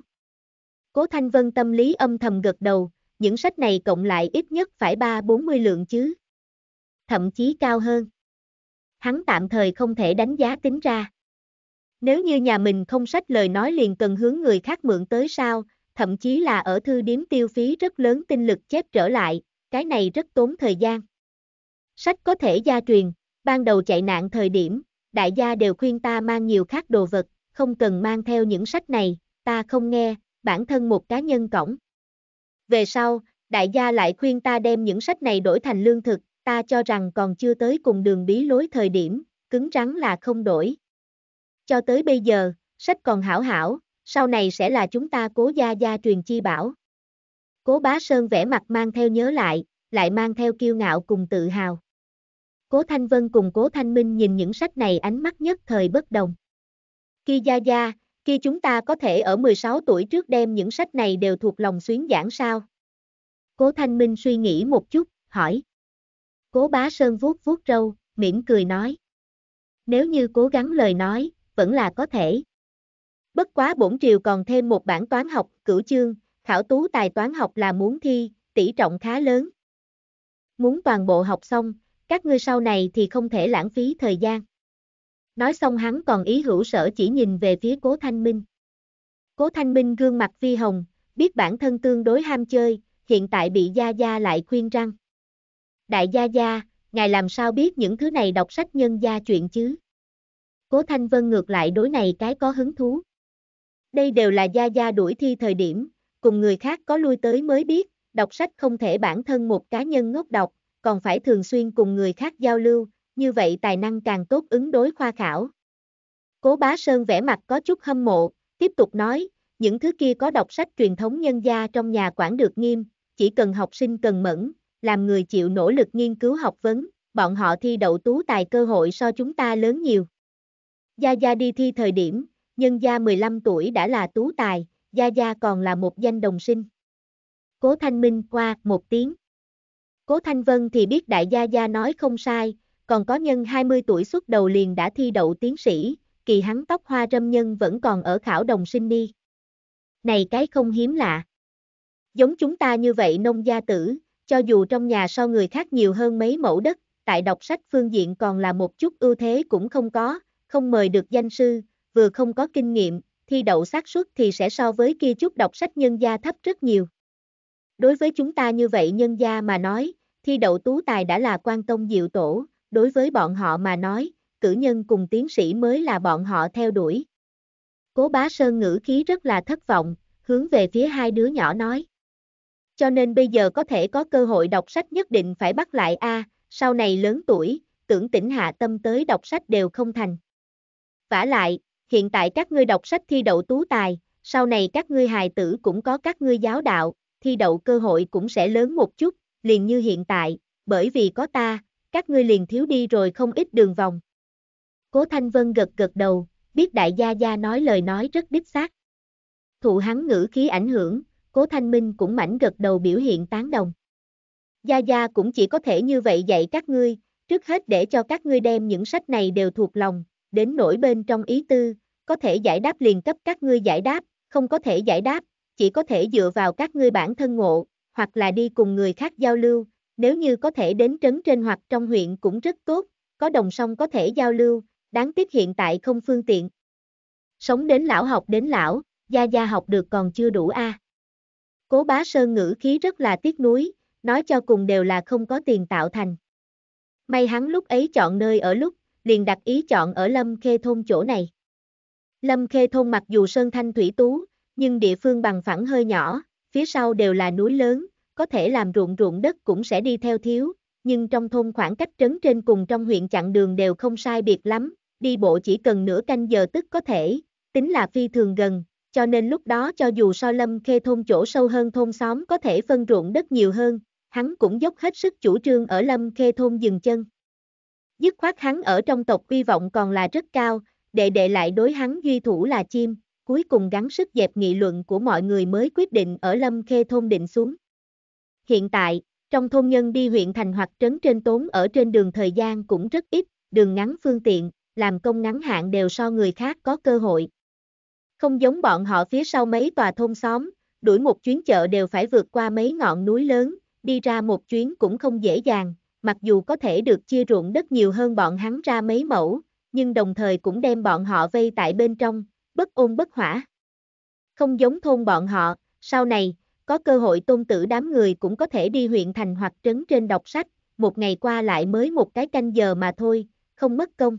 Cố Thanh Vân tâm lý âm thầm gật đầu, những sách này cộng lại ít nhất phải 3-40 lượng chứ. Thậm chí cao hơn hắn tạm thời không thể đánh giá tính ra. Nếu như nhà mình không sách lời nói liền cần hướng người khác mượn tới sao, thậm chí là ở thư điếm tiêu phí rất lớn tinh lực chép trở lại, cái này rất tốn thời gian. Sách có thể gia truyền, ban đầu chạy nạn thời điểm, đại gia đều khuyên ta mang nhiều khác đồ vật, không cần mang theo những sách này, ta không nghe, bản thân một cá nhân cổng. Về sau, đại gia lại khuyên ta đem những sách này đổi thành lương thực, ta cho rằng còn chưa tới cùng đường bí lối thời điểm, cứng rắn là không đổi. Cho tới bây giờ, sách còn hảo hảo, sau này sẽ là chúng ta cố gia gia truyền chi bảo. Cố bá Sơn vẽ mặt mang theo nhớ lại, lại mang theo kiêu ngạo cùng tự hào. Cố Thanh Vân cùng Cố Thanh Minh nhìn những sách này ánh mắt nhất thời bất đồng. Khi gia gia, khi chúng ta có thể ở 16 tuổi trước đem những sách này đều thuộc lòng xuyến giảng sao? Cố Thanh Minh suy nghĩ một chút, hỏi. Cố bá sơn vuốt vuốt râu, mỉm cười nói. Nếu như cố gắng lời nói, vẫn là có thể. Bất quá bổn triều còn thêm một bản toán học, cửu chương, khảo tú tài toán học là muốn thi, tỷ trọng khá lớn. Muốn toàn bộ học xong, các ngươi sau này thì không thể lãng phí thời gian. Nói xong hắn còn ý hữu sở chỉ nhìn về phía cố thanh minh. Cố thanh minh gương mặt vi hồng, biết bản thân tương đối ham chơi, hiện tại bị Gia Gia lại khuyên răng đại gia gia, ngài làm sao biết những thứ này đọc sách nhân gia chuyện chứ? Cố Thanh Vân ngược lại đối này cái có hứng thú. Đây đều là gia gia đuổi thi thời điểm, cùng người khác có lui tới mới biết, đọc sách không thể bản thân một cá nhân ngốc đọc, còn phải thường xuyên cùng người khác giao lưu, như vậy tài năng càng tốt ứng đối khoa khảo. Cố Bá Sơn vẻ mặt có chút hâm mộ, tiếp tục nói, những thứ kia có đọc sách truyền thống nhân gia trong nhà quản được nghiêm, chỉ cần học sinh cần mẫn, làm người chịu nỗ lực nghiên cứu học vấn, bọn họ thi đậu tú tài cơ hội so chúng ta lớn nhiều. Gia Gia đi thi thời điểm, nhân Gia 15 tuổi đã là tú tài, Gia Gia còn là một danh đồng sinh. Cố Thanh Minh qua một tiếng. Cố Thanh Vân thì biết đại gia gia nói không sai, còn có nhân 20 tuổi xuất đầu liền đã thi đậu tiến sĩ, kỳ hắn tóc hoa râm nhân vẫn còn ở khảo đồng sinh đi. Này cái không hiếm lạ. Giống chúng ta như vậy nông gia tử, cho dù trong nhà so người khác nhiều hơn mấy mẫu đất, tại đọc sách phương diện còn là một chút ưu thế cũng không có, không mời được danh sư, vừa không có kinh nghiệm, thi đậu xác suất thì sẽ so với kia chút đọc sách nhân gia thấp rất nhiều. Đối với chúng ta như vậy nhân gia mà nói, thi đậu tú tài đã là quan tông diệu tổ, đối với bọn họ mà nói, cử nhân cùng tiến sĩ mới là bọn họ theo đuổi. Cố bá sơn ngữ khí rất là thất vọng, hướng về phía hai đứa nhỏ nói cho nên bây giờ có thể có cơ hội đọc sách nhất định phải bắt lại a, à, sau này lớn tuổi, tưởng tỉnh hạ tâm tới đọc sách đều không thành. Vả lại, hiện tại các ngươi đọc sách thi đậu tú tài, sau này các ngươi hài tử cũng có các ngươi giáo đạo, thi đậu cơ hội cũng sẽ lớn một chút, liền như hiện tại, bởi vì có ta, các ngươi liền thiếu đi rồi không ít đường vòng. Cố Thanh Vân gật gật đầu, biết đại gia gia nói lời nói rất đích xác. Thụ hắn ngữ khí ảnh hưởng, Cố Thanh Minh cũng mảnh gật đầu biểu hiện tán đồng. Gia Gia cũng chỉ có thể như vậy dạy các ngươi, trước hết để cho các ngươi đem những sách này đều thuộc lòng, đến nỗi bên trong ý tư, có thể giải đáp liền cấp các ngươi giải đáp, không có thể giải đáp, chỉ có thể dựa vào các ngươi bản thân ngộ, hoặc là đi cùng người khác giao lưu, nếu như có thể đến trấn trên hoặc trong huyện cũng rất tốt, có đồng sông có thể giao lưu, đáng tiếc hiện tại không phương tiện. Sống đến lão học đến lão, gia gia học được còn chưa đủ a. À. Cố bá sơn ngữ khí rất là tiếc nuối, nói cho cùng đều là không có tiền tạo thành. May hắn lúc ấy chọn nơi ở lúc, liền đặt ý chọn ở Lâm Khê Thôn chỗ này. Lâm Khê Thôn mặc dù sơn thanh thủy tú, nhưng địa phương bằng phẳng hơi nhỏ, phía sau đều là núi lớn, có thể làm ruộng ruộng đất cũng sẽ đi theo thiếu, nhưng trong thôn khoảng cách trấn trên cùng trong huyện chặn đường đều không sai biệt lắm, đi bộ chỉ cần nửa canh giờ tức có thể, tính là phi thường gần, cho nên lúc đó cho dù so lâm khê thôn chỗ sâu hơn thôn xóm có thể phân ruộng đất nhiều hơn, hắn cũng dốc hết sức chủ trương ở lâm khê thôn dừng chân. Dứt khoát hắn ở trong tộc hy vọng còn là rất cao, đệ đệ lại đối hắn duy thủ là chim, cuối cùng gắng sức dẹp nghị luận của mọi người mới quyết định ở lâm khê thôn định xuống. Hiện tại, trong thôn nhân đi huyện thành hoặc trấn trên tốn ở trên đường thời gian cũng rất ít, đường ngắn phương tiện, làm công ngắn hạn đều so người khác có cơ hội, không giống bọn họ phía sau mấy tòa thôn xóm, đuổi một chuyến chợ đều phải vượt qua mấy ngọn núi lớn, đi ra một chuyến cũng không dễ dàng, mặc dù có thể được chia ruộng đất nhiều hơn bọn hắn ra mấy mẫu, nhưng đồng thời cũng đem bọn họ vây tại bên trong, bất ôn bất hỏa. Không giống thôn bọn họ, sau này, có cơ hội tôn tử đám người cũng có thể đi huyện thành hoặc trấn trên đọc sách, một ngày qua lại mới một cái canh giờ mà thôi, không mất công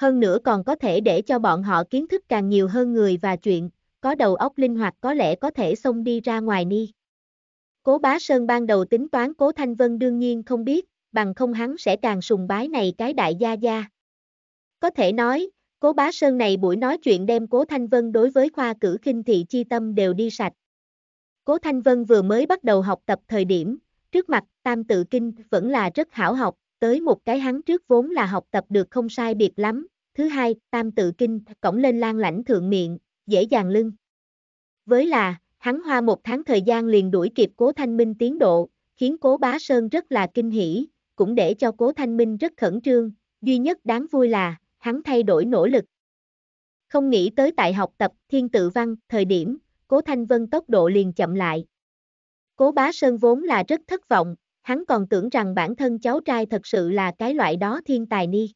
hơn nữa còn có thể để cho bọn họ kiến thức càng nhiều hơn người và chuyện, có đầu óc linh hoạt có lẽ có thể xông đi ra ngoài ni. Cố Bá Sơn ban đầu tính toán Cố Thanh Vân đương nhiên không biết, bằng không hắn sẽ càng sùng bái này cái đại gia gia. Có thể nói, Cố Bá Sơn này buổi nói chuyện đem Cố Thanh Vân đối với khoa cử khinh thị chi tâm đều đi sạch. Cố Thanh Vân vừa mới bắt đầu học tập thời điểm, trước mặt Tam Tự Kinh vẫn là rất hảo học, tới một cái hắn trước vốn là học tập được không sai biệt lắm, thứ hai, tam tự kinh, cổng lên lan lãnh thượng miệng, dễ dàng lưng. Với là, hắn hoa một tháng thời gian liền đuổi kịp cố thanh minh tiến độ, khiến cố bá sơn rất là kinh hỉ, cũng để cho cố thanh minh rất khẩn trương, duy nhất đáng vui là, hắn thay đổi nỗ lực. Không nghĩ tới tại học tập thiên tự văn, thời điểm, cố thanh vân tốc độ liền chậm lại. Cố bá sơn vốn là rất thất vọng, hắn còn tưởng rằng bản thân cháu trai thật sự là cái loại đó thiên tài ni.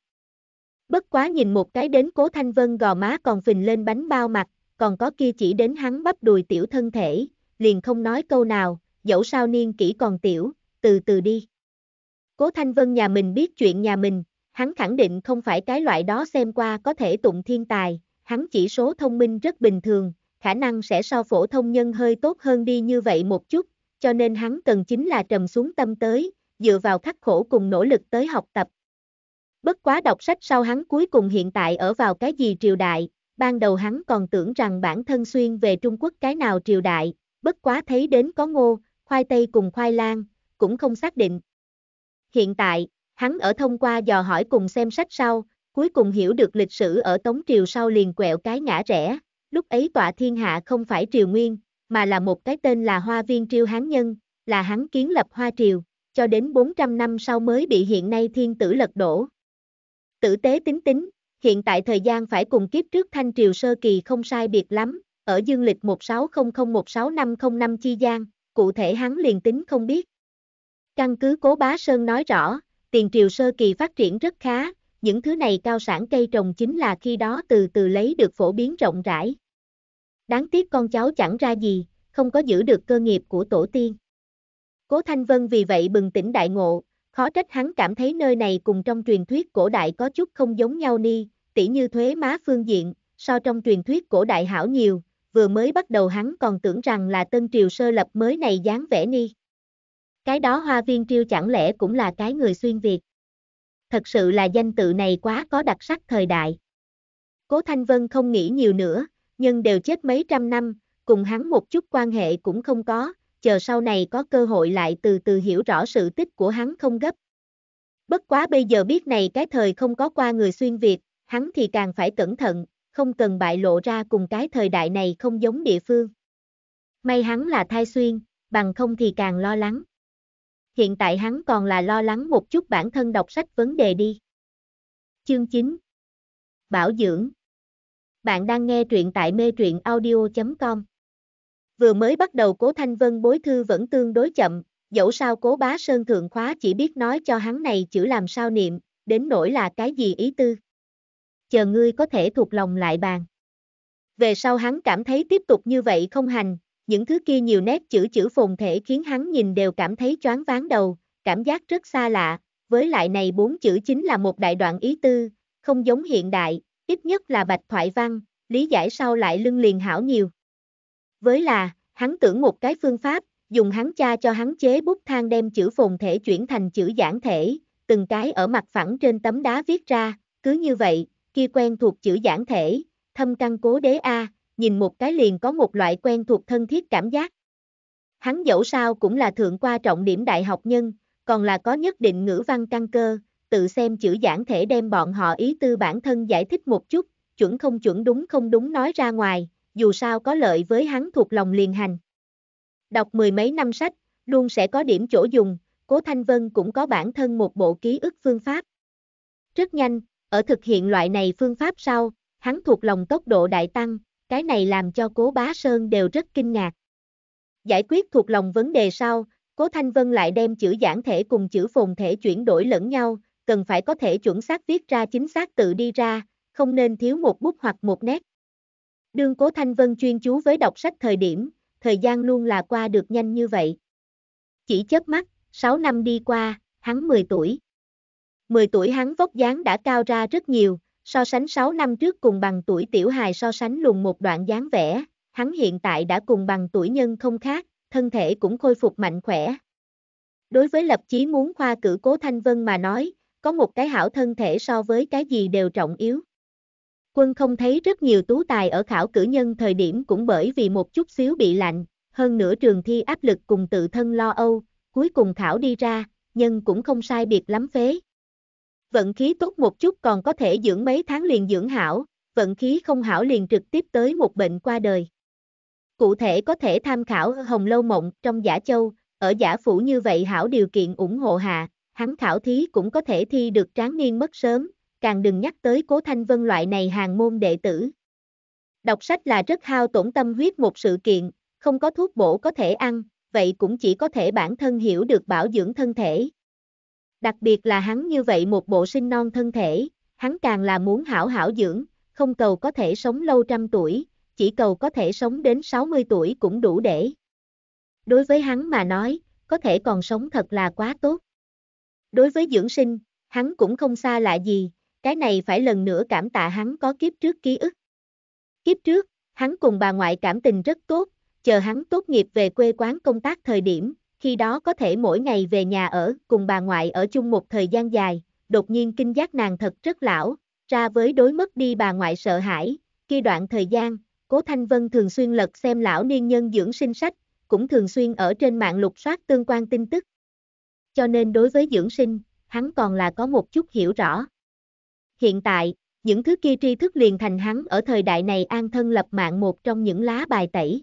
Bất quá nhìn một cái đến cố Thanh Vân gò má còn phình lên bánh bao mặt, còn có kia chỉ đến hắn bắp đùi tiểu thân thể, liền không nói câu nào, dẫu sao niên kỹ còn tiểu, từ từ đi. Cố Thanh Vân nhà mình biết chuyện nhà mình, hắn khẳng định không phải cái loại đó xem qua có thể tụng thiên tài, hắn chỉ số thông minh rất bình thường, khả năng sẽ so phổ thông nhân hơi tốt hơn đi như vậy một chút, cho nên hắn cần chính là trầm xuống tâm tới, dựa vào khắc khổ cùng nỗ lực tới học tập. Bất quá đọc sách sau hắn cuối cùng hiện tại ở vào cái gì triều đại, ban đầu hắn còn tưởng rằng bản thân xuyên về Trung Quốc cái nào triều đại, bất quá thấy đến có ngô, khoai tây cùng khoai lang, cũng không xác định. Hiện tại, hắn ở thông qua dò hỏi cùng xem sách sau, cuối cùng hiểu được lịch sử ở Tống Triều sau liền quẹo cái ngã rẽ, lúc ấy tọa thiên hạ không phải Triều Nguyên, mà là một cái tên là Hoa Viên Triêu Hán Nhân, là hắn kiến lập Hoa Triều, cho đến 400 năm sau mới bị hiện nay thiên tử lật đổ. Tử tế tính tính, hiện tại thời gian phải cùng kiếp trước Thanh Triều Sơ Kỳ không sai biệt lắm, ở dương lịch 1600-16505 chi gian, cụ thể hắn liền tính không biết. Căn cứ Cố Bá Sơn nói rõ, tiền triều sơ kỳ phát triển rất khá, những thứ này cao sản cây trồng chính là khi đó từ từ lấy được phổ biến rộng rãi. Đáng tiếc con cháu chẳng ra gì, không có giữ được cơ nghiệp của tổ tiên. Cố Thanh Vân vì vậy bừng tỉnh đại ngộ, khó trách hắn cảm thấy nơi này cùng trong truyền thuyết cổ đại có chút không giống nhau ni, tỉ như thuế má phương diện, so trong truyền thuyết cổ đại hảo nhiều, vừa mới bắt đầu hắn còn tưởng rằng là tân triều sơ lập mới này dáng vẻ ni. Cái đó hoa viên triêu chẳng lẽ cũng là cái người xuyên Việt. Thật sự là danh tự này quá có đặc sắc thời đại. Cố Thanh Vân không nghĩ nhiều nữa, nhưng đều chết mấy trăm năm, cùng hắn một chút quan hệ cũng không có, chờ sau này có cơ hội lại từ từ hiểu rõ sự tích của hắn không gấp. Bất quá bây giờ biết này cái thời không có qua người xuyên Việt, hắn thì càng phải cẩn thận, không cần bại lộ ra cùng cái thời đại này không giống địa phương. May hắn là thai xuyên, bằng không thì càng lo lắng. Hiện tại hắn còn là lo lắng một chút bản thân đọc sách vấn đề đi. Chương 9 Bảo dưỡng bạn đang nghe truyện tại mê truyện audio.com. Vừa mới bắt đầu Cố Thanh Vân bối thư vẫn tương đối chậm, dẫu sao Cố Bá Sơn Thượng Khóa chỉ biết nói cho hắn này chữ làm sao niệm, đến nỗi là cái gì ý tư. Chờ ngươi có thể thuộc lòng lại bàn. Về sau hắn cảm thấy tiếp tục như vậy không hành, những thứ kia nhiều nét chữ chữ phồn thể khiến hắn nhìn đều cảm thấy choáng váng đầu, cảm giác rất xa lạ, với lại này bốn chữ chính là một đại đoạn ý tư, không giống hiện đại, ít nhất là bạch thoại văn, lý giải sau lại lưng liền hảo nhiều. Với là, hắn tưởng một cái phương pháp, dùng hắn cha cho hắn chế bút thang đem chữ phồn thể chuyển thành chữ giản thể, từng cái ở mặt phẳng trên tấm đá viết ra, cứ như vậy, kia quen thuộc chữ giản thể, thâm căn cố đế A, nhìn một cái liền có một loại quen thuộc thân thiết cảm giác. Hắn dẫu sao cũng là thượng qua trọng điểm đại học nhân, còn là có nhất định ngữ văn căn cơ, tự xem chữ giảng thể đem bọn họ ý tư bản thân giải thích một chút, chuẩn không chuẩn đúng không đúng nói ra ngoài, dù sao có lợi với hắn thuộc lòng liền hành. Đọc mười mấy năm sách, luôn sẽ có điểm chỗ dùng, Cố Thanh Vân cũng có bản thân một bộ ký ức phương pháp. Rất nhanh, ở thực hiện loại này phương pháp sau, hắn thuộc lòng tốc độ đại tăng, cái này làm cho Cố Bá Sơn đều rất kinh ngạc. Giải quyết thuộc lòng vấn đề sau, Cố Thanh Vân lại đem chữ giảng thể cùng chữ phồn thể chuyển đổi lẫn nhau, cần phải có thể chuẩn xác viết ra chính xác tự đi ra, không nên thiếu một bút hoặc một nét. Đương Cố Thanh Vân chuyên chú với đọc sách thời điểm, thời gian luôn là qua được nhanh như vậy. Chỉ chớp mắt, 6 năm đi qua, hắn 10 tuổi. 10 tuổi hắn vóc dáng đã cao ra rất nhiều, so sánh 6 năm trước cùng bằng tuổi tiểu hài so sánh lùng một đoạn dáng vẻ, hắn hiện tại đã cùng bằng tuổi nhân không khác, thân thể cũng khôi phục mạnh khỏe. Đối với lập chí muốn khoa cử cố Thanh Vân mà nói, có một cái hảo thân thể so với cái gì đều trọng yếu. Quân không thấy rất nhiều tú tài ở khảo cử nhân thời điểm cũng bởi vì một chút xíu bị lạnh, hơn nữa trường thi áp lực cùng tự thân lo âu, cuối cùng khảo đi ra, nhân cũng không sai biệt lắm phế. Vận khí tốt một chút còn có thể dưỡng mấy tháng liền dưỡng hảo, vận khí không hảo liền trực tiếp tới một bệnh qua đời. Cụ thể có thể tham khảo Hồng Lâu Mộng trong Giả Châu, ở Giả Phủ như vậy hảo điều kiện ủng hộ hạ, hắn khảo thí cũng có thể thi được tráng niên mất sớm, càng đừng nhắc tới cố thanh vân loại này hàng môn đệ tử. Đọc sách là rất hao tổn tâm huyết một sự kiện, không có thuốc bổ có thể ăn, vậy cũng chỉ có thể bản thân hiểu được bảo dưỡng thân thể. Đặc biệt là hắn như vậy một bộ sinh non thân thể, hắn càng là muốn hảo hảo dưỡng, không cầu có thể sống lâu trăm tuổi, chỉ cầu có thể sống đến 60 tuổi cũng đủ để. Đối với hắn mà nói, có thể còn sống thật là quá tốt. Đối với dưỡng sinh, hắn cũng không xa lạ gì, cái này phải lần nữa cảm tạ hắn có kiếp trước ký ức. Kiếp trước, hắn cùng bà ngoại cảm tình rất tốt, chờ hắn tốt nghiệp về quê quán công tác thời điểm, khi đó có thể mỗi ngày về nhà ở cùng bà ngoại ở chung một thời gian dài, đột nhiên kinh giác nàng thật rất lão, ra với đối mất đi bà ngoại sợ hãi, khi đoạn thời gian, Cố Thanh Vân thường xuyên lật xem lão niên nhân dưỡng sinh sách, cũng thường xuyên ở trên mạng lục soát tương quan tin tức, cho nên đối với dưỡng sinh, hắn còn là có một chút hiểu rõ. Hiện tại, những thứ kia tri thức liền thành hắn ở thời đại này an thân lập mạng một trong những lá bài tẩy.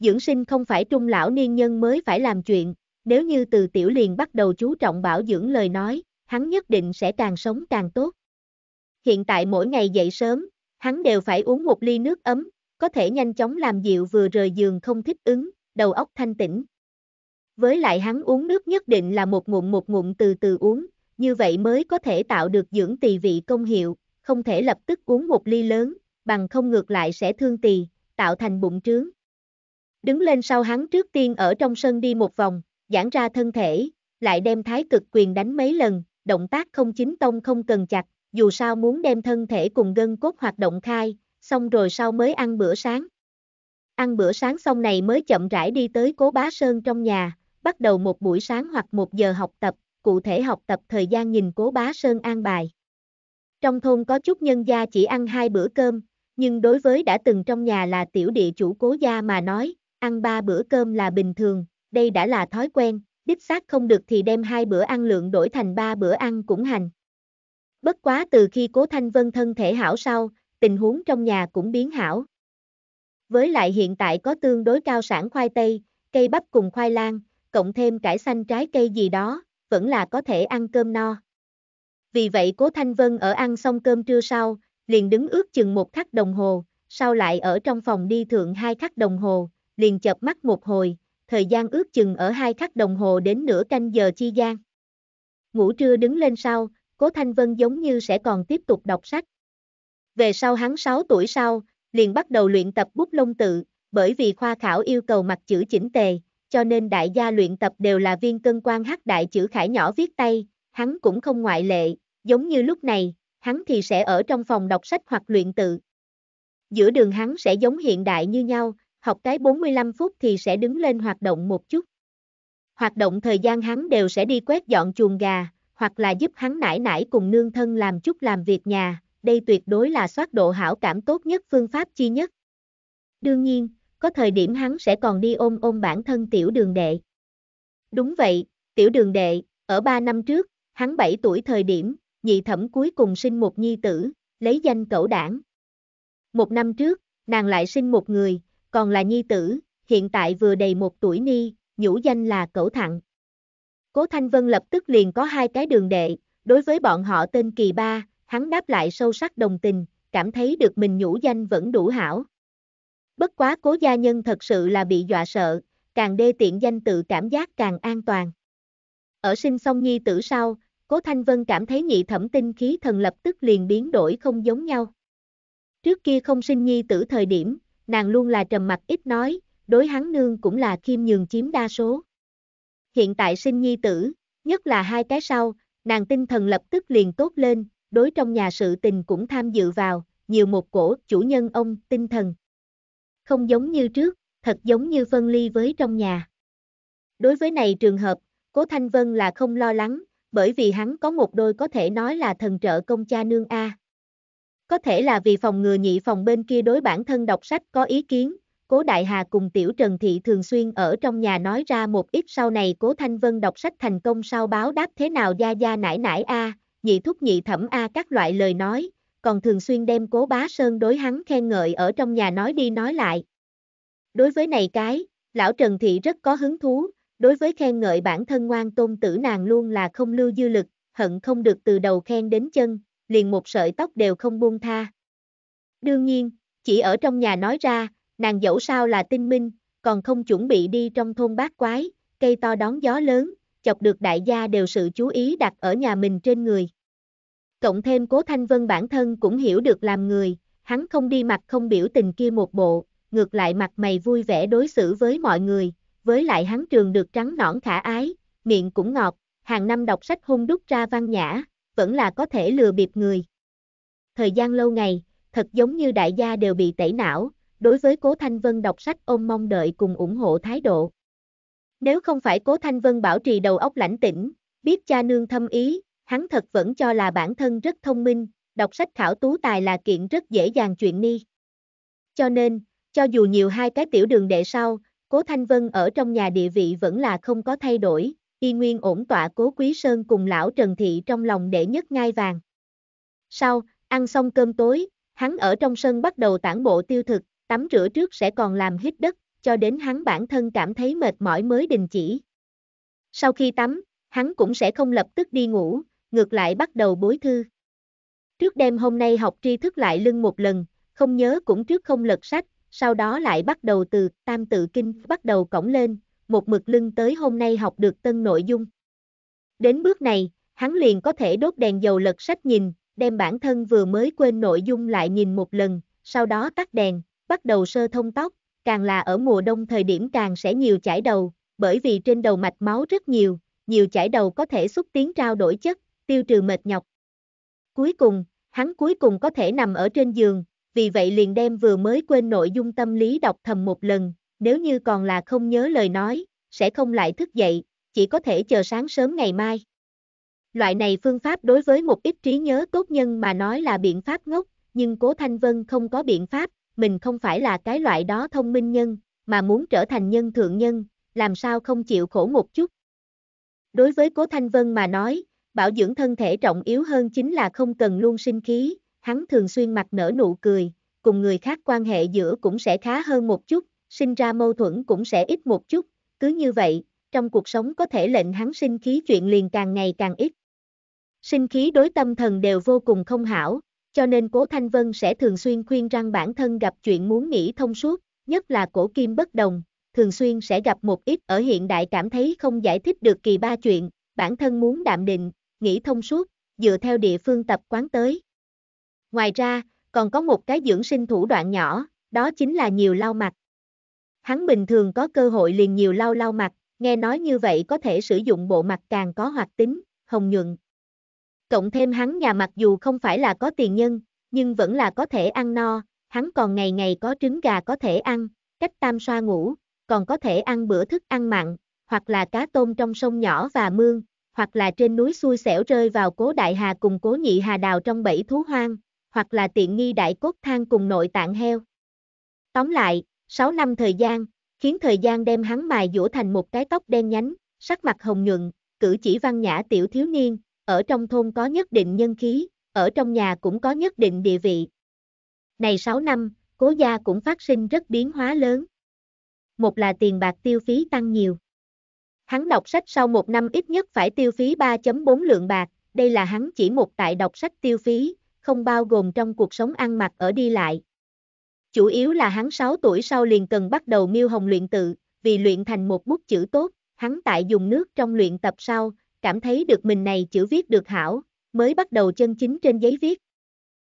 Dưỡng sinh không phải trung lão niên nhân mới phải làm chuyện, nếu như từ tiểu liền bắt đầu chú trọng bảo dưỡng lời nói, hắn nhất định sẽ càng sống càng tốt. Hiện tại mỗi ngày dậy sớm, hắn đều phải uống một ly nước ấm, có thể nhanh chóng làm dịu vừa rời giường không thích ứng, đầu óc thanh tĩnh, với lại hắn uống nước nhất định là một ngụm một ngụm từ từ uống, như vậy mới có thể tạo được dưỡng tỳ vị công hiệu, không thể lập tức uống một ly lớn, bằng không ngược lại sẽ thương tỳ, tạo thành bụng trướng. Đứng lên sau hắn trước tiên ở trong sân đi một vòng, giãn ra thân thể, lại đem thái cực quyền đánh mấy lần, động tác không chính tông không cần chặt, dù sao muốn đem thân thể cùng gân cốt hoạt động khai, xong rồi sau mới ăn bữa sáng. Ăn bữa sáng xong này mới chậm rãi đi tới cố bá sơn trong nhà, bắt đầu một buổi sáng hoặc một giờ học tập, cụ thể học tập thời gian nhìn cố bá Sơn an bài. Trong thôn có chút nhân gia chỉ ăn hai bữa cơm, nhưng đối với đã từng trong nhà là tiểu địa chủ cố gia mà nói, ăn ba bữa cơm là bình thường, đây đã là thói quen, đích xác không được thì đem hai bữa ăn lượng đổi thành ba bữa ăn cũng hành. Bất quá từ khi cố Thanh Vân thân thể hảo sau, tình huống trong nhà cũng biến hảo. Với lại hiện tại có tương đối cao sản khoai tây, cây bắp cùng khoai lang, cộng thêm cải xanh trái cây gì đó, vẫn là có thể ăn cơm no. Vì vậy Cố Thanh Vân ở ăn xong cơm trưa sau, liền đứng ước chừng một khắc đồng hồ, sau lại ở trong phòng đi thượng hai khắc đồng hồ, liền chập mắt một hồi, thời gian ước chừng ở hai khắc đồng hồ đến nửa canh giờ chi gian. Ngủ trưa đứng lên sau, Cố Thanh Vân giống như sẽ còn tiếp tục đọc sách. Về sau hắn 6 tuổi sau, liền bắt đầu luyện tập bút lông tự, bởi vì khoa khảo yêu cầu mặt chữ chỉnh tề, cho nên đại gia luyện tập đều là viên cân quan hắc đại chữ khải nhỏ viết tay, hắn cũng không ngoại lệ, giống như lúc này, hắn thì sẽ ở trong phòng đọc sách hoặc luyện tự. Giữa đường hắn sẽ giống hiện đại như nhau, học cái 45 phút thì sẽ đứng lên hoạt động một chút. Hoạt động thời gian hắn đều sẽ đi quét dọn chuồng gà, hoặc là giúp hắn nải nải cùng nương thân làm chút làm việc nhà, đây tuyệt đối là soát độ hảo cảm tốt nhất phương pháp chi nhất. Đương nhiên, có thời điểm hắn sẽ còn đi ôm ôm bản thân tiểu đường đệ. Đúng vậy, tiểu đường đệ, ở 3 năm trước, hắn 7 tuổi thời điểm, nhị thẩm cuối cùng sinh một nhi tử, lấy danh cẩu đảng. Một năm trước, nàng lại sinh một người, còn là nhi tử, hiện tại vừa đầy một tuổi ni, nhũ danh là cẩu thặng. Cố Thanh Vân lập tức liền có hai cái đường đệ, đối với bọn họ tên kỳ ba, hắn đáp lại sâu sắc đồng tình, cảm thấy được mình nhũ danh vẫn đủ hảo. Bất quá cố gia nhân thật sự là bị dọa sợ, càng đê tiện danh tự cảm giác càng an toàn. Ở sinh song nhi tử sau, cố Thanh Vân cảm thấy nhị thẩm tinh khí thần lập tức liền biến đổi không giống nhau. Trước kia không sinh nhi tử thời điểm, nàng luôn là trầm mặc ít nói, đối hắn nương cũng là khiêm nhường chiếm đa số. Hiện tại sinh nhi tử, nhất là hai cái sau, nàng tinh thần lập tức liền tốt lên, đối trong nhà sự tình cũng tham dự vào, nhiều một cổ chủ nhân ông tinh thần không giống như trước, thật giống như phân ly với trong nhà. Đối với này trường hợp, Cố Thanh Vân là không lo lắng, bởi vì hắn có một đôi có thể nói là thần trợ công cha nương A. Có thể là vì phòng ngừa nhị phòng bên kia đối bản thân đọc sách có ý kiến, Cố Đại Hà cùng Tiểu Trần Thị thường xuyên ở trong nhà nói ra một ít sau này Cố Thanh Vân đọc sách thành công sau báo đáp thế nào gia gia nải nải A, nhị thúc nhị thẩm A các loại lời nói, còn thường xuyên đem cố bá sơn đối hắn khen ngợi ở trong nhà nói đi nói lại. Đối với này cái, lão Trần Thị rất có hứng thú, đối với khen ngợi bản thân ngoan tôn tử nàng luôn là không lưu dư lực, hận không được từ đầu khen đến chân, liền một sợi tóc đều không buông tha. Đương nhiên, chỉ ở trong nhà nói ra, nàng dẫu sao là tinh minh, còn không chuẩn bị đi trong thôn bát quái, cây to đón gió lớn, chọc được đại gia đều sự chú ý đặt ở nhà mình trên người. Cộng thêm Cố Thanh Vân bản thân cũng hiểu được làm người, hắn không đi mặt không biểu tình kia một bộ, ngược lại mặt mày vui vẻ đối xử với mọi người, với lại hắn trường được trắng nõn khả ái, miệng cũng ngọt, hàng năm đọc sách hung đúc ra văn nhã, vẫn là có thể lừa bịp người. Thời gian lâu ngày, thật giống như đại gia đều bị tẩy não, đối với Cố Thanh Vân đọc sách ôm mong đợi cùng ủng hộ thái độ. Nếu không phải Cố Thanh Vân bảo trì đầu óc lãnh tĩnh, biết cha nương thâm ý, hắn thật vẫn cho là bản thân rất thông minh, đọc sách khảo tú tài là kiện rất dễ dàng chuyện ni. Cho nên, cho dù nhiều hai cái tiểu đường đệ sau, Cố Thanh Vân ở trong nhà địa vị vẫn là không có thay đổi, y nguyên ổn tọa Cố Quý Sơn cùng lão Trần Thị trong lòng đệ nhất ngai vàng. Sau, ăn xong cơm tối, hắn ở trong sân bắt đầu tản bộ tiêu thực, tắm rửa trước sẽ còn làm hít đất, cho đến hắn bản thân cảm thấy mệt mỏi mới đình chỉ. Sau khi tắm, hắn cũng sẽ không lập tức đi ngủ, ngược lại bắt đầu bối thư. Trước đêm hôm nay học tri thức lại lưng một lần, không nhớ cũng trước không lật sách, sau đó lại bắt đầu từ tam tự kinh bắt đầu cổng lên, một mực lưng tới hôm nay học được tân nội dung. Đến bước này, hắn liền có thể đốt đèn dầu lật sách nhìn, đem bản thân vừa mới quên nội dung lại nhìn một lần, sau đó tắt đèn, bắt đầu sơ thông tóc, càng là ở mùa đông thời điểm càng sẽ nhiều chảy đầu, bởi vì trên đầu mạch máu rất nhiều, nhiều chảy đầu có thể xúc tiến trao đổi chất, tiêu trừ mệt nhọc. Cuối cùng, hắn cuối cùng có thể nằm ở trên giường, vì vậy liền đem vừa mới quên nội dung tâm lý đọc thầm một lần, nếu như còn là không nhớ lời nói, sẽ không lại thức dậy, chỉ có thể chờ sáng sớm ngày mai. Loại này phương pháp đối với một ít trí nhớ tốt nhân mà nói là biện pháp ngốc, nhưng Cố Thanh Vân không có biện pháp, mình không phải là cái loại đó thông minh nhân, mà muốn trở thành nhân thượng nhân, làm sao không chịu khổ một chút. Đối với Cố Thanh Vân mà nói, bảo dưỡng thân thể trọng yếu hơn chính là không cần luôn sinh khí, hắn thường xuyên mặt nở nụ cười, cùng người khác quan hệ giữa cũng sẽ khá hơn một chút, sinh ra mâu thuẫn cũng sẽ ít một chút, cứ như vậy, trong cuộc sống có thể lệnh hắn sinh khí chuyện liền càng ngày càng ít. Sinh khí đối tâm thần đều vô cùng không hảo, cho nên Cố Thanh Vân sẽ thường xuyên khuyên rằng bản thân gặp chuyện muốn nghĩ thông suốt, nhất là cổ kim bất đồng, thường xuyên sẽ gặp một ít ở hiện đại cảm thấy không giải thích được kỳ ba chuyện, bản thân muốn đạm định, nghĩ thông suốt, dựa theo địa phương tập quán tới. Ngoài ra, còn có một cái dưỡng sinh thủ đoạn nhỏ, đó chính là nhiều lau mặt. Hắn bình thường có cơ hội liền nhiều lau lau mặt, nghe nói như vậy có thể sử dụng bộ mặt càng có hoạt tính, hồng nhuận. Cộng thêm hắn nhà mặc dù không phải là có tiền nhân, nhưng vẫn là có thể ăn no, hắn còn ngày ngày có trứng gà có thể ăn, cách tam xoa ngủ, còn có thể ăn bữa thức ăn mặn, hoặc là cá tôm trong sông nhỏ và mương, hoặc là trên núi xui xẻo rơi vào cố đại hà cùng cố nhị hà đào trong bảy thú hoang, hoặc là tiện nghi đại cốt thang cùng nội tạng heo. Tóm lại, 6 năm thời gian, khiến thời gian đem hắn mài dũa thành một cái tóc đen nhánh, sắc mặt hồng nhuận, cử chỉ văn nhã tiểu thiếu niên, ở trong thôn có nhất định nhân khí, ở trong nhà cũng có nhất định địa vị. Này 6 năm, cố gia cũng phát sinh rất biến hóa lớn. Một là tiền bạc tiêu phí tăng nhiều. Hắn đọc sách sau một năm ít nhất phải tiêu phí 3.4 lượng bạc, đây là hắn chỉ một tại đọc sách tiêu phí, không bao gồm trong cuộc sống ăn mặc ở đi lại. Chủ yếu là hắn 6 tuổi sau liền cần bắt đầu miêu hồng luyện tự, vì luyện thành một bút chữ tốt, hắn tại dùng nước trong luyện tập sau, cảm thấy được mình này chữ viết được hảo, mới bắt đầu chân chính trên giấy viết.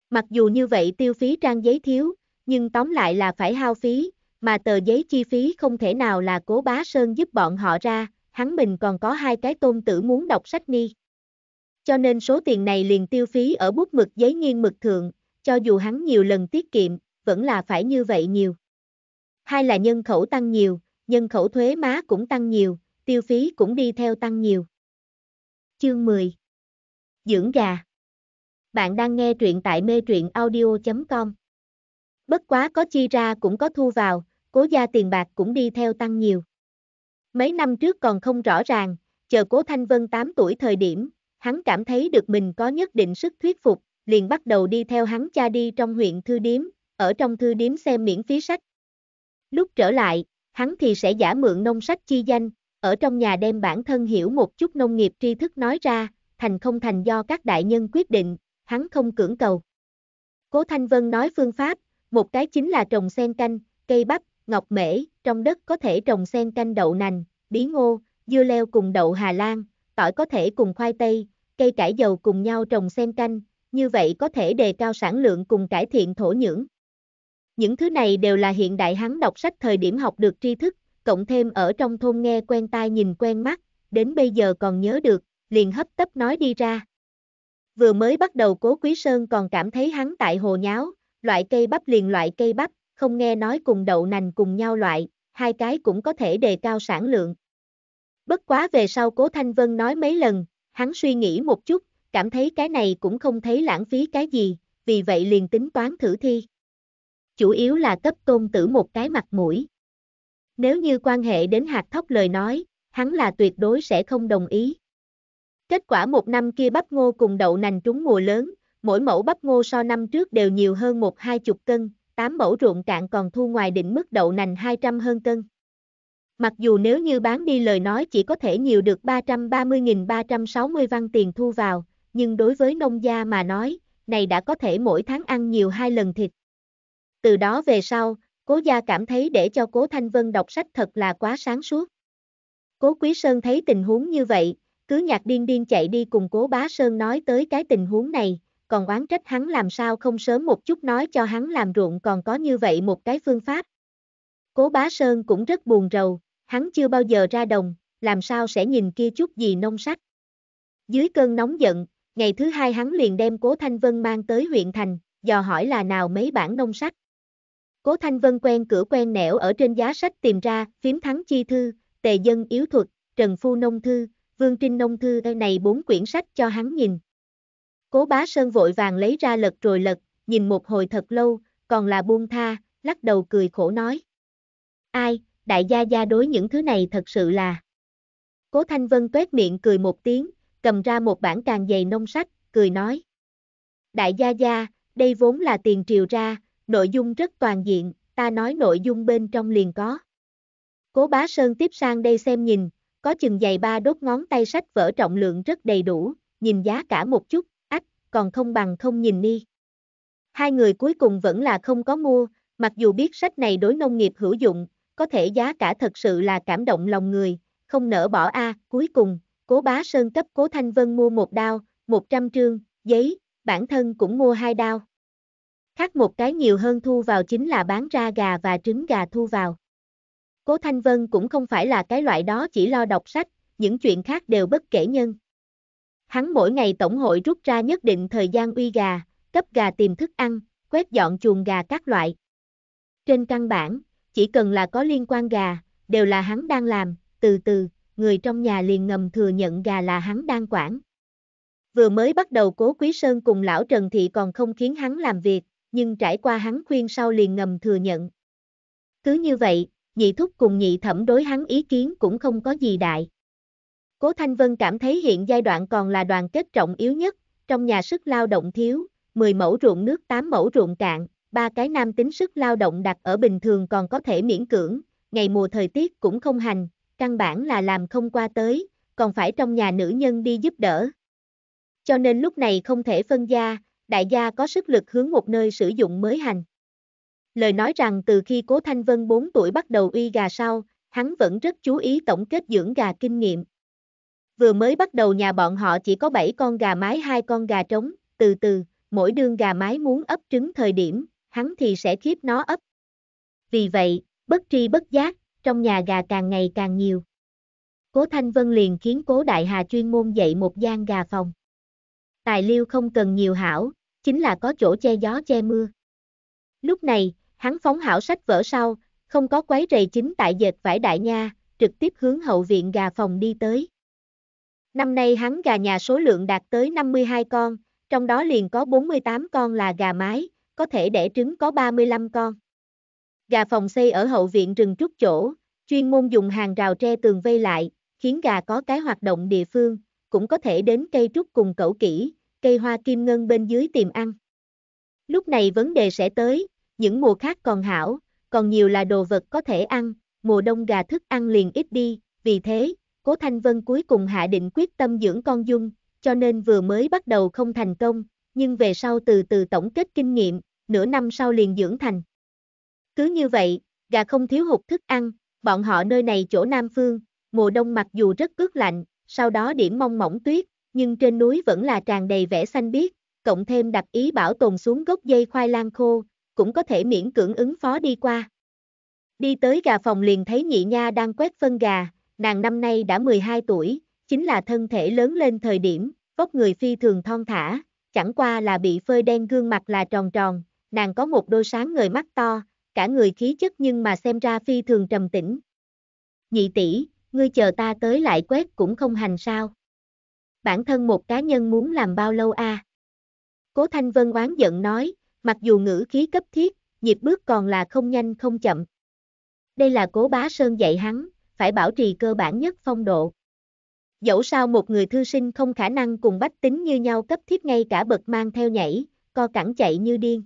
Mặc dù như vậy tiêu phí trang giấy thiếu, nhưng tóm lại là phải hao phí, mà tờ giấy chi phí không thể nào là cố bá sơn giúp bọn họ ra, hắn mình còn có hai cái tôn tử muốn đọc sách ni. Cho nên số tiền này liền tiêu phí ở bút mực giấy nghiêng mực thượng, cho dù hắn nhiều lần tiết kiệm, vẫn là phải như vậy nhiều. Hai là nhân khẩu tăng nhiều, nhân khẩu thuế má cũng tăng nhiều, tiêu phí cũng đi theo tăng nhiều. Chương 10 Dưỡng gà Bạn đang nghe truyện tại mê truyện audio.com Bất quá có chi ra cũng có thu vào, cố gia tiền bạc cũng đi theo tăng nhiều. Mấy năm trước còn không rõ ràng, chờ Cố Thanh Vân 8 tuổi thời điểm, hắn cảm thấy được mình có nhất định sức thuyết phục, liền bắt đầu đi theo hắn cha đi trong huyện thư điếm, ở trong thư điếm xem miễn phí sách. Lúc trở lại, hắn thì sẽ giả mượn nông sách chi danh, ở trong nhà đem bản thân hiểu một chút nông nghiệp tri thức nói ra, thành không thành do các đại nhân quyết định, hắn không cưỡng cầu. Cố Thanh Vân nói phương pháp, một cái chính là trồng sen canh, cây bắp, ngọc mễ, trong đất có thể trồng sen canh đậu nành, bí ngô, dưa leo cùng đậu Hà Lan, tỏi có thể cùng khoai tây, cây cải dầu cùng nhau trồng sen canh, như vậy có thể đề cao sản lượng cùng cải thiện thổ nhưỡng. Những thứ này đều là hiện đại hắn đọc sách thời điểm học được tri thức, cộng thêm ở trong thôn nghe quen tai nhìn quen mắt, đến bây giờ còn nhớ được, liền hấp tấp nói đi ra. Vừa mới bắt đầu Cố Quý Sơn còn cảm thấy hắn tại hồ nháo, loại cây bắp liền loại cây bắp, không nghe nói cùng đậu nành cùng nhau loại, hai cái cũng có thể đề cao sản lượng. Bất quá về sau Cố Thanh Vân nói mấy lần, hắn suy nghĩ một chút, cảm thấy cái này cũng không thấy lãng phí cái gì, vì vậy liền tính toán thử thi. Chủ yếu là cấp tôn tử một cái mặt mũi. Nếu như quan hệ đến hạt thóc lời nói, hắn là tuyệt đối sẽ không đồng ý. Kết quả một năm kia bắp ngô cùng đậu nành trúng mùa lớn, mỗi mẫu bắp ngô so năm trước đều nhiều hơn một hai chục cân, 8 mẫu ruộng cạn còn thu ngoài định mức đậu nành 200 hơn cân. Mặc dù nếu như bán đi lời nói chỉ có thể nhiều được 330.360 văn tiền thu vào, nhưng đối với nông gia mà nói, này đã có thể mỗi tháng ăn nhiều hai lần thịt. Từ đó về sau, cố gia cảm thấy để cho cố Thanh Vân đọc sách thật là quá sáng suốt. Cố Quý Sơn thấy tình huống như vậy, cứ nhạc điên điên chạy đi cùng cố Bá Sơn nói tới cái tình huống này, còn oán trách hắn làm sao không sớm một chút nói cho hắn làm ruộng còn có như vậy một cái phương pháp. Cố bá Sơn cũng rất buồn rầu, hắn chưa bao giờ ra đồng, làm sao sẽ nhìn kia chút gì nông sách. Dưới cơn nóng giận, ngày thứ hai hắn liền đem Cố Thanh Vân mang tới huyện thành, dò hỏi là nào mấy bản nông sách. Cố Thanh Vân quen cửa quen nẻo ở trên giá sách tìm ra, phím thắng chi thư, tề dân yếu thuật, trần phu nông thư, vương trinh nông thư này bốn quyển sách cho hắn nhìn, Cố bá sơn vội vàng lấy ra lật rồi lật, nhìn một hồi thật lâu, còn là buông tha, lắc đầu cười khổ nói. Ai, đại gia gia đối những thứ này thật sự là. Cố Thanh Vân tuét miệng cười một tiếng, cầm ra một bản càng dày nông sách, cười nói. Đại gia gia, đây vốn là tiền triều ra, nội dung rất toàn diện, ta nói nội dung bên trong liền có. Cố bá Sơn tiếp sang đây xem nhìn, có chừng dày ba đốt ngón tay sách vỡ trọng lượng rất đầy đủ, nhìn giá cả một chút, còn không bằng không nhìn ni. Hai người cuối cùng vẫn là không có mua, mặc dù biết sách này đối nông nghiệp hữu dụng, có thể giá cả thật sự là cảm động lòng người, không nỡ bỏ a, cuối cùng, Cố Bá Sơn cấp Cố Thanh Vân mua một đao, 100 trương, giấy, bản thân cũng mua hai đao. Khác một cái nhiều hơn thu vào chính là bán ra gà và trứng gà thu vào. Cố Thanh Vân cũng không phải là cái loại đó chỉ lo đọc sách, những chuyện khác đều bất kể nhân. Hắn mỗi ngày tổng hội rút ra nhất định thời gian uy gà, cấp gà tìm thức ăn, quét dọn chuồng gà các loại. Trên căn bản, chỉ cần là có liên quan gà, đều là hắn đang làm, từ từ, người trong nhà liền ngầm thừa nhận gà là hắn đang quản. Vừa mới bắt đầu cố Quý Sơn cùng lão Trần Thị còn không khiến hắn làm việc, nhưng trải qua hắn khuyên sau liền ngầm thừa nhận. Cứ như vậy, nhị thúc cùng nhị thẩm đối hắn ý kiến cũng không có gì đại. Cố Thanh Vân cảm thấy hiện giai đoạn còn là đoàn kết trọng yếu nhất, trong nhà sức lao động thiếu, 10 mẫu ruộng nước 8 mẫu ruộng cạn, ba cái nam tính sức lao động đặt ở bình thường còn có thể miễn cưỡng, ngày mùa thời tiết cũng không hành, căn bản là làm không qua tới, còn phải trong nhà nữ nhân đi giúp đỡ. Cho nên lúc này không thể phân gia, đại gia có sức lực hướng một nơi sử dụng mới hành. Lời nói rằng từ khi Cố Thanh Vân 4 tuổi bắt đầu uy gà sau, hắn vẫn rất chú ý tổng kết dưỡng gà kinh nghiệm, Vừa mới bắt đầu nhà bọn họ chỉ có 7 con gà mái hai con gà trống, từ từ, mỗi đương gà mái muốn ấp trứng thời điểm, hắn thì sẽ khiếp nó ấp. Vì vậy, bất tri bất giác, trong nhà gà càng ngày càng nhiều. Cố Thanh Vân liền khiến Cố Đại Hà chuyên môn dạy một gian gà phòng. Tài liêu không cần nhiều hảo, chính là có chỗ che gió che mưa. Lúc này, hắn phóng hảo sách vỡ sau, không có quấy rầy chính tại dệt vải đại nha, trực tiếp hướng hậu viện gà phòng đi tới. Năm nay hắn gà nhà số lượng đạt tới 52 con, trong đó liền có 48 con là gà mái, có thể đẻ trứng có 35 con. Gà phòng xây ở hậu viện rừng trúc chỗ, chuyên môn dùng hàng rào tre tường vây lại, khiến gà có cái hoạt động địa phương, cũng có thể đến cây trúc cùng cẩu kỹ, cây hoa kim ngân bên dưới tìm ăn. Lúc này vấn đề sẽ tới, những mùa khác còn hảo, còn nhiều là đồ vật có thể ăn, mùa đông gà thức ăn liền ít đi, vì thế, Cố Thanh Vân cuối cùng hạ định quyết tâm dưỡng con dung, cho nên vừa mới bắt đầu không thành công, nhưng về sau từ từ tổng kết kinh nghiệm, nửa năm sau liền dưỡng thành. Cứ như vậy, gà không thiếu hụt thức ăn, bọn họ nơi này chỗ Nam Phương, mùa đông mặc dù rất cướp lạnh, sau đó điểm mong mỏng tuyết, nhưng trên núi vẫn là tràn đầy vẻ xanh biếc, cộng thêm đặc ý bảo tồn xuống gốc dây khoai lang khô, cũng có thể miễn cưỡng ứng phó đi qua. Đi tới gà phòng liền thấy nhị nha đang quét phân gà, nàng năm nay đã 12 tuổi, chính là thân thể lớn lên thời điểm, vóc người phi thường thon thả, chẳng qua là bị phơi đen gương mặt là tròn tròn, nàng có một đôi sáng người mắt to, cả người khí chất nhưng mà xem ra phi thường trầm tĩnh. Nhị tỷ, ngươi chờ ta tới lại quét cũng không hành sao. Bản thân một cá nhân muốn làm bao lâu a? À? Cố Thanh Vân oán giận nói, mặc dù ngữ khí cấp thiết, nhịp bước còn là không nhanh không chậm. Đây là cố bá sơn dạy hắn, phải bảo trì cơ bản nhất phong độ. Dẫu sao một người thư sinh không khả năng cùng bách tính như nhau cấp thiết ngay cả bậc mang theo nhảy, co cẳng chạy như điên.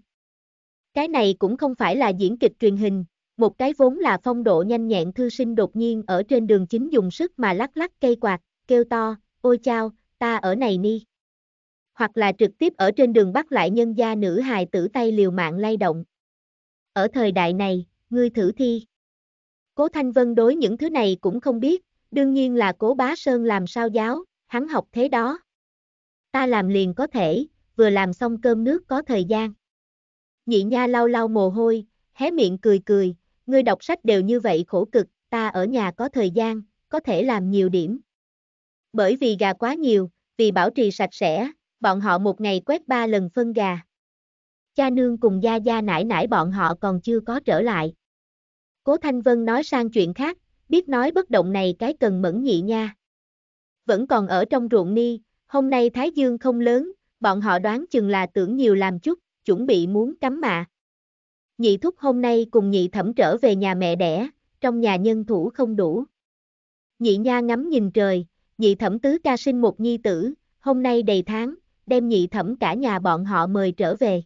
Cái này cũng không phải là diễn kịch truyền hình, một cái vốn là phong độ nhanh nhẹn thư sinh đột nhiên ở trên đường chính dùng sức mà lắc lắc cây quạt, kêu to, ôi chao, ta ở này ni. Hoặc là trực tiếp ở trên đường bắt lại nhân gia nữ hài tử tay liều mạng lay động. Ở thời đại này, ngươi thử thi. Cố Thanh Vân đối những thứ này cũng không biết, đương nhiên là cố bá Sơn làm sao giáo, hắn học thế đó. Ta làm liền có thể, vừa làm xong cơm nước có thời gian. Nhị nha lau lau mồ hôi, hé miệng cười cười, người đọc sách đều như vậy khổ cực, ta ở nhà có thời gian, có thể làm nhiều điểm. Bởi vì gà quá nhiều, vì bảo trì sạch sẽ, bọn họ một ngày quét ba lần phân gà. Cha nương cùng gia gia nải nải bọn họ còn chưa có trở lại. Cố Thanh Vân nói sang chuyện khác, biết nói bất động này cái cần mẫn nhị nha. Vẫn còn ở trong ruộng ni, hôm nay Thái Dương không lớn, bọn họ đoán chừng là tưởng nhiều làm chút, chuẩn bị muốn cắm mạ. Nhị thúc hôm nay cùng nhị thẩm trở về nhà mẹ đẻ, trong nhà nhân thủ không đủ. Nhị nha ngắm nhìn trời, nhị thẩm tứ ca sinh một nhi tử, hôm nay đầy tháng, đem nhị thẩm cả nhà bọn họ mời trở về.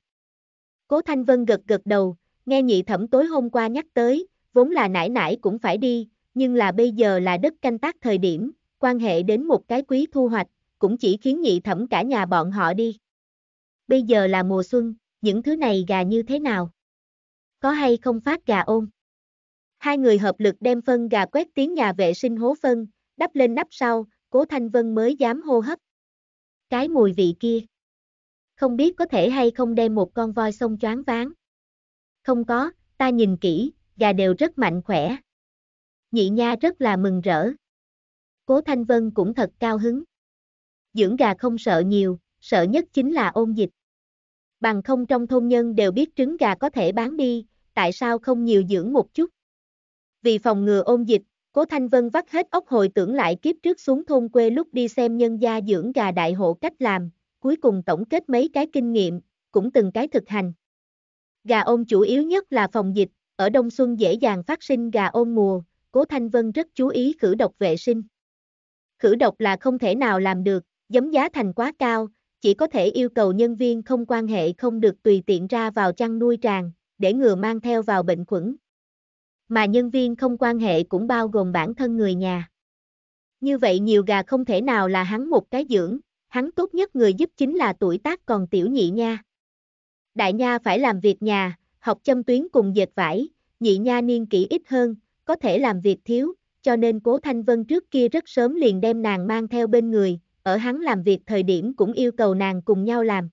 Cố Thanh Vân gật gật đầu, nghe nhị thẩm tối hôm qua nhắc tới, vốn là nãi nãi cũng phải đi, nhưng là bây giờ là đất canh tác thời điểm, quan hệ đến một cái quý thu hoạch, cũng chỉ khiến nhị thẩm cả nhà bọn họ đi. Bây giờ là mùa xuân, những thứ này gà như thế nào? Có hay không phát gà ôm? Hai người hợp lực đem phân gà quét tiếng nhà vệ sinh hố phân, đắp lên nắp sau, cố Thanh Vân mới dám hô hấp. Cái mùi vị kia. Không biết có thể hay không đem một con voi sông choáng ván. Không có, ta nhìn kỹ, gà đều rất mạnh khỏe. Nhị Nha rất là mừng rỡ. Cố Thanh Vân cũng thật cao hứng. Dưỡng gà không sợ nhiều, sợ nhất chính là ôn dịch. Bằng không trong thôn nhân đều biết trứng gà có thể bán đi, tại sao không nhiều dưỡng một chút. Vì phòng ngừa ôn dịch, Cố Thanh Vân vắt hết óc hồi tưởng lại kiếp trước xuống thôn quê lúc đi xem nhân gia dưỡng gà đại hộ cách làm, cuối cùng tổng kết mấy cái kinh nghiệm, cũng từng cái thực hành. Gà ôn chủ yếu nhất là phòng dịch, ở đông xuân dễ dàng phát sinh gà ôn mùa, Cố Thanh Vân rất chú ý khử độc vệ sinh. Khử độc là không thể nào làm được, giấm giá thành quá cao, chỉ có thể yêu cầu nhân viên không quan hệ không được tùy tiện ra vào chăn nuôi tràn, để ngừa mang theo vào bệnh khuẩn. Mà nhân viên không quan hệ cũng bao gồm bản thân người nhà. Như vậy nhiều gà không thể nào là hắn một cái dưỡng, hắn tốt nhất người giúp chính là tuổi tác còn tiểu nhị nha. Đại nha phải làm việc nhà, học châm tuyến cùng dệt vải, nhị nha niên kỹ ít hơn, có thể làm việc thiếu, cho nên Cố Thanh Vân trước kia rất sớm liền đem nàng mang theo bên người, ở hắn làm việc thời điểm cũng yêu cầu nàng cùng nhau làm.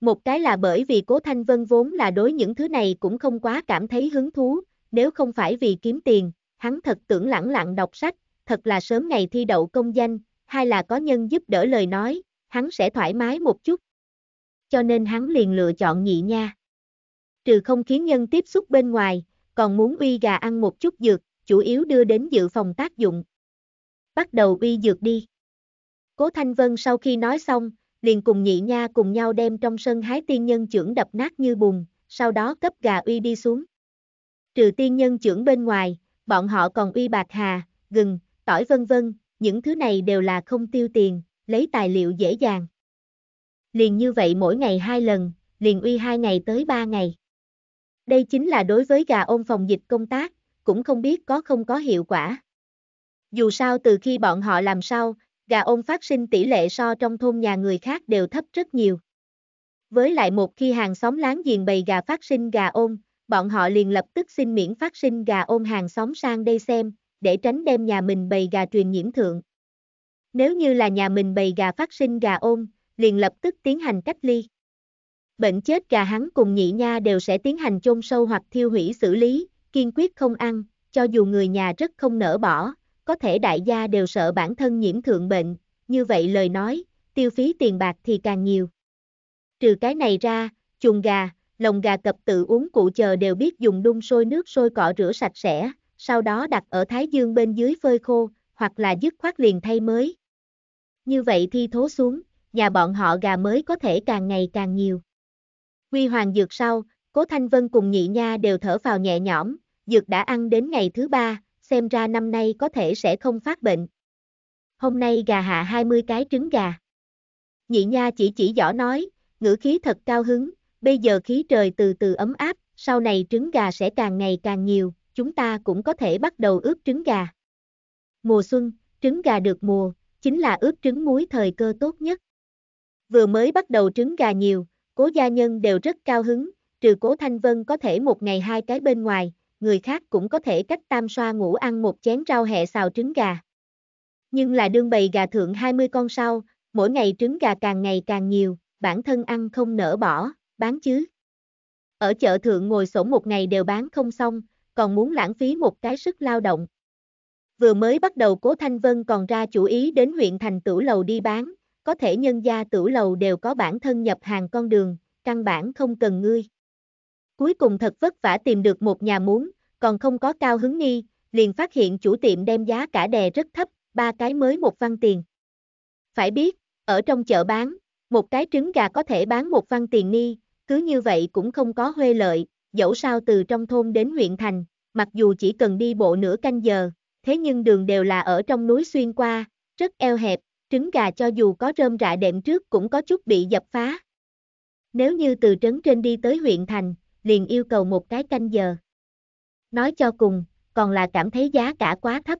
Một cái là bởi vì Cố Thanh Vân vốn là đối những thứ này cũng không quá cảm thấy hứng thú, nếu không phải vì kiếm tiền, hắn thật tưởng lẳng lặng đọc sách, thật là sớm ngày thi đậu công danh, hay là có nhân giúp đỡ lời nói, hắn sẽ thoải mái một chút. Cho nên hắn liền lựa chọn nhị nha trừ không khiến nhân tiếp xúc bên ngoài, còn muốn uy gà ăn một chút dược, chủ yếu đưa đến dự phòng tác dụng. Bắt đầu uy dược đi. Cố Thanh Vân sau khi nói xong, liền cùng nhị nha cùng nhau đem trong sân hái tiên nhân trưởng đập nát như bùn, sau đó cấp gà uy đi xuống. Trừ tiên nhân trưởng bên ngoài, bọn họ còn uy bạc hà, gừng, tỏi vân vân, những thứ này đều là không tiêu tiền, lấy tài liệu dễ dàng. Liền như vậy mỗi ngày hai lần, liền uy hai ngày tới ba ngày. Đây chính là đối với gà ôm phòng dịch công tác, cũng không biết có không có hiệu quả. Dù sao từ khi bọn họ làm sao, gà ôm phát sinh tỷ lệ so trong thôn nhà người khác đều thấp rất nhiều. Với lại một khi hàng xóm láng giềng bày gà phát sinh gà ôm, bọn họ liền lập tức xin miễn phát sinh gà ôm hàng xóm sang đây xem, để tránh đem nhà mình bày gà truyền nhiễm thượng. Nếu như là nhà mình bày gà phát sinh gà ôm, liền lập tức tiến hành cách ly. Bệnh chết gà hắn cùng nhị nha đều sẽ tiến hành chôn sâu hoặc thiêu hủy xử lý, kiên quyết không ăn, cho dù người nhà rất không nỡ bỏ, có thể đại gia đều sợ bản thân nhiễm thượng bệnh, như vậy lời nói, tiêu phí tiền bạc thì càng nhiều. Trừ cái này ra, chuồng gà, lồng gà cập tự uống cụ chờ đều biết dùng đun sôi nước sôi cọ rửa sạch sẽ, sau đó đặt ở thái dương bên dưới phơi khô, hoặc là dứt khoát liền thay mới. Như vậy thi thố xuống, nhà bọn họ gà mới có thể càng ngày càng nhiều. Quy hoàng dược sau, Cố Thanh Vân cùng nhị nha đều thở vào nhẹ nhõm, dược đã ăn đến ngày thứ ba, xem ra năm nay có thể sẽ không phát bệnh. Hôm nay gà hạ 20 cái trứng gà. Nhị nha chỉ chỉ rõ nói, ngữ khí thật cao hứng, bây giờ khí trời từ từ ấm áp, sau này trứng gà sẽ càng ngày càng nhiều, chúng ta cũng có thể bắt đầu ướp trứng gà. Mùa xuân, trứng gà được mùa, chính là ướp trứng muối thời cơ tốt nhất. Vừa mới bắt đầu trứng gà nhiều, Cố gia nhân đều rất cao hứng, trừ cố Thanh Vân có thể một ngày hai cái bên ngoài, người khác cũng có thể cách tam xoa ngủ ăn một chén rau hẹ xào trứng gà. Nhưng là đương bầy gà thượng 20 con sau, mỗi ngày trứng gà càng ngày càng nhiều, bản thân ăn không nỡ bỏ, bán chứ. Ở chợ thượng ngồi sổ một ngày đều bán không xong, còn muốn lãng phí một cái sức lao động. Vừa mới bắt đầu Cố Thanh Vân còn ra chủ ý đến huyện thành tử lầu đi bán, có thể nhân gia tử lầu đều có bản thân nhập hàng con đường, căn bản không cần ngươi. Cuối cùng thật vất vả tìm được một nhà muốn, còn không có cao hứng nghi, liền phát hiện chủ tiệm đem giá cả đè rất thấp, ba cái mới một văn tiền. Phải biết, ở trong chợ bán, một cái trứng gà có thể bán một văn tiền ni, cứ như vậy cũng không có huê lợi, dẫu sao từ trong thôn đến huyện thành, mặc dù chỉ cần đi bộ nửa canh giờ, thế nhưng đường đều là ở trong núi xuyên qua, rất eo hẹp, trứng gà cho dù có rơm rạ đệm trước cũng có chút bị dập phá. Nếu như từ trấn trên đi tới huyện thành, liền yêu cầu một cái canh giờ. Nói cho cùng, còn là cảm thấy giá cả quá thấp.